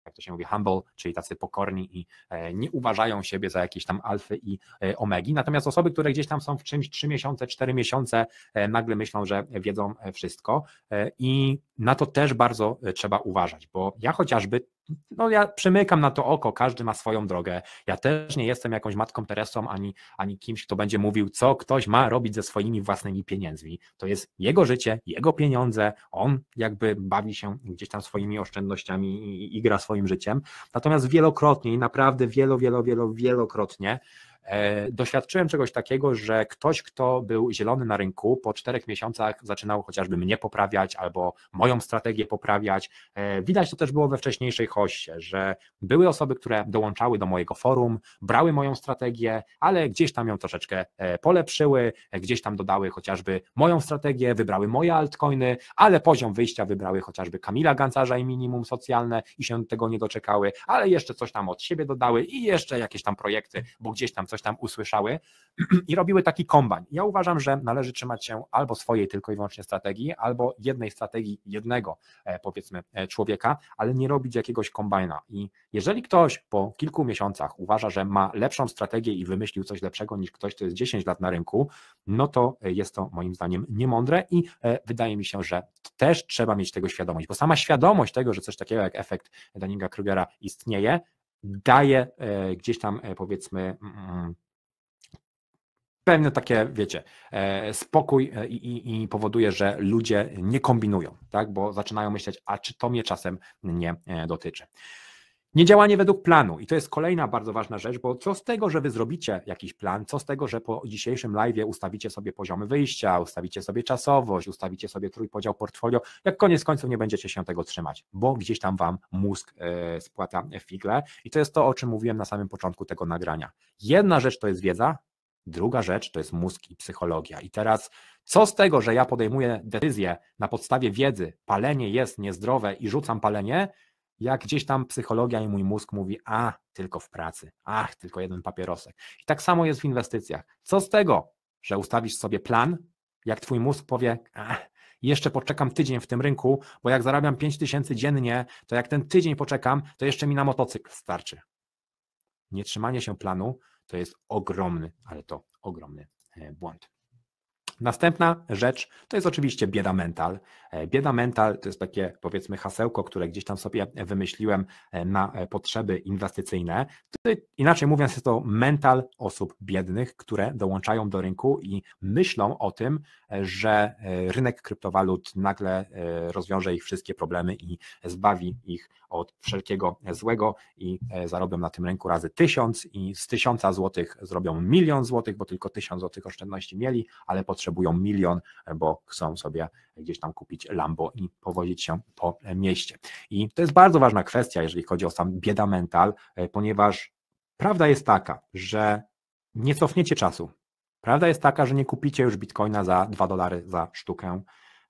jak to się mówi, humble, czyli tacy pokorni i e, nie uważają siebie za jakieś tam alfy i e, omegi. Natomiast osoby, które gdzieś tam są w czymś 3 miesiące, 4 miesiące, e, nagle myślą, że wiedzą wszystko i na to też bardzo trzeba uważać, bo ja chociażby no ja przymykam na to oko, każdy ma swoją drogę. Ja też nie jestem jakąś matką Teresą ani, ani kimś, kto będzie mówił, co ktoś ma robić ze swoimi własnymi pieniędzmi. To jest jego życie, jego pieniądze, on jakby bawi się gdzieś tam swoimi oszczędnościami i, i gra swoim życiem. Natomiast wielokrotnie i naprawdę wielo, wielo, wielo, wielokrotnie E, doświadczyłem czegoś takiego, że ktoś, kto był zielony na rynku, po czterech miesiącach zaczynał chociażby mnie poprawiać albo moją strategię poprawiać. E, widać to też było we wcześniejszej hoście, że były osoby, które dołączały do mojego forum, brały moją strategię, ale gdzieś tam ją troszeczkę e, polepszyły, gdzieś tam dodały chociażby moją strategię, wybrały moje altcoiny, ale poziom wyjścia wybrały chociażby Kamila Gancarza i minimum socjalne i się tego nie doczekały, ale jeszcze coś tam od siebie dodały i jeszcze jakieś tam projekty, bo gdzieś tam coś tam usłyszały i robiły taki kombań. Ja uważam, że należy trzymać się albo swojej tylko i wyłącznie strategii, albo jednej strategii jednego e, powiedzmy e, człowieka, ale nie robić jakiegoś kombajna. I jeżeli ktoś po kilku miesiącach uważa, że ma lepszą strategię i wymyślił coś lepszego niż ktoś, kto jest 10 lat na rynku, no to e, jest to moim zdaniem niemądre i wydaje mi się, że też trzeba mieć tego świadomość, bo sama świadomość tego, że coś takiego jak efekt Daninga Krugera istnieje, daje e, gdzieś tam e, powiedzmy mm, pewne takie, wiecie, e, spokój i, i, i, powoduje, że ludzie nie kombinują, tak? bo zaczynają myśleć, a czy to mnie czasem nie dotyczy. Niedziałanie według planu. I to jest kolejna bardzo ważna rzecz, bo co z tego, że wy zrobicie jakiś plan, co z tego, że po dzisiejszym live ustawicie sobie poziomy wyjścia, ustawicie sobie czasowość, ustawicie sobie trójpodział portfolio, jak koniec końców nie będziecie się tego trzymać, bo gdzieś tam wam mózg e, spłata figle. I to jest to, o czym mówiłem na samym początku tego nagrania. Jedna rzecz to jest wiedza, druga rzecz to jest mózg i psychologia. I teraz co z tego, że ja podejmuję decyzję na podstawie wiedzy, palenie jest niezdrowe i rzucam palenie, jak gdzieś tam psychologia i mój mózg mówi, a tylko w pracy, ach, tylko jeden papierosek. I tak samo jest w inwestycjach. Co z tego, że ustawisz sobie plan, jak twój mózg powie, ach, jeszcze poczekam tydzień w tym rynku, bo jak zarabiam 5 tysięcy dziennie, to jak ten tydzień poczekam, to jeszcze mi na motocykl starczy. Nietrzymanie się planu to jest ogromny, ale to ogromny e, błąd. Następna rzecz to jest oczywiście bieda mental. E, bieda mental to jest takie powiedzmy hasełko, które gdzieś tam sobie wymyśliłem e, na e, potrzeby inwestycyjne. Inaczej mówiąc, jest to mental osób biednych, które dołączają do rynku i myślą o tym, że rynek kryptowalut nagle rozwiąże ich wszystkie problemy i zbawi ich od wszelkiego złego i zarobią na tym rynku razy tysiąc i z tysiąca złotych zrobią milion złotych, bo tylko tysiąc złotych oszczędności mieli, ale potrzebują potrzebują milion, bo chcą sobie gdzieś tam kupić Lambo i powozić się po mieście. I to jest bardzo ważna kwestia, jeżeli chodzi o sam bieda mental, e, ponieważ prawda jest taka, że nie cofniecie czasu. Prawda jest taka, że nie kupicie już bitcoina za 2 dolary za sztukę.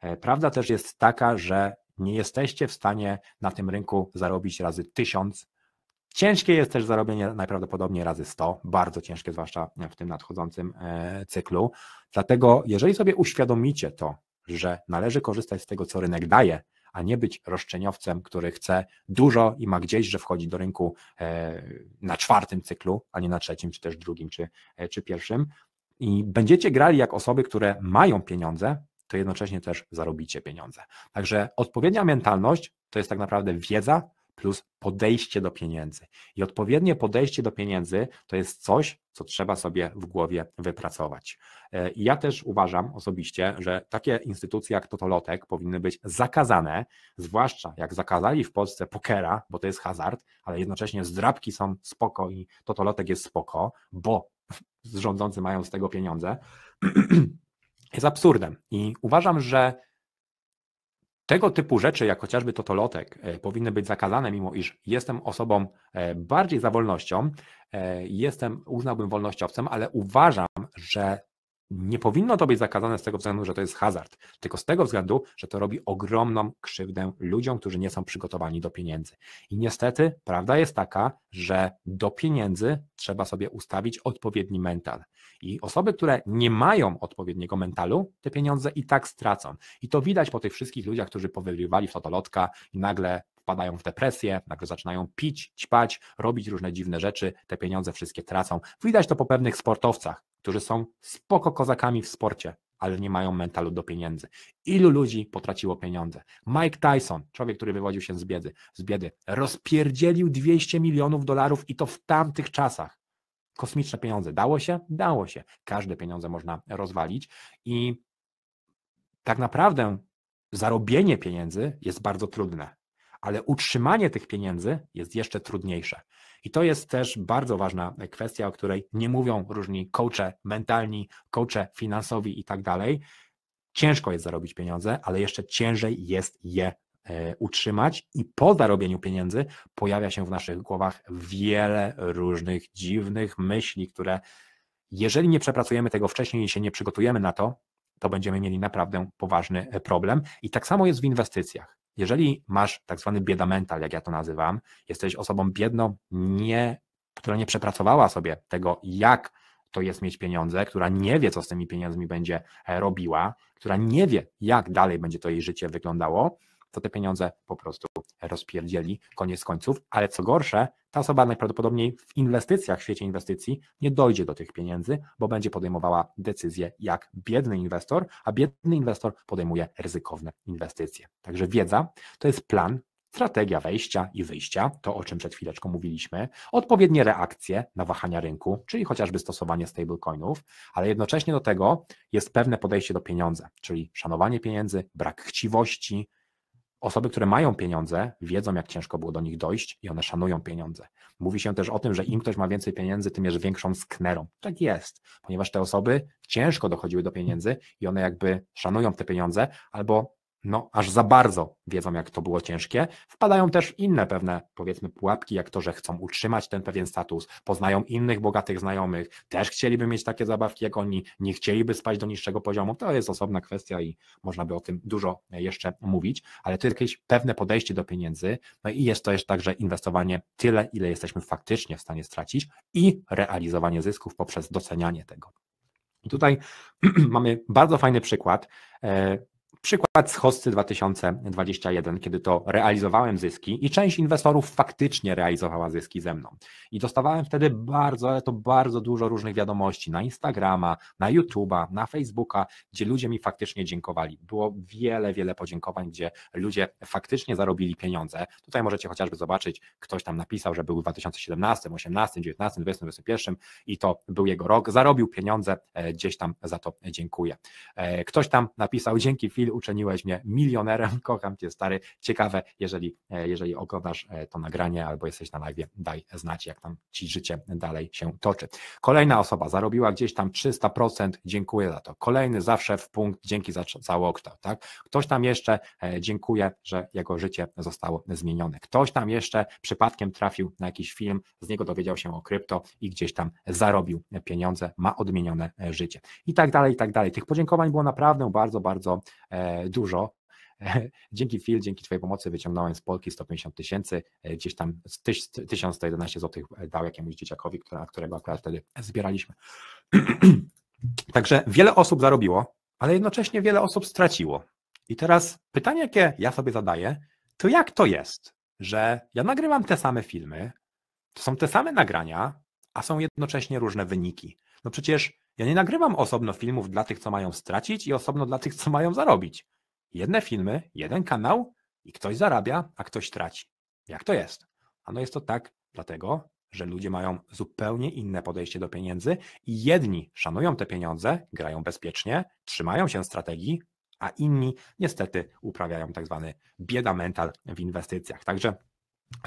E, prawda też jest taka, że nie jesteście w stanie na tym rynku zarobić razy tysiąc Ciężkie jest też zarobienie najprawdopodobniej razy 100, bardzo ciężkie, zwłaszcza w tym nadchodzącym e, cyklu. Dlatego, jeżeli sobie uświadomicie to, że należy korzystać z tego, co rynek daje, a nie być roszczeniowcem, który chce dużo i ma gdzieś, że wchodzi do rynku e, na czwartym cyklu, a nie na trzecim, czy też drugim, czy, e, czy pierwszym. I będziecie grali jak osoby, które mają pieniądze, to jednocześnie też zarobicie pieniądze. Także odpowiednia mentalność to jest tak naprawdę wiedza, plus podejście do pieniędzy. I odpowiednie podejście do pieniędzy to jest coś, co trzeba sobie w głowie wypracować. E, I ja też uważam osobiście, że takie instytucje jak Totolotek powinny być zakazane, zwłaszcza jak zakazali w Polsce pokera, bo to jest hazard, ale jednocześnie zdrabki są spoko i Totolotek jest spoko, bo rządzący mają z tego pieniądze. jest absurdem. I uważam, że tego typu rzeczy, jak chociażby totolotek, e, powinny być zakazane, mimo iż jestem osobą e, bardziej za wolnością, e, jestem, uznałbym wolnościowcem, ale uważam, że nie powinno to być zakazane z tego względu, że to jest hazard, tylko z tego względu, że to robi ogromną krzywdę ludziom, którzy nie są przygotowani do pieniędzy. I niestety prawda jest taka, że do pieniędzy trzeba sobie ustawić odpowiedni mental. I osoby, które nie mają odpowiedniego mentalu, te pieniądze i tak stracą. I to widać po tych wszystkich ludziach, którzy powygrywali w totolotka i nagle wpadają w depresję, nagle zaczynają pić, ćpać, robić różne dziwne rzeczy, te pieniądze wszystkie tracą. Widać to po pewnych sportowcach, którzy są spoko kozakami w sporcie, ale nie mają mentalu do pieniędzy. Ilu ludzi potraciło pieniądze? Mike Tyson, człowiek, który wywodził się z biedy, z biedy rozpierdzielił 200 milionów dolarów i to w tamtych czasach. Kosmiczne pieniądze. Dało się? Dało się. Każde pieniądze można rozwalić i tak naprawdę zarobienie pieniędzy jest bardzo trudne, ale utrzymanie tych pieniędzy jest jeszcze trudniejsze. I to jest też bardzo ważna kwestia, o której nie mówią różni coache mentalni, coache finansowi i tak dalej. Ciężko jest zarobić pieniądze, ale jeszcze ciężej jest je e, utrzymać i po zarobieniu pieniędzy pojawia się w naszych głowach wiele różnych dziwnych myśli, które jeżeli nie przepracujemy tego wcześniej i się nie przygotujemy na to, to będziemy mieli naprawdę poważny e, problem. I tak samo jest w inwestycjach. Jeżeli masz tak zwany bieda mental, jak ja to nazywam, jesteś osobą biedną, nie, która nie przepracowała sobie tego, jak to jest mieć pieniądze, która nie wie, co z tymi pieniędzmi będzie e, robiła, która nie wie, jak dalej będzie to jej życie wyglądało, to te pieniądze po prostu rozpierdzieli, koniec końców, ale co gorsze, ta osoba najprawdopodobniej w inwestycjach, w świecie inwestycji nie dojdzie do tych pieniędzy, bo będzie podejmowała decyzje jak biedny inwestor, a biedny inwestor podejmuje ryzykowne inwestycje. Także wiedza to jest plan, strategia wejścia i wyjścia, to o czym przed chwileczką mówiliśmy, odpowiednie reakcje na wahania rynku, czyli chociażby stosowanie stablecoinów, ale jednocześnie do tego jest pewne podejście do pieniądza, czyli szanowanie pieniędzy, brak chciwości, Osoby, które mają pieniądze, wiedzą, jak ciężko było do nich dojść i one szanują pieniądze. Mówi się też o tym, że im ktoś ma więcej pieniędzy, tym jest większą sknerą. Tak jest, ponieważ te osoby ciężko dochodziły do pieniędzy i one jakby szanują te pieniądze albo no aż za bardzo wiedzą, jak to było ciężkie, wpadają też inne pewne, powiedzmy, pułapki, jak to, że chcą utrzymać ten pewien status, poznają innych bogatych znajomych, też chcieliby mieć takie zabawki jak oni, nie chcieliby spać do niższego poziomu. To jest osobna kwestia i można by o tym dużo e, jeszcze mówić, ale to jest jakieś pewne podejście do pieniędzy, no i jest to jeszcze także inwestowanie tyle, ile jesteśmy faktycznie w stanie stracić i realizowanie zysków poprzez docenianie tego. I tutaj mamy bardzo fajny przykład e, Przykład z Hosty 2021, kiedy to realizowałem zyski i część inwestorów faktycznie realizowała zyski ze mną. I dostawałem wtedy bardzo, ale to bardzo dużo różnych wiadomości na Instagrama, na YouTube'a, na Facebooka, gdzie ludzie mi faktycznie dziękowali. Było wiele, wiele podziękowań, gdzie ludzie faktycznie zarobili pieniądze. Tutaj możecie chociażby zobaczyć, ktoś tam napisał, że był w 2017, 18, 19, 20, 21 i to był jego rok. Zarobił pieniądze, e, gdzieś tam za to dziękuję. E, ktoś tam napisał, dzięki film uczyniłeś mnie milionerem, kocham Cię stary, ciekawe, jeżeli, e, jeżeli oglądasz e, to nagranie albo jesteś na live, daj znać, jak tam Ci życie dalej się toczy. Kolejna osoba zarobiła gdzieś tam 300%, dziękuję za to. Kolejny zawsze w punkt, dzięki za całokształt, tak? Ktoś tam jeszcze e, dziękuję, że jego życie zostało zmienione. Ktoś tam jeszcze przypadkiem trafił na jakiś film, z niego dowiedział się o krypto i gdzieś tam zarobił pieniądze, ma odmienione życie i tak dalej, i tak dalej. Tych podziękowań było naprawdę bardzo, bardzo E, dużo. Dzięki Phil, dzięki Twojej pomocy wyciągnąłem z Polki 150 tysięcy, e, gdzieś tam 1111 zł e, dał jakiemuś dzieciakowi, którego akurat wtedy zbieraliśmy. Także wiele osób zarobiło, ale jednocześnie wiele osób straciło. I teraz pytanie, jakie ja sobie zadaję, to jak to jest, że ja nagrywam te same filmy, to są te same nagrania, a są jednocześnie różne wyniki. No przecież ja nie nagrywam osobno filmów dla tych, co mają stracić i osobno dla tych, co mają zarobić. Jedne filmy, jeden kanał i ktoś zarabia, a ktoś traci. Jak to jest? Ano jest to tak, dlatego że ludzie mają zupełnie inne podejście do pieniędzy i jedni szanują te pieniądze, grają bezpiecznie, trzymają się strategii, a inni niestety uprawiają tak zwany bieda mental w inwestycjach. Także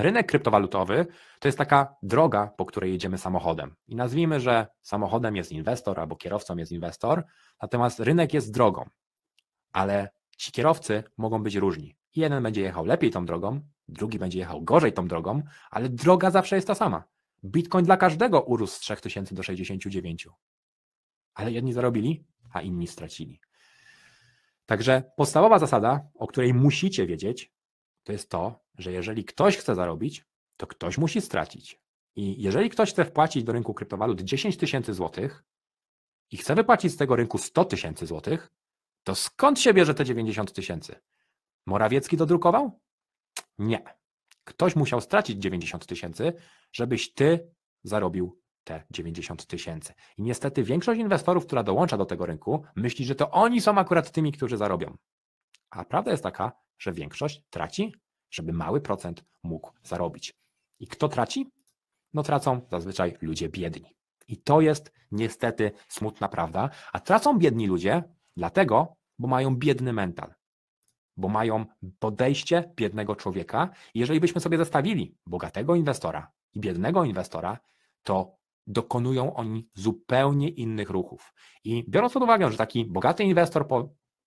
Rynek kryptowalutowy to jest taka droga, po której jedziemy samochodem. I nazwijmy, że samochodem jest inwestor albo kierowcą jest inwestor, natomiast rynek jest drogą, ale ci kierowcy mogą być różni. Jeden będzie jechał lepiej tą drogą, drugi będzie jechał gorzej tą drogą, ale droga zawsze jest ta sama. Bitcoin dla każdego urósł z 3000 do 69. Ale jedni zarobili, a inni stracili. Także podstawowa zasada, o której musicie wiedzieć, to jest to, że jeżeli ktoś chce zarobić, to ktoś musi stracić. I jeżeli ktoś chce wpłacić do rynku kryptowalut 10 tysięcy złotych i chce wypłacić z tego rynku 100 tysięcy złotych, to skąd się bierze te 90 tysięcy? Morawiecki dodrukował? Nie. Ktoś musiał stracić 90 tysięcy, żebyś ty zarobił te 90 tysięcy. I niestety większość inwestorów, która dołącza do tego rynku, myśli, że to oni są akurat tymi, którzy zarobią. A prawda jest taka, że większość traci żeby mały procent mógł zarobić. I kto traci? No tracą zazwyczaj ludzie biedni. I to jest niestety smutna prawda. A tracą biedni ludzie dlatego, bo mają biedny mental, bo mają podejście biednego człowieka. I jeżeli byśmy sobie zestawili bogatego inwestora i biednego inwestora, to dokonują oni zupełnie innych ruchów. I biorąc pod uwagę, że taki bogaty inwestor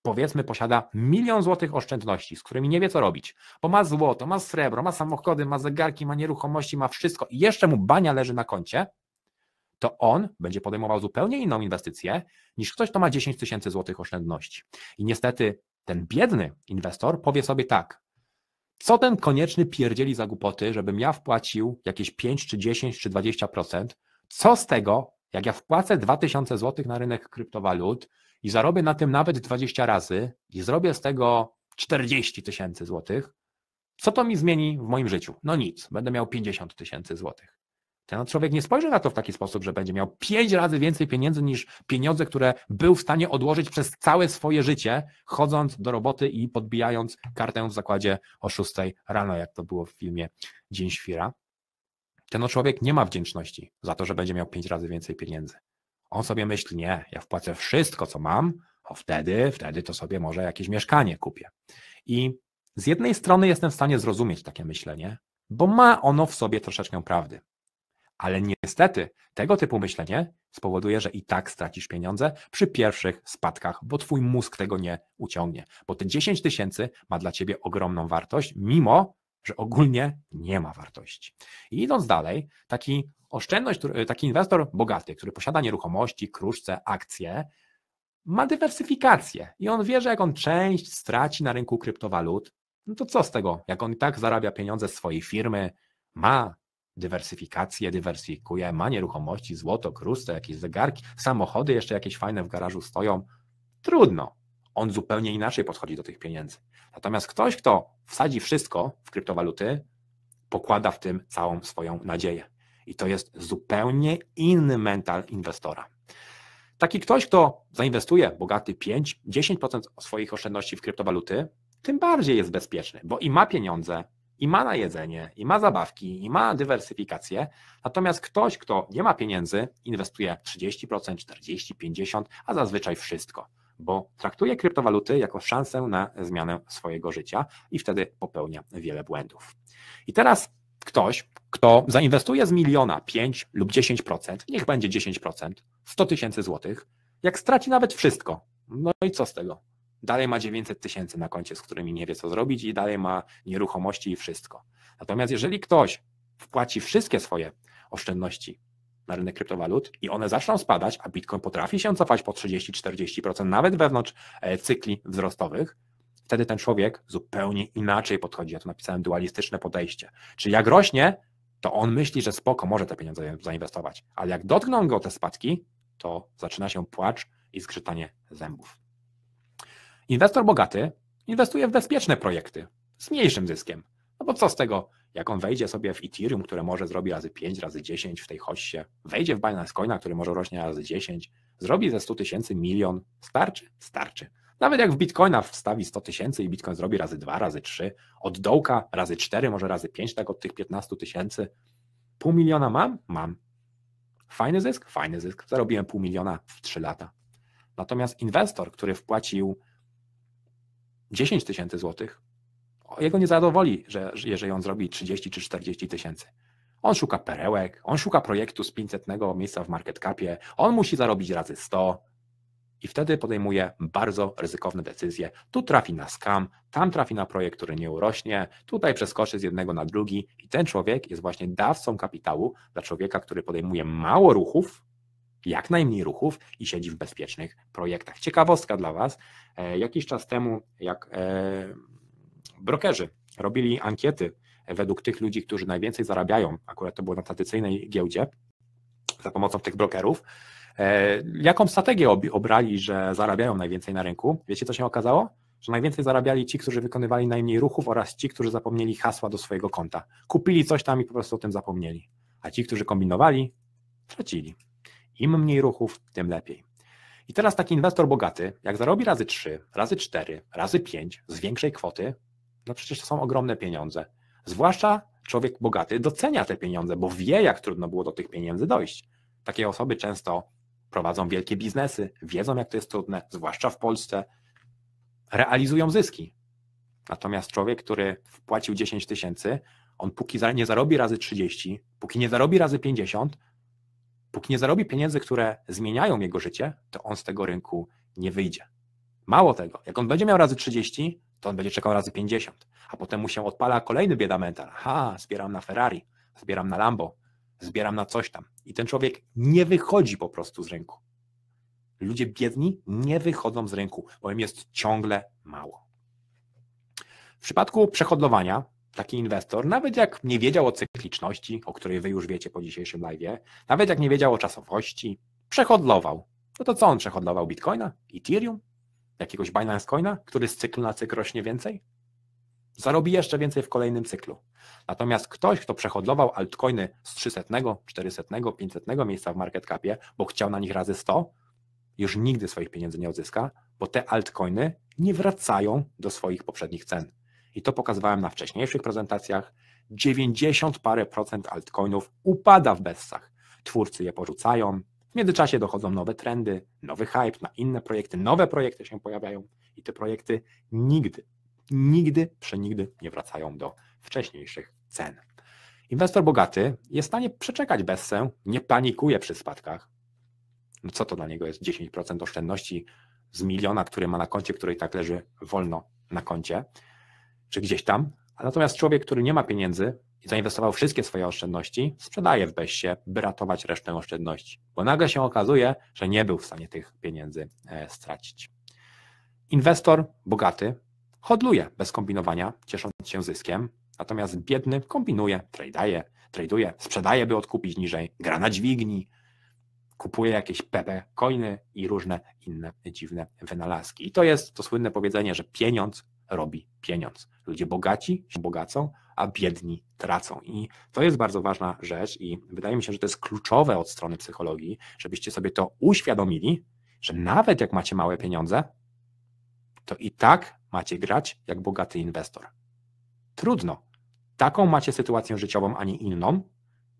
powiedzmy posiada milion złotych oszczędności, z którymi nie wie co robić, bo ma złoto, ma srebro, ma samochody, ma zegarki, ma nieruchomości, ma wszystko i jeszcze mu bania leży na koncie, to on będzie podejmował zupełnie inną inwestycję niż ktoś, kto ma 10 tysięcy złotych oszczędności. I niestety ten biedny inwestor powie sobie tak, co ten konieczny pierdzieli za głupoty, żebym ja wpłacił jakieś 5 czy 10 czy 20%, co z tego, jak ja wpłacę 2000 złotych na rynek kryptowalut, i zarobię na tym nawet 20 razy i zrobię z tego 40 tysięcy złotych, co to mi zmieni w moim życiu? No nic, będę miał 50 tysięcy złotych. Ten człowiek nie spojrzy na to w taki sposób, że będzie miał 5 razy więcej pieniędzy niż pieniądze, które był w stanie odłożyć przez całe swoje życie, chodząc do roboty i podbijając kartę w zakładzie o 6 rano, jak to było w filmie Dzień Świra. Ten człowiek nie ma wdzięczności za to, że będzie miał 5 razy więcej pieniędzy. On sobie myśli, nie, ja wpłacę wszystko, co mam, a wtedy, wtedy to sobie może jakieś mieszkanie kupię. I z jednej strony jestem w stanie zrozumieć takie myślenie, bo ma ono w sobie troszeczkę prawdy. Ale niestety tego typu myślenie spowoduje, że i tak stracisz pieniądze przy pierwszych spadkach, bo twój mózg tego nie uciągnie, bo te 10 tysięcy ma dla ciebie ogromną wartość, mimo że ogólnie nie ma wartości. I idąc dalej, taki oszczędność, taki inwestor bogaty, który posiada nieruchomości, kruszce, akcje, ma dywersyfikację i on wie, że jak on część straci na rynku kryptowalut, no to co z tego, jak on i tak zarabia pieniądze swojej firmy, ma dywersyfikację, dywersyfikuje, ma nieruchomości, złoto, kruszce, jakieś zegarki, samochody jeszcze jakieś fajne w garażu stoją, trudno on zupełnie inaczej podchodzi do tych pieniędzy. Natomiast ktoś, kto wsadzi wszystko w kryptowaluty, pokłada w tym całą swoją nadzieję. I to jest zupełnie inny mental inwestora. Taki ktoś, kto zainwestuje bogaty 5-10% swoich oszczędności w kryptowaluty, tym bardziej jest bezpieczny, bo i ma pieniądze, i ma na jedzenie, i ma zabawki, i ma dywersyfikację. Natomiast ktoś, kto nie ma pieniędzy, inwestuje 30%, 40%, 50%, a zazwyczaj wszystko bo traktuje kryptowaluty jako szansę na zmianę swojego życia i wtedy popełnia wiele błędów. I teraz ktoś, kto zainwestuje z miliona 5 lub 10%, niech będzie 10%, 100 tysięcy złotych, jak straci nawet wszystko, no i co z tego? Dalej ma 900 tysięcy na koncie, z którymi nie wie co zrobić i dalej ma nieruchomości i wszystko. Natomiast jeżeli ktoś wpłaci wszystkie swoje oszczędności na rynek kryptowalut i one zaczną spadać, a Bitcoin potrafi się cofać po 30-40%, nawet wewnątrz e, cykli wzrostowych, wtedy ten człowiek zupełnie inaczej podchodzi. Ja tu napisałem dualistyczne podejście. Czyli jak rośnie, to on myśli, że spoko, może te pieniądze zainwestować, ale jak dotkną go te spadki, to zaczyna się płacz i skrzytanie zębów. Inwestor bogaty inwestuje w bezpieczne projekty z mniejszym zyskiem. No bo co z tego, jak on wejdzie sobie w Ethereum, które może zrobi razy 5, razy 10 w tej hoście, wejdzie w Binance Coina, który może rośnie razy 10, zrobi ze 100 tysięcy milion, starczy? Starczy. Nawet jak w Bitcoina wstawi 100 tysięcy i Bitcoin zrobi razy 2, razy 3, od dołka razy 4, może razy 5, tak od tych 15 tysięcy, pół miliona mam? Mam. Fajny zysk? Fajny zysk. Zarobiłem pół miliona w 3 lata. Natomiast inwestor, który wpłacił 10 tysięcy złotych, jego nie zadowoli, że, jeżeli on zrobi 30 czy 40 tysięcy. On szuka perełek, on szuka projektu z 500 miejsca w market capie, on musi zarobić razy 100 i wtedy podejmuje bardzo ryzykowne decyzje. Tu trafi na skam, tam trafi na projekt, który nie urośnie, tutaj przeskoczy z jednego na drugi i ten człowiek jest właśnie dawcą kapitału dla człowieka, który podejmuje mało ruchów, jak najmniej ruchów i siedzi w bezpiecznych projektach. Ciekawostka dla Was. E, jakiś czas temu, jak e, brokerzy robili ankiety według tych ludzi, którzy najwięcej zarabiają, akurat to było na tradycyjnej giełdzie, za pomocą tych brokerów, e, jaką strategię obrali, że zarabiają najwięcej na rynku. Wiecie, co się okazało? Że najwięcej zarabiali ci, którzy wykonywali najmniej ruchów oraz ci, którzy zapomnieli hasła do swojego konta. Kupili coś tam i po prostu o tym zapomnieli. A ci, którzy kombinowali, tracili. Im mniej ruchów, tym lepiej. I teraz taki inwestor bogaty, jak zarobi razy 3, razy 4, razy 5 z większej kwoty, no przecież to są ogromne pieniądze. Zwłaszcza człowiek bogaty docenia te pieniądze, bo wie, jak trudno było do tych pieniędzy dojść. Takie osoby często prowadzą wielkie biznesy, wiedzą, jak to jest trudne, zwłaszcza w Polsce, realizują zyski. Natomiast człowiek, który wpłacił 10 tysięcy, on póki nie zarobi razy 30, póki nie zarobi razy 50, póki nie zarobi pieniędzy, które zmieniają jego życie, to on z tego rynku nie wyjdzie. Mało tego, jak on będzie miał razy 30, to on będzie czekał razy 50, a potem mu się odpala kolejny bieda mental. Ha, zbieram na Ferrari, zbieram na Lambo, zbieram na coś tam. I ten człowiek nie wychodzi po prostu z rynku. Ludzie biedni nie wychodzą z rynku, bo im jest ciągle mało. W przypadku przehodlowania taki inwestor, nawet jak nie wiedział o cykliczności, o której wy już wiecie po dzisiejszym live, nawet jak nie wiedział o czasowości, przehodlował. No to co on przehodlował? Bitcoina? Ethereum? jakiegoś Binance Coina, który z cyklu na cykl rośnie więcej, zarobi jeszcze więcej w kolejnym cyklu. Natomiast ktoś, kto przehodlował altcoiny z 300, 400, 500 miejsca w market capie, bo chciał na nich razy 100, już nigdy swoich pieniędzy nie odzyska, bo te altcoiny nie wracają do swoich poprzednich cen. I to pokazywałem na wcześniejszych prezentacjach. 90 parę procent altcoinów upada w bezsach. Twórcy je porzucają, w międzyczasie dochodzą nowe trendy, nowy hype na inne projekty, nowe projekty się pojawiają i te projekty nigdy, nigdy, przenigdy nie wracają do wcześniejszych cen. Inwestor bogaty jest w stanie przeczekać bessę, nie panikuje przy spadkach. No co to dla niego jest 10% oszczędności z miliona, który ma na koncie, który tak leży wolno na koncie, czy gdzieś tam. A natomiast człowiek, który nie ma pieniędzy, i zainwestował wszystkie swoje oszczędności, sprzedaje w beście, by ratować resztę oszczędności, bo nagle się okazuje, że nie był w stanie tych pieniędzy e, stracić. Inwestor bogaty hodluje bez kombinowania, ciesząc się zyskiem, natomiast biedny kombinuje, tradeje, traduje, sprzedaje, by odkupić niżej, gra na dźwigni, kupuje jakieś pepe coiny i różne inne dziwne wynalazki. I to jest to słynne powiedzenie, że pieniądz robi pieniądz. Ludzie bogaci się bogacą, a biedni tracą. I to jest bardzo ważna rzecz i wydaje mi się, że to jest kluczowe od strony psychologii, żebyście sobie to uświadomili, że nawet jak macie małe pieniądze, to i tak macie grać jak bogaty inwestor. Trudno. Taką macie sytuację życiową, a nie inną.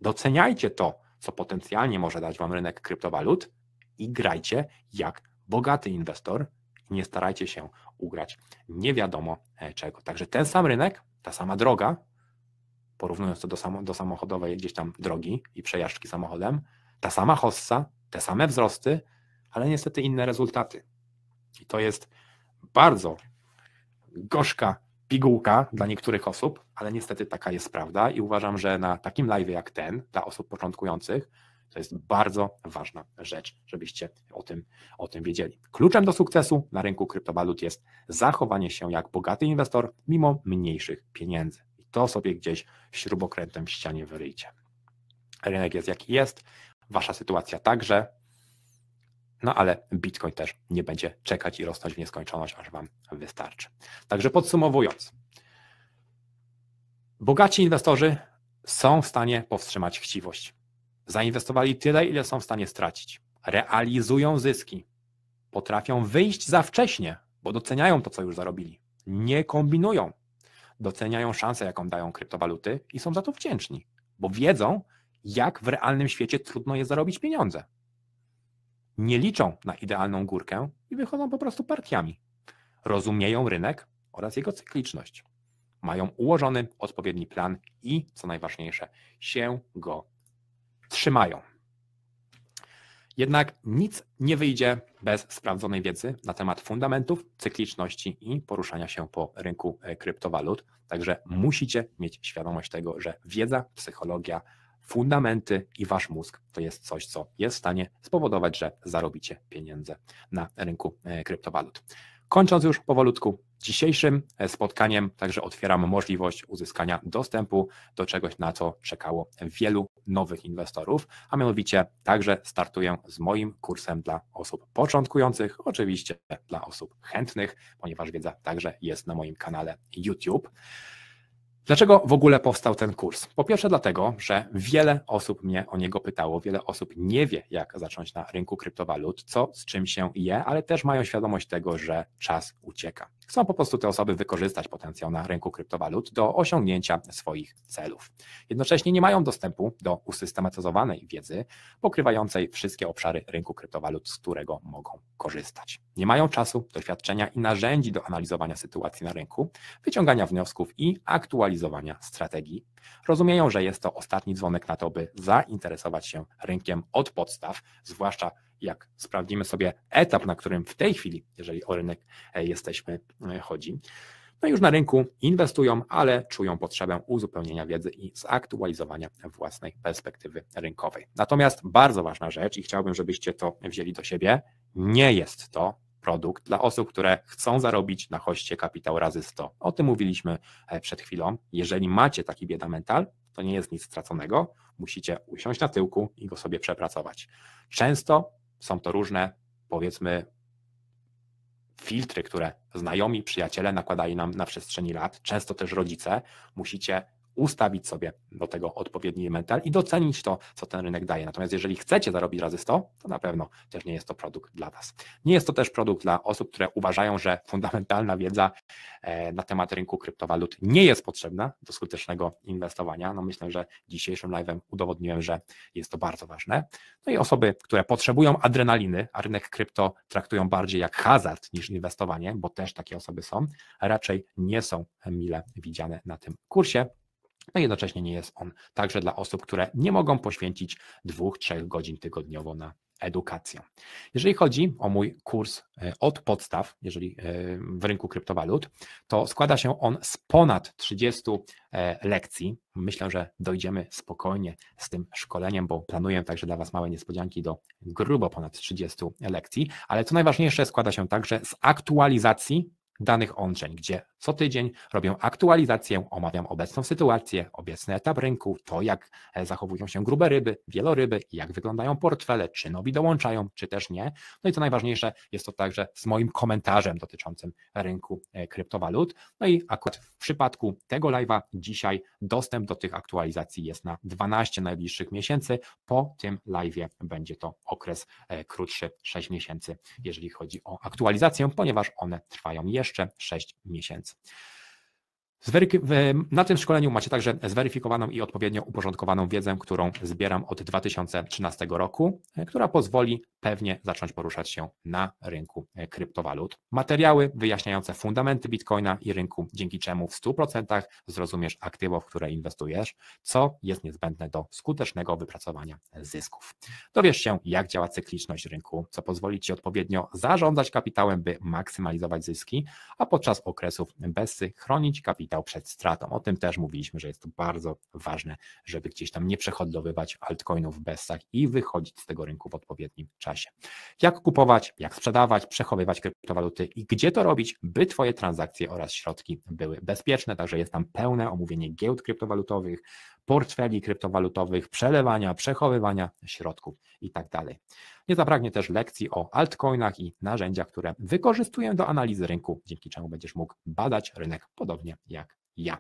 Doceniajcie to, co potencjalnie może dać Wam rynek kryptowalut i grajcie jak bogaty inwestor. Nie starajcie się ugrać nie wiadomo e, czego. Także ten sam rynek, ta sama droga, porównując to do, samo, do samochodowej gdzieś tam drogi i przejażdżki samochodem, ta sama hossa, te same wzrosty, ale niestety inne rezultaty. I to jest bardzo gorzka pigułka dla niektórych osób, ale niestety taka jest prawda i uważam, że na takim live jak ten, dla osób początkujących, to jest bardzo ważna rzecz, żebyście o tym, o tym wiedzieli. Kluczem do sukcesu na rynku kryptowalut jest zachowanie się jak bogaty inwestor mimo mniejszych pieniędzy to sobie gdzieś śrubokrętem w ścianie wyryjcie. Rynek jest jaki jest, wasza sytuacja także, no ale Bitcoin też nie będzie czekać i rosnąć w nieskończoność, aż wam wystarczy. Także podsumowując, bogaci inwestorzy są w stanie powstrzymać chciwość. Zainwestowali tyle, ile są w stanie stracić. Realizują zyski. Potrafią wyjść za wcześnie, bo doceniają to, co już zarobili. Nie kombinują doceniają szansę, jaką dają kryptowaluty i są za to wdzięczni, bo wiedzą, jak w realnym świecie trudno jest zarobić pieniądze. Nie liczą na idealną górkę i wychodzą po prostu partiami. Rozumieją rynek oraz jego cykliczność. Mają ułożony odpowiedni plan i, co najważniejsze, się go trzymają. Jednak nic nie wyjdzie bez sprawdzonej wiedzy na temat fundamentów, cykliczności i poruszania się po rynku e, kryptowalut. Także musicie mieć świadomość tego, że wiedza, psychologia, fundamenty i wasz mózg to jest coś, co jest w stanie spowodować, że zarobicie pieniądze na rynku e, kryptowalut. Kończąc już powolutku dzisiejszym spotkaniem, także otwieram możliwość uzyskania dostępu do czegoś, na co czekało wielu nowych inwestorów, a mianowicie także startuję z moim kursem dla osób początkujących, oczywiście dla osób chętnych, ponieważ wiedza także jest na moim kanale YouTube. Dlaczego w ogóle powstał ten kurs? Po pierwsze, dlatego, że wiele osób mnie o niego pytało, wiele osób nie wie, jak zacząć na rynku kryptowalut, co z czym się je, ale też mają świadomość tego, że czas ucieka. Chcą po prostu te osoby wykorzystać potencjał na rynku kryptowalut do osiągnięcia swoich celów. Jednocześnie nie mają dostępu do usystematyzowanej wiedzy pokrywającej wszystkie obszary rynku kryptowalut, z którego mogą korzystać. Nie mają czasu, doświadczenia i narzędzi do analizowania sytuacji na rynku, wyciągania wniosków i aktualizowania strategii. Rozumieją, że jest to ostatni dzwonek na to, by zainteresować się rynkiem od podstaw, zwłaszcza jak sprawdzimy sobie etap, na którym w tej chwili, jeżeli o rynek e, jesteśmy, e, chodzi, no już na rynku inwestują, ale czują potrzebę uzupełnienia wiedzy i zaktualizowania własnej perspektywy rynkowej. Natomiast bardzo ważna rzecz i chciałbym, żebyście to wzięli do siebie, nie jest to produkt dla osób, które chcą zarobić na hoście kapitał razy 100. O tym mówiliśmy e, przed chwilą. Jeżeli macie taki bieda mental, to nie jest nic straconego. Musicie usiąść na tyłku i go sobie przepracować. Często są to różne, powiedzmy, filtry, które znajomi, przyjaciele nakładali nam na przestrzeni lat, często też rodzice. Musicie ustawić sobie do tego odpowiedni mental i docenić to, co ten rynek daje. Natomiast jeżeli chcecie zarobić razy 100, to na pewno też nie jest to produkt dla Was. Nie jest to też produkt dla osób, które uważają, że fundamentalna wiedza e, na temat rynku kryptowalut nie jest potrzebna do skutecznego inwestowania. No myślę, że dzisiejszym live'em udowodniłem, że jest to bardzo ważne. No i osoby, które potrzebują adrenaliny, a rynek krypto traktują bardziej jak hazard niż inwestowanie, bo też takie osoby są, raczej nie są mile widziane na tym kursie. No jednocześnie nie jest on także dla osób, które nie mogą poświęcić dwóch, trzech godzin tygodniowo na edukację. Jeżeli chodzi o mój kurs e, od podstaw, jeżeli e, w rynku kryptowalut, to składa się on z ponad 30 e, lekcji. Myślę, że dojdziemy spokojnie z tym szkoleniem, bo planuję także dla Was małe niespodzianki do grubo ponad 30 lekcji, ale co najważniejsze, składa się także z aktualizacji danych on-chain, gdzie co tydzień robię aktualizację, omawiam obecną sytuację, obecny etap rynku, to jak e, zachowują się grube ryby, wieloryby, jak wyglądają portfele, czy nowi dołączają, czy też nie. No i co najważniejsze, jest to także z moim komentarzem dotyczącym rynku e, kryptowalut. No i akurat w przypadku tego live'a dzisiaj dostęp do tych aktualizacji jest na 12 najbliższych miesięcy. Po tym live'ie będzie to okres e, krótszy, 6 miesięcy, jeżeli chodzi o aktualizację, ponieważ one trwają jeszcze 6 miesięcy. points. Na tym szkoleniu macie także zweryfikowaną i odpowiednio uporządkowaną wiedzę, którą zbieram od 2013 roku, e, która pozwoli pewnie zacząć poruszać się na rynku e, kryptowalut. Materiały wyjaśniające fundamenty bitcoina i rynku, dzięki czemu w 100% zrozumiesz aktywo, w które inwestujesz, co jest niezbędne do skutecznego wypracowania zysków. Dowiesz się, jak działa cykliczność rynku, co pozwoli Ci odpowiednio zarządzać kapitałem, by maksymalizować zyski, a podczas okresów bezsy chronić kapitał kapitał przed stratą. O tym też mówiliśmy, że jest to bardzo ważne, żeby gdzieś tam nie przehodlowywać altcoinów w bestach i wychodzić z tego rynku w odpowiednim czasie. Jak kupować, jak sprzedawać, przechowywać kryptowaluty i gdzie to robić, by Twoje transakcje oraz środki były bezpieczne. Także jest tam pełne omówienie giełd kryptowalutowych, portfeli kryptowalutowych, przelewania, przechowywania środków itd. Tak Nie zabraknie też lekcji o altcoinach i narzędziach, które wykorzystuję do analizy rynku, dzięki czemu będziesz mógł badać rynek podobnie jak ja.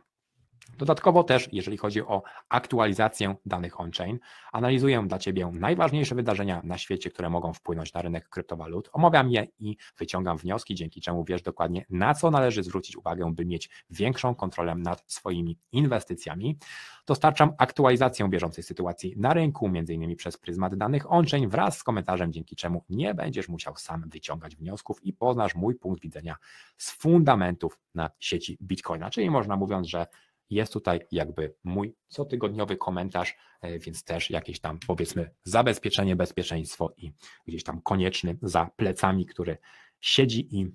Dodatkowo też, jeżeli chodzi o aktualizację danych on-chain, analizuję dla Ciebie najważniejsze wydarzenia na świecie, które mogą wpłynąć na rynek kryptowalut, omawiam je i wyciągam wnioski, dzięki czemu wiesz dokładnie, na co należy zwrócić uwagę, by mieć większą kontrolę nad swoimi inwestycjami. Dostarczam aktualizację bieżącej sytuacji na rynku, m.in. przez pryzmat danych on-chain wraz z komentarzem, dzięki czemu nie będziesz musiał sam wyciągać wniosków i poznasz mój punkt widzenia z fundamentów na sieci Bitcoina. Czyli można mówiąc, że jest tutaj jakby mój cotygodniowy komentarz, e, więc też jakieś tam powiedzmy zabezpieczenie, bezpieczeństwo i gdzieś tam konieczny za plecami, który siedzi i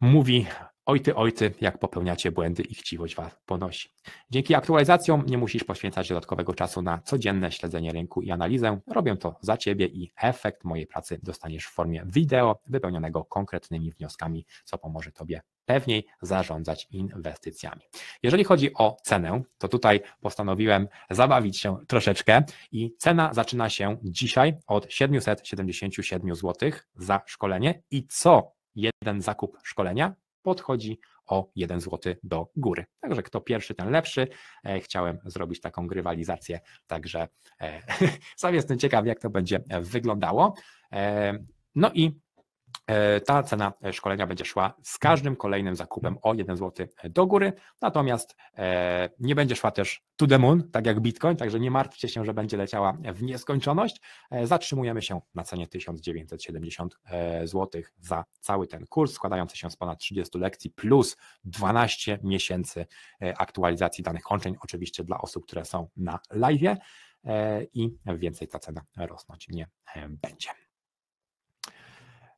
mówi Ojty, ojty, jak popełniacie błędy i chciwość was ponosi. Dzięki aktualizacjom nie musisz poświęcać dodatkowego czasu na codzienne śledzenie rynku i analizę. Robię to za ciebie i efekt mojej pracy dostaniesz w formie wideo wypełnionego konkretnymi wnioskami, co pomoże tobie pewniej zarządzać inwestycjami. Jeżeli chodzi o cenę, to tutaj postanowiłem zabawić się troszeczkę i cena zaczyna się dzisiaj od 777 zł za szkolenie i co jeden zakup szkolenia podchodzi o 1 zł do góry. Także kto pierwszy, ten lepszy. E, chciałem zrobić taką grywalizację, także e, sam jestem ciekaw, jak to będzie wyglądało. E, no i E, ta cena e, szkolenia będzie szła z każdym kolejnym zakupem o 1 zł e, do góry, natomiast nie będzie szła też to the moon, tak jak Bitcoin, także nie martwcie się, że będzie leciała w nieskończoność. Zatrzymujemy się na cenie 1970 zł za cały ten kurs, składający się z ponad 30 lekcji plus 12 miesięcy aktualizacji danych kończeń, oczywiście dla osób, które są na live i więcej ta cena rosnąć nie będzie.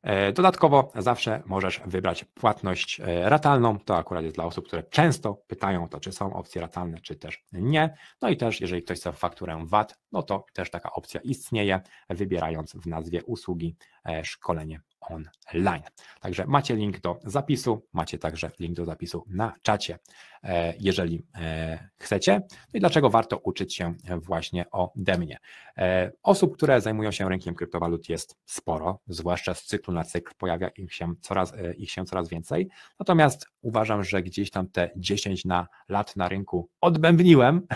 E, dodatkowo zawsze możesz wybrać płatność e, ratalną. To akurat jest dla osób, które często pytają to, czy są opcje ratalne, czy też nie. No i też, jeżeli ktoś chce fakturę VAT no to też taka opcja istnieje, wybierając w nazwie usługi e, szkolenie online. Także macie link do zapisu, macie także link do zapisu na czacie, e, jeżeli e, chcecie. No i dlaczego warto uczyć się właśnie ode mnie? Osób, które zajmują się rynkiem kryptowalut jest sporo, zwłaszcza z cyklu na cykl pojawia ich się coraz, ich się coraz więcej. Natomiast uważam, że gdzieś tam te 10 na lat na rynku odbębniłem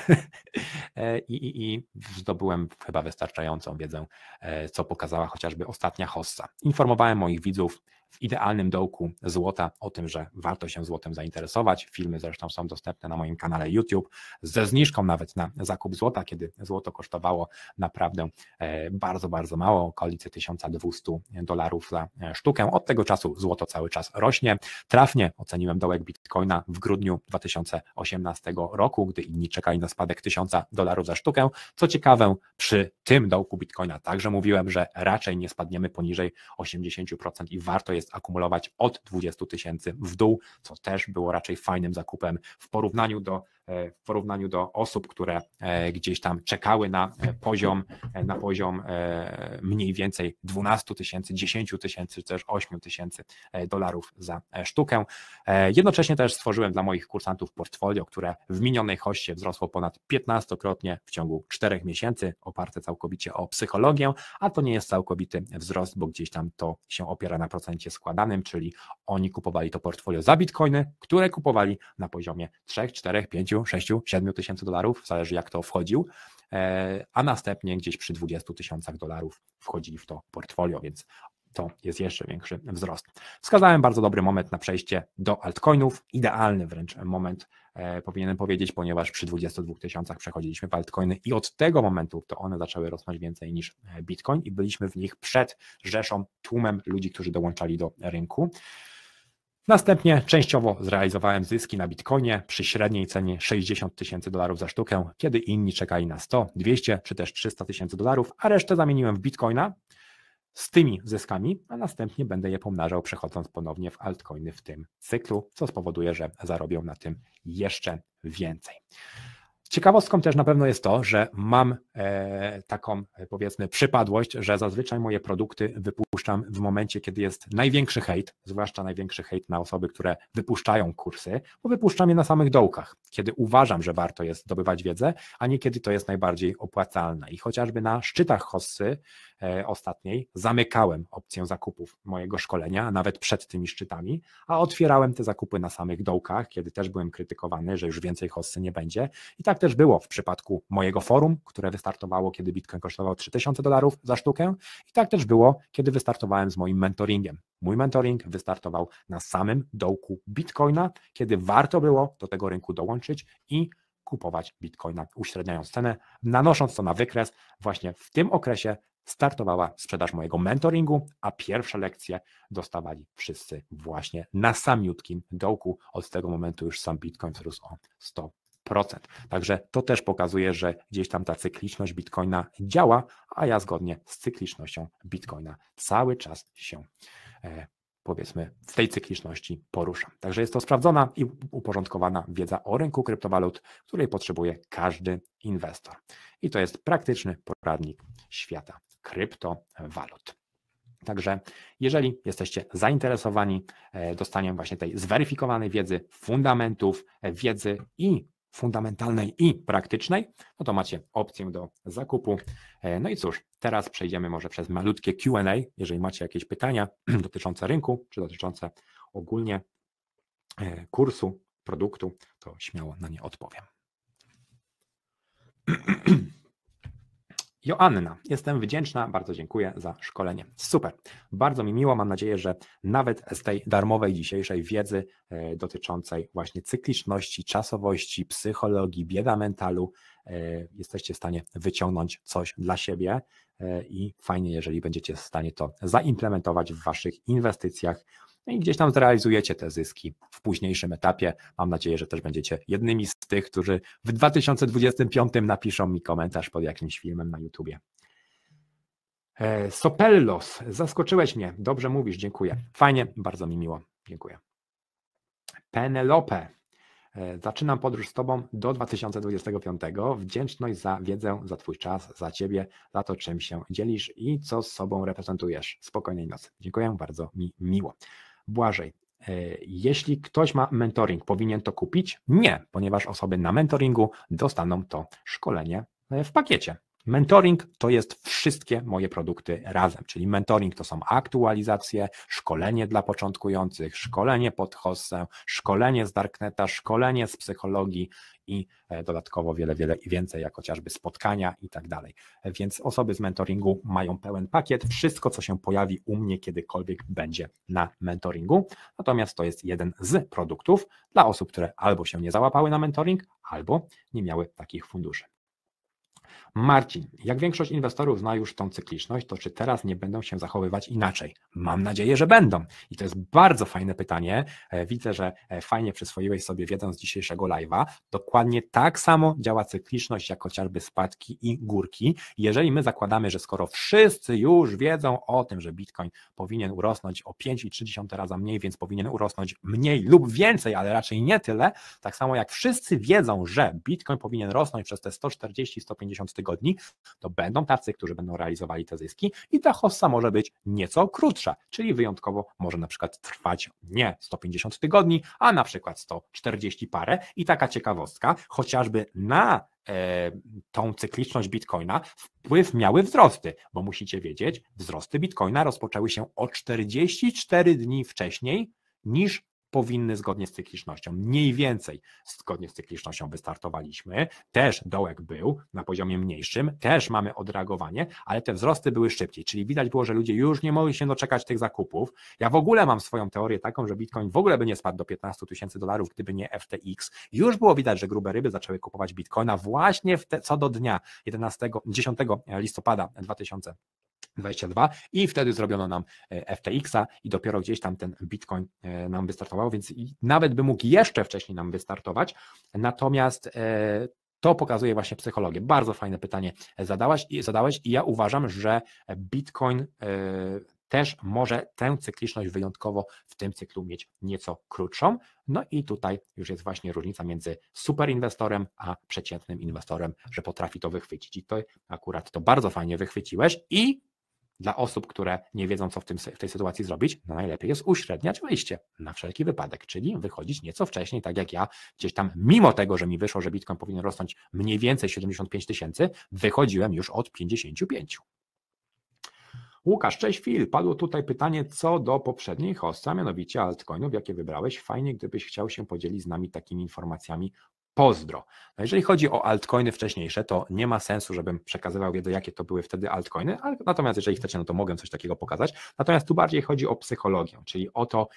i, i, i zdobyłem chyba wystarczającą wiedzę, e, co pokazała chociażby ostatnia hossa. Informowałem moich widzów, w idealnym dołku złota o tym, że warto się złotem zainteresować. Filmy zresztą są dostępne na moim kanale YouTube ze zniżką nawet na zakup złota, kiedy złoto kosztowało naprawdę e, bardzo, bardzo mało, okolice 1200 dolarów za e, sztukę. Od tego czasu złoto cały czas rośnie. Trafnie oceniłem dołek Bitcoina w grudniu 2018 roku, gdy inni czekali na spadek 1000 dolarów za sztukę. Co ciekawe, przy tym dołku Bitcoina także mówiłem, że raczej nie spadniemy poniżej 80% i warto jest jest akumulować od 20 tysięcy w dół, co też było raczej fajnym zakupem w porównaniu do E, w porównaniu do osób, które e, gdzieś tam czekały na e, poziom, na poziom mniej więcej 12 tysięcy, 10 tysięcy, czy też 8 tysięcy dolarów za sztukę. Jednocześnie też stworzyłem dla moich kursantów portfolio, które w minionej hoście wzrosło ponad 15-krotnie w ciągu 4 miesięcy, oparte całkowicie o psychologię, a to nie jest całkowity wzrost, bo gdzieś tam to się opiera na procencie składanym, czyli oni kupowali to portfolio za bitcoiny, które kupowali na poziomie 3, 4, 5 6, 7 tysięcy dolarów, zależy jak to wchodził, e, a następnie gdzieś przy 20 tysiącach dolarów wchodzili w to portfolio, więc to jest jeszcze większy wzrost. Wskazałem bardzo dobry moment na przejście do altcoinów, idealny wręcz moment e, powinienem powiedzieć, ponieważ przy 22 tysiącach przechodziliśmy w altcoiny i od tego momentu to one zaczęły rosnąć więcej niż e, bitcoin i byliśmy w nich przed rzeszą, tłumem ludzi, którzy dołączali do rynku. Następnie częściowo zrealizowałem zyski na bitcoinie przy średniej cenie 60 tysięcy dolarów za sztukę, kiedy inni czekali na 100, 200 czy też 300 tysięcy dolarów, a resztę zamieniłem w bitcoina z tymi zyskami, a następnie będę je pomnażał przechodząc ponownie w altcoiny w tym cyklu, co spowoduje, że zarobią na tym jeszcze więcej. Ciekawostką też na pewno jest to, że mam e, taką e, powiedzmy przypadłość, że zazwyczaj moje produkty wypuszczam w momencie, kiedy jest największy hejt, zwłaszcza największy hejt na osoby, które wypuszczają kursy, bo wypuszczam je na samych dołkach, kiedy uważam, że warto jest zdobywać wiedzę, a nie kiedy to jest najbardziej opłacalne. I chociażby na szczytach Hossy E, ostatniej zamykałem opcję zakupów mojego szkolenia, nawet przed tymi szczytami, a otwierałem te zakupy na samych dołkach, kiedy też byłem krytykowany, że już więcej hossy nie będzie. I tak też było w przypadku mojego forum, które wystartowało, kiedy Bitcoin kosztował 3000 dolarów za sztukę. I tak też było, kiedy wystartowałem z moim mentoringiem. Mój mentoring wystartował na samym dołku Bitcoina, kiedy warto było do tego rynku dołączyć i kupować bitcoina, uśredniając cenę, nanosząc to na wykres właśnie w tym okresie startowała sprzedaż mojego mentoringu, a pierwsze lekcje dostawali wszyscy właśnie na samiutkim dołku. Od tego momentu już sam Bitcoin wzrósł o 100 Procent. Także to też pokazuje, że gdzieś tam ta cykliczność Bitcoina działa, a ja zgodnie z cyklicznością Bitcoina cały czas się e, powiedzmy w tej cykliczności poruszam. Także jest to sprawdzona i uporządkowana wiedza o rynku kryptowalut, której potrzebuje każdy inwestor. I to jest praktyczny poradnik świata kryptowalut. Także jeżeli jesteście zainteresowani e, dostaniem właśnie tej zweryfikowanej wiedzy, fundamentów e, wiedzy i fundamentalnej i praktycznej, no to macie opcję do zakupu. E, no i cóż, teraz przejdziemy może przez malutkie QA, jeżeli macie jakieś pytania dotyczące rynku, czy dotyczące ogólnie kursu, produktu, to śmiało na nie odpowiem. Joanna, jestem wdzięczna, bardzo dziękuję za szkolenie. Super, bardzo mi miło, mam nadzieję, że nawet z tej darmowej dzisiejszej wiedzy e, dotyczącej właśnie cykliczności, czasowości, psychologii, bieda mentalu, e, jesteście w stanie wyciągnąć coś dla siebie e, i fajnie, jeżeli będziecie w stanie to zaimplementować w Waszych inwestycjach no i gdzieś tam zrealizujecie te zyski w późniejszym etapie. Mam nadzieję, że też będziecie jednymi z tych, którzy w 2025 napiszą mi komentarz pod jakimś filmem na YouTubie. E, Sopellos, zaskoczyłeś mnie. Dobrze mówisz, dziękuję. Fajnie, bardzo mi miło. Dziękuję. Penelope, e, Zaczynam podróż z Tobą do 2025. Wdzięczność za wiedzę, za Twój czas, za Ciebie, za to, czym się dzielisz i co z sobą reprezentujesz. Spokojnej nocy. Dziękuję, bardzo mi miło. Błażej, e, jeśli ktoś ma mentoring, powinien to kupić? Nie, ponieważ osoby na mentoringu dostaną to szkolenie e, w pakiecie. Mentoring to jest wszystkie moje produkty razem, czyli mentoring to są aktualizacje, szkolenie dla początkujących, szkolenie pod hostem, szkolenie z Darkneta, szkolenie z psychologii i e, dodatkowo wiele, wiele więcej, jak chociażby spotkania i tak dalej. Więc osoby z mentoringu mają pełen pakiet, wszystko co się pojawi u mnie kiedykolwiek będzie na mentoringu. Natomiast to jest jeden z produktów dla osób, które albo się nie załapały na mentoring, albo nie miały takich funduszy. Marcin, jak większość inwestorów zna już tą cykliczność, to czy teraz nie będą się zachowywać inaczej? Mam nadzieję, że będą. I to jest bardzo fajne pytanie. E, widzę, że e, fajnie przyswoiłeś sobie wiedzę z dzisiejszego live'a. Dokładnie tak samo działa cykliczność, jak chociażby spadki i górki. Jeżeli my zakładamy, że skoro wszyscy już wiedzą o tym, że Bitcoin powinien urosnąć o 5,3 razy mniej, więc powinien urosnąć mniej lub więcej, ale raczej nie tyle, tak samo jak wszyscy wiedzą, że Bitcoin powinien rosnąć przez te 140-150 tysięcy tygodni, to będą tacy, którzy będą realizowali te zyski i ta hossa może być nieco krótsza, czyli wyjątkowo może na przykład trwać nie 150 tygodni, a na przykład 140 parę i taka ciekawostka, chociażby na e, tą cykliczność bitcoina wpływ miały wzrosty, bo musicie wiedzieć, wzrosty bitcoina rozpoczęły się o 44 dni wcześniej niż powinny zgodnie z cyklicznością. Mniej więcej zgodnie z cyklicznością wystartowaliśmy, też dołek był na poziomie mniejszym, też mamy odreagowanie, ale te wzrosty były szybciej, czyli widać było, że ludzie już nie mogli się doczekać tych zakupów. Ja w ogóle mam swoją teorię taką, że Bitcoin w ogóle by nie spadł do 15 tysięcy dolarów, gdyby nie FTX. Już było widać, że grube ryby zaczęły kupować Bitcoina właśnie te, co do dnia 11, 10 listopada 2000 22 i wtedy zrobiono nam e, FTX-a i dopiero gdzieś tam ten Bitcoin e, nam wystartował, więc nawet by mógł jeszcze wcześniej nam wystartować. Natomiast e, to pokazuje właśnie psychologię. Bardzo fajne pytanie zadałaś i, zadałeś i ja uważam, że Bitcoin też może tę cykliczność wyjątkowo w tym cyklu mieć nieco krótszą. No i tutaj już jest właśnie różnica między superinwestorem a przeciętnym inwestorem, że potrafi to wychwycić. I to akurat to bardzo fajnie wychwyciłeś i dla osób, które nie wiedzą, co w, tym, w tej sytuacji zrobić, no najlepiej jest uśredniać wyjście na wszelki wypadek, czyli wychodzić nieco wcześniej, tak jak ja gdzieś tam, mimo tego, że mi wyszło, że Bitcoin powinien rosnąć mniej więcej 75 tysięcy, wychodziłem już od 55. Łukasz, cześć Fil. Padło tutaj pytanie co do poprzedniej hosta, mianowicie altcoinów, jakie wybrałeś. Fajnie, gdybyś chciał się podzielić z nami takimi informacjami pozdro. No jeżeli chodzi o altcoiny wcześniejsze, to nie ma sensu, żebym przekazywał wiedzę, jakie to były wtedy altcoiny, ale natomiast jeżeli chcecie, no to mogę coś takiego pokazać. Natomiast tu bardziej chodzi o psychologię, czyli o to,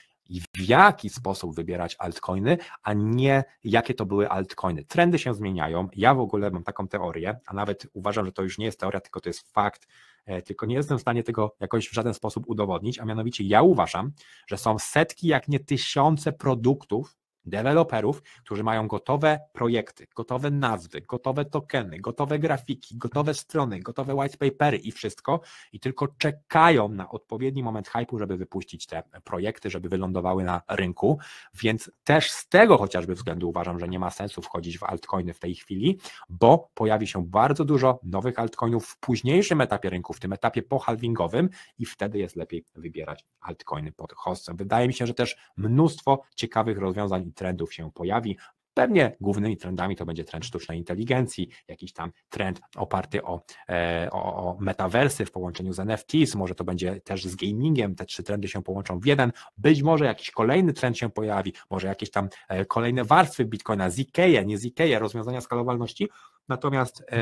w jaki sposób wybierać altcoiny, a nie jakie to były altcoiny. Trendy się zmieniają. Ja w ogóle mam taką teorię, a nawet uważam, że to już nie jest teoria, tylko to jest fakt, e, tylko nie jestem w stanie tego jakoś w żaden sposób udowodnić, a mianowicie ja uważam, że są setki, jak nie tysiące produktów, deweloperów, którzy mają gotowe projekty, gotowe nazwy, gotowe tokeny, gotowe grafiki, gotowe strony, gotowe whitepapery i wszystko i tylko czekają na odpowiedni moment hypu, żeby wypuścić te projekty, żeby wylądowały na rynku, więc też z tego chociażby względu uważam, że nie ma sensu wchodzić w altcoiny w tej chwili, bo pojawi się bardzo dużo nowych altcoinów w późniejszym etapie rynku, w tym etapie pohalvingowym, i wtedy jest lepiej wybierać altcoiny pod hostem. Wydaje mi się, że też mnóstwo ciekawych rozwiązań trendów się pojawi. Pewnie głównymi trendami to będzie trend sztucznej inteligencji, jakiś tam trend oparty o, e, o, o metaversy w połączeniu z NFTs, może to będzie też z gamingiem, te trzy trendy się połączą w jeden, być może jakiś kolejny trend się pojawi, może jakieś tam e, kolejne warstwy Bitcoina, ZK, nie ZK, rozwiązania skalowalności, natomiast e,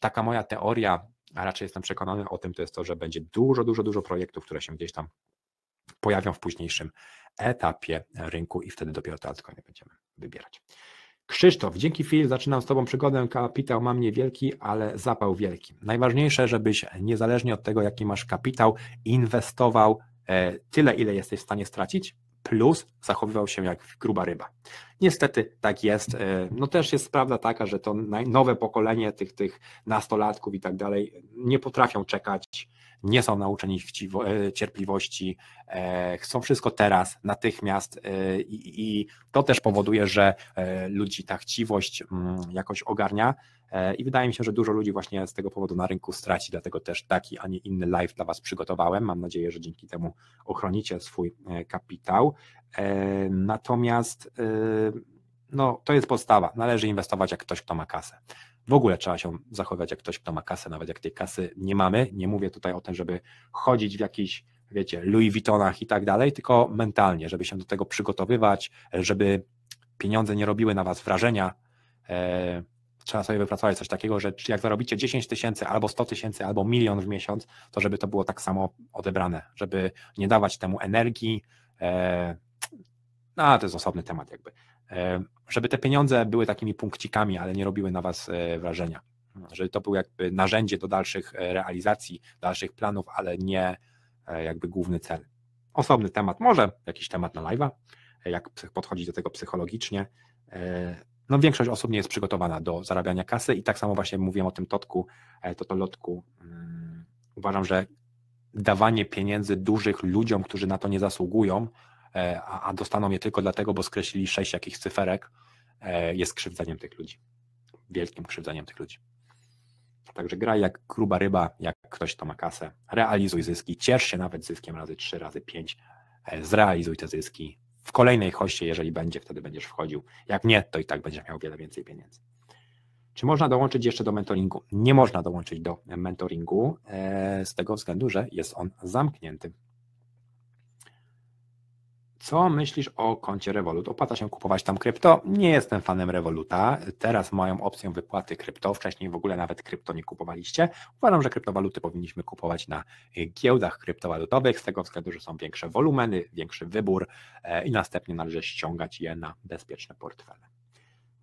taka moja teoria, a raczej jestem przekonany o tym, to jest to, że będzie dużo, dużo, dużo projektów, które się gdzieś tam pojawią w późniejszym etapie rynku i wtedy dopiero te altcoiny będziemy wybierać. Krzysztof, dzięki Phil, zaczynam z Tobą przygodę. Kapitał mam niewielki, ale zapał wielki. Najważniejsze, żebyś niezależnie od tego, jaki masz kapitał, inwestował e, tyle, ile jesteś w stanie stracić, plus zachowywał się jak gruba ryba. Niestety tak jest. E, no też jest prawda taka, że to nowe pokolenie tych, tych nastolatków i tak dalej nie potrafią czekać nie są nauczeni chciwo, e, cierpliwości, e, chcą wszystko teraz, natychmiast e, i, i to też powoduje, że ludzi ta chciwość mm, jakoś ogarnia i wydaje mi się, że dużo ludzi właśnie z tego powodu na rynku straci, dlatego też taki, a nie inny live dla Was przygotowałem. Mam nadzieję, że dzięki temu ochronicie swój kapitał. Natomiast no, to jest podstawa. Należy inwestować jak ktoś, kto ma kasę. W ogóle trzeba się zachowywać jak ktoś, kto ma kasę, nawet jak tej kasy nie mamy. Nie mówię tutaj o tym, żeby chodzić w jakiś wiecie, Louis Vuittonach i tak dalej, tylko mentalnie, żeby się do tego przygotowywać, żeby pieniądze nie robiły na Was wrażenia. E, trzeba sobie wypracować coś takiego, że jak zarobicie 10 tysięcy, albo 100 tysięcy, albo milion w miesiąc, to żeby to było tak samo odebrane, żeby nie dawać temu energii. E, no, to jest osobny temat, jakby. E, żeby te pieniądze były takimi punkcikami, ale nie robiły na Was e, wrażenia. Żeby to było jakby narzędzie do dalszych e, realizacji, dalszych planów, ale nie jakby główny cel. Osobny temat, może jakiś temat na live'a, jak podchodzić do tego psychologicznie. No, większość osób nie jest przygotowana do zarabiania kasy i tak samo właśnie mówiłem o tym totku, totolotku. Mm, uważam, że dawanie pieniędzy dużych ludziom, którzy na to nie zasługują, E, a, dostaną je tylko dlatego, bo skreślili sześć jakichś cyferek, e, jest krzywdzeniem tych ludzi. Wielkim krzywdzeniem tych ludzi. Także graj jak gruba ryba, jak ktoś to ma kasę. Realizuj zyski, ciesz się nawet zyskiem razy 3, razy 5. E, zrealizuj te zyski. W kolejnej hoście, jeżeli będzie, wtedy będziesz wchodził. Jak nie, to i tak będziesz miał wiele więcej pieniędzy. Czy można dołączyć jeszcze do mentoringu? Nie można dołączyć do mentoringu z tego względu, że jest on zamknięty. Co myślisz o koncie Revolut? Opłaca się kupować tam krypto? Nie jestem fanem Revoluta. Teraz mają opcję wypłaty krypto. Wcześniej w ogóle nawet krypto nie kupowaliście. Uważam, że kryptowaluty powinniśmy kupować na y, giełdach kryptowalutowych, z tego względu, że są większe wolumeny, większy wybór e, i następnie należy ściągać je na bezpieczne portfele.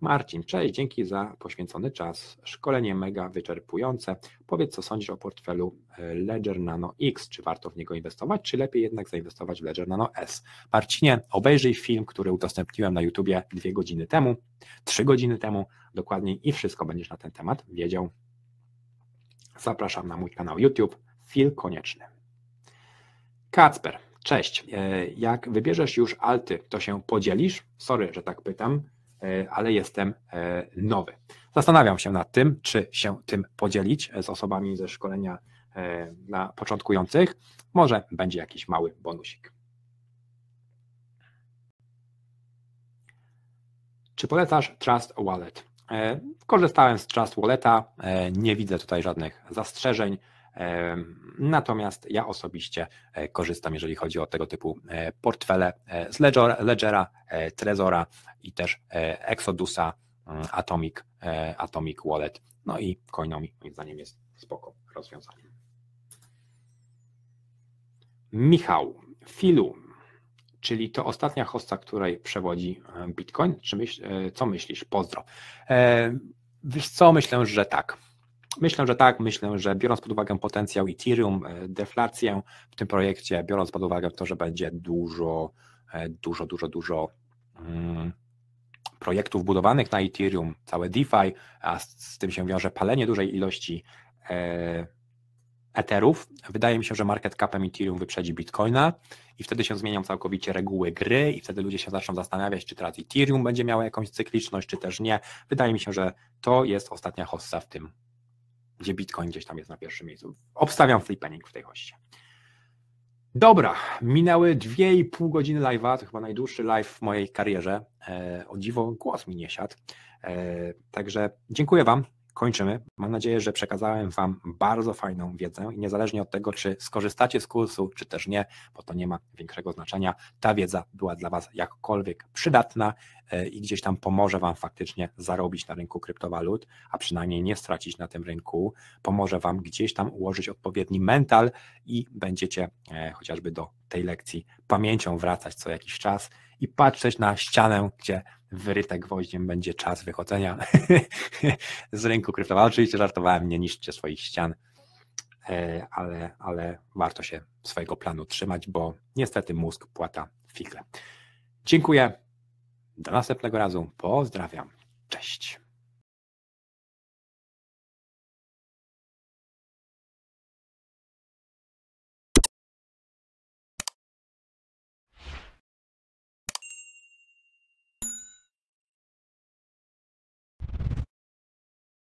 Marcin, cześć, dzięki za poświęcony czas. Szkolenie mega wyczerpujące. Powiedz, co sądzisz o portfelu e, Ledger Nano X? Czy warto w niego inwestować, czy lepiej jednak zainwestować w Ledger Nano S? Marcinie, obejrzyj film, który udostępniłem na YouTubie dwie godziny temu, trzy godziny temu dokładniej i wszystko będziesz na ten temat wiedział. Zapraszam na mój kanał YouTube. Film konieczny. Kacper, cześć. E, jak wybierzesz już alty, to się podzielisz? Sorry, że tak pytam E, ale jestem e, nowy. Zastanawiam się nad tym, czy się tym podzielić e, z osobami ze szkolenia dla początkujących. Może będzie jakiś mały bonusik. Czy polecasz Trust Wallet? Korzystałem z Trust Walleta, nie widzę tutaj żadnych zastrzeżeń. Natomiast ja osobiście e, korzystam, jeżeli chodzi o tego typu e, portfele e, z Ledgera, Trezora i też Exodusa, mm, Atomic, Atomic Wallet. No i Coinomi moim zdaniem jest spoko rozwiązaniem. Michał, Filu, czyli to ostatnia hosta, której przewodzi Bitcoin. Czy myśl, co myślisz? Pozdro. Wiesz co, myślę, że tak Myślę, że tak. Myślę, że biorąc pod uwagę potencjał Ethereum, e, deflację w tym projekcie, biorąc pod uwagę to, że będzie dużo, e, dużo, dużo, dużo mm, projektów budowanych na Ethereum, całe DeFi, a z, tym się wiąże palenie dużej ilości e, Etherów. Wydaje mi się, że market capem Ethereum wyprzedzi Bitcoina i wtedy się zmienią całkowicie reguły gry i wtedy ludzie się zaczną zastanawiać, czy teraz Ethereum będzie miało jakąś cykliczność, czy też nie. Wydaje mi się, że to jest ostatnia hossa w tym gdzie Bitcoin gdzieś tam jest na pierwszym miejscu. Obstawiam flipping w tej hoście. Dobra, minęły 2,5 godziny live'a, to chyba najdłuższy live w mojej karierze. E, o dziwo, głos mi nie siadł. E, także dziękuję Wam kończymy. Mam nadzieję, że przekazałem Wam bardzo fajną wiedzę i niezależnie od tego, czy skorzystacie z kursu, czy też nie, bo to nie ma większego znaczenia, ta wiedza była dla Was jakkolwiek przydatna e, i gdzieś tam pomoże Wam faktycznie zarobić na rynku kryptowalut, a przynajmniej nie stracić na tym rynku, pomoże Wam gdzieś tam ułożyć odpowiedni mental i będziecie e, chociażby do tej lekcji pamięcią wracać co jakiś czas i patrzeć na ścianę, gdzie wyryte gwoździem będzie czas wychodzenia z rynku kryptowalut. Oczywiście żartowałem, nie niszczcie swoich ścian, e, ale, ale warto się swojego planu trzymać, bo niestety mózg płata figle. Dziękuję. Do następnego razu. Pozdrawiam. Cześć.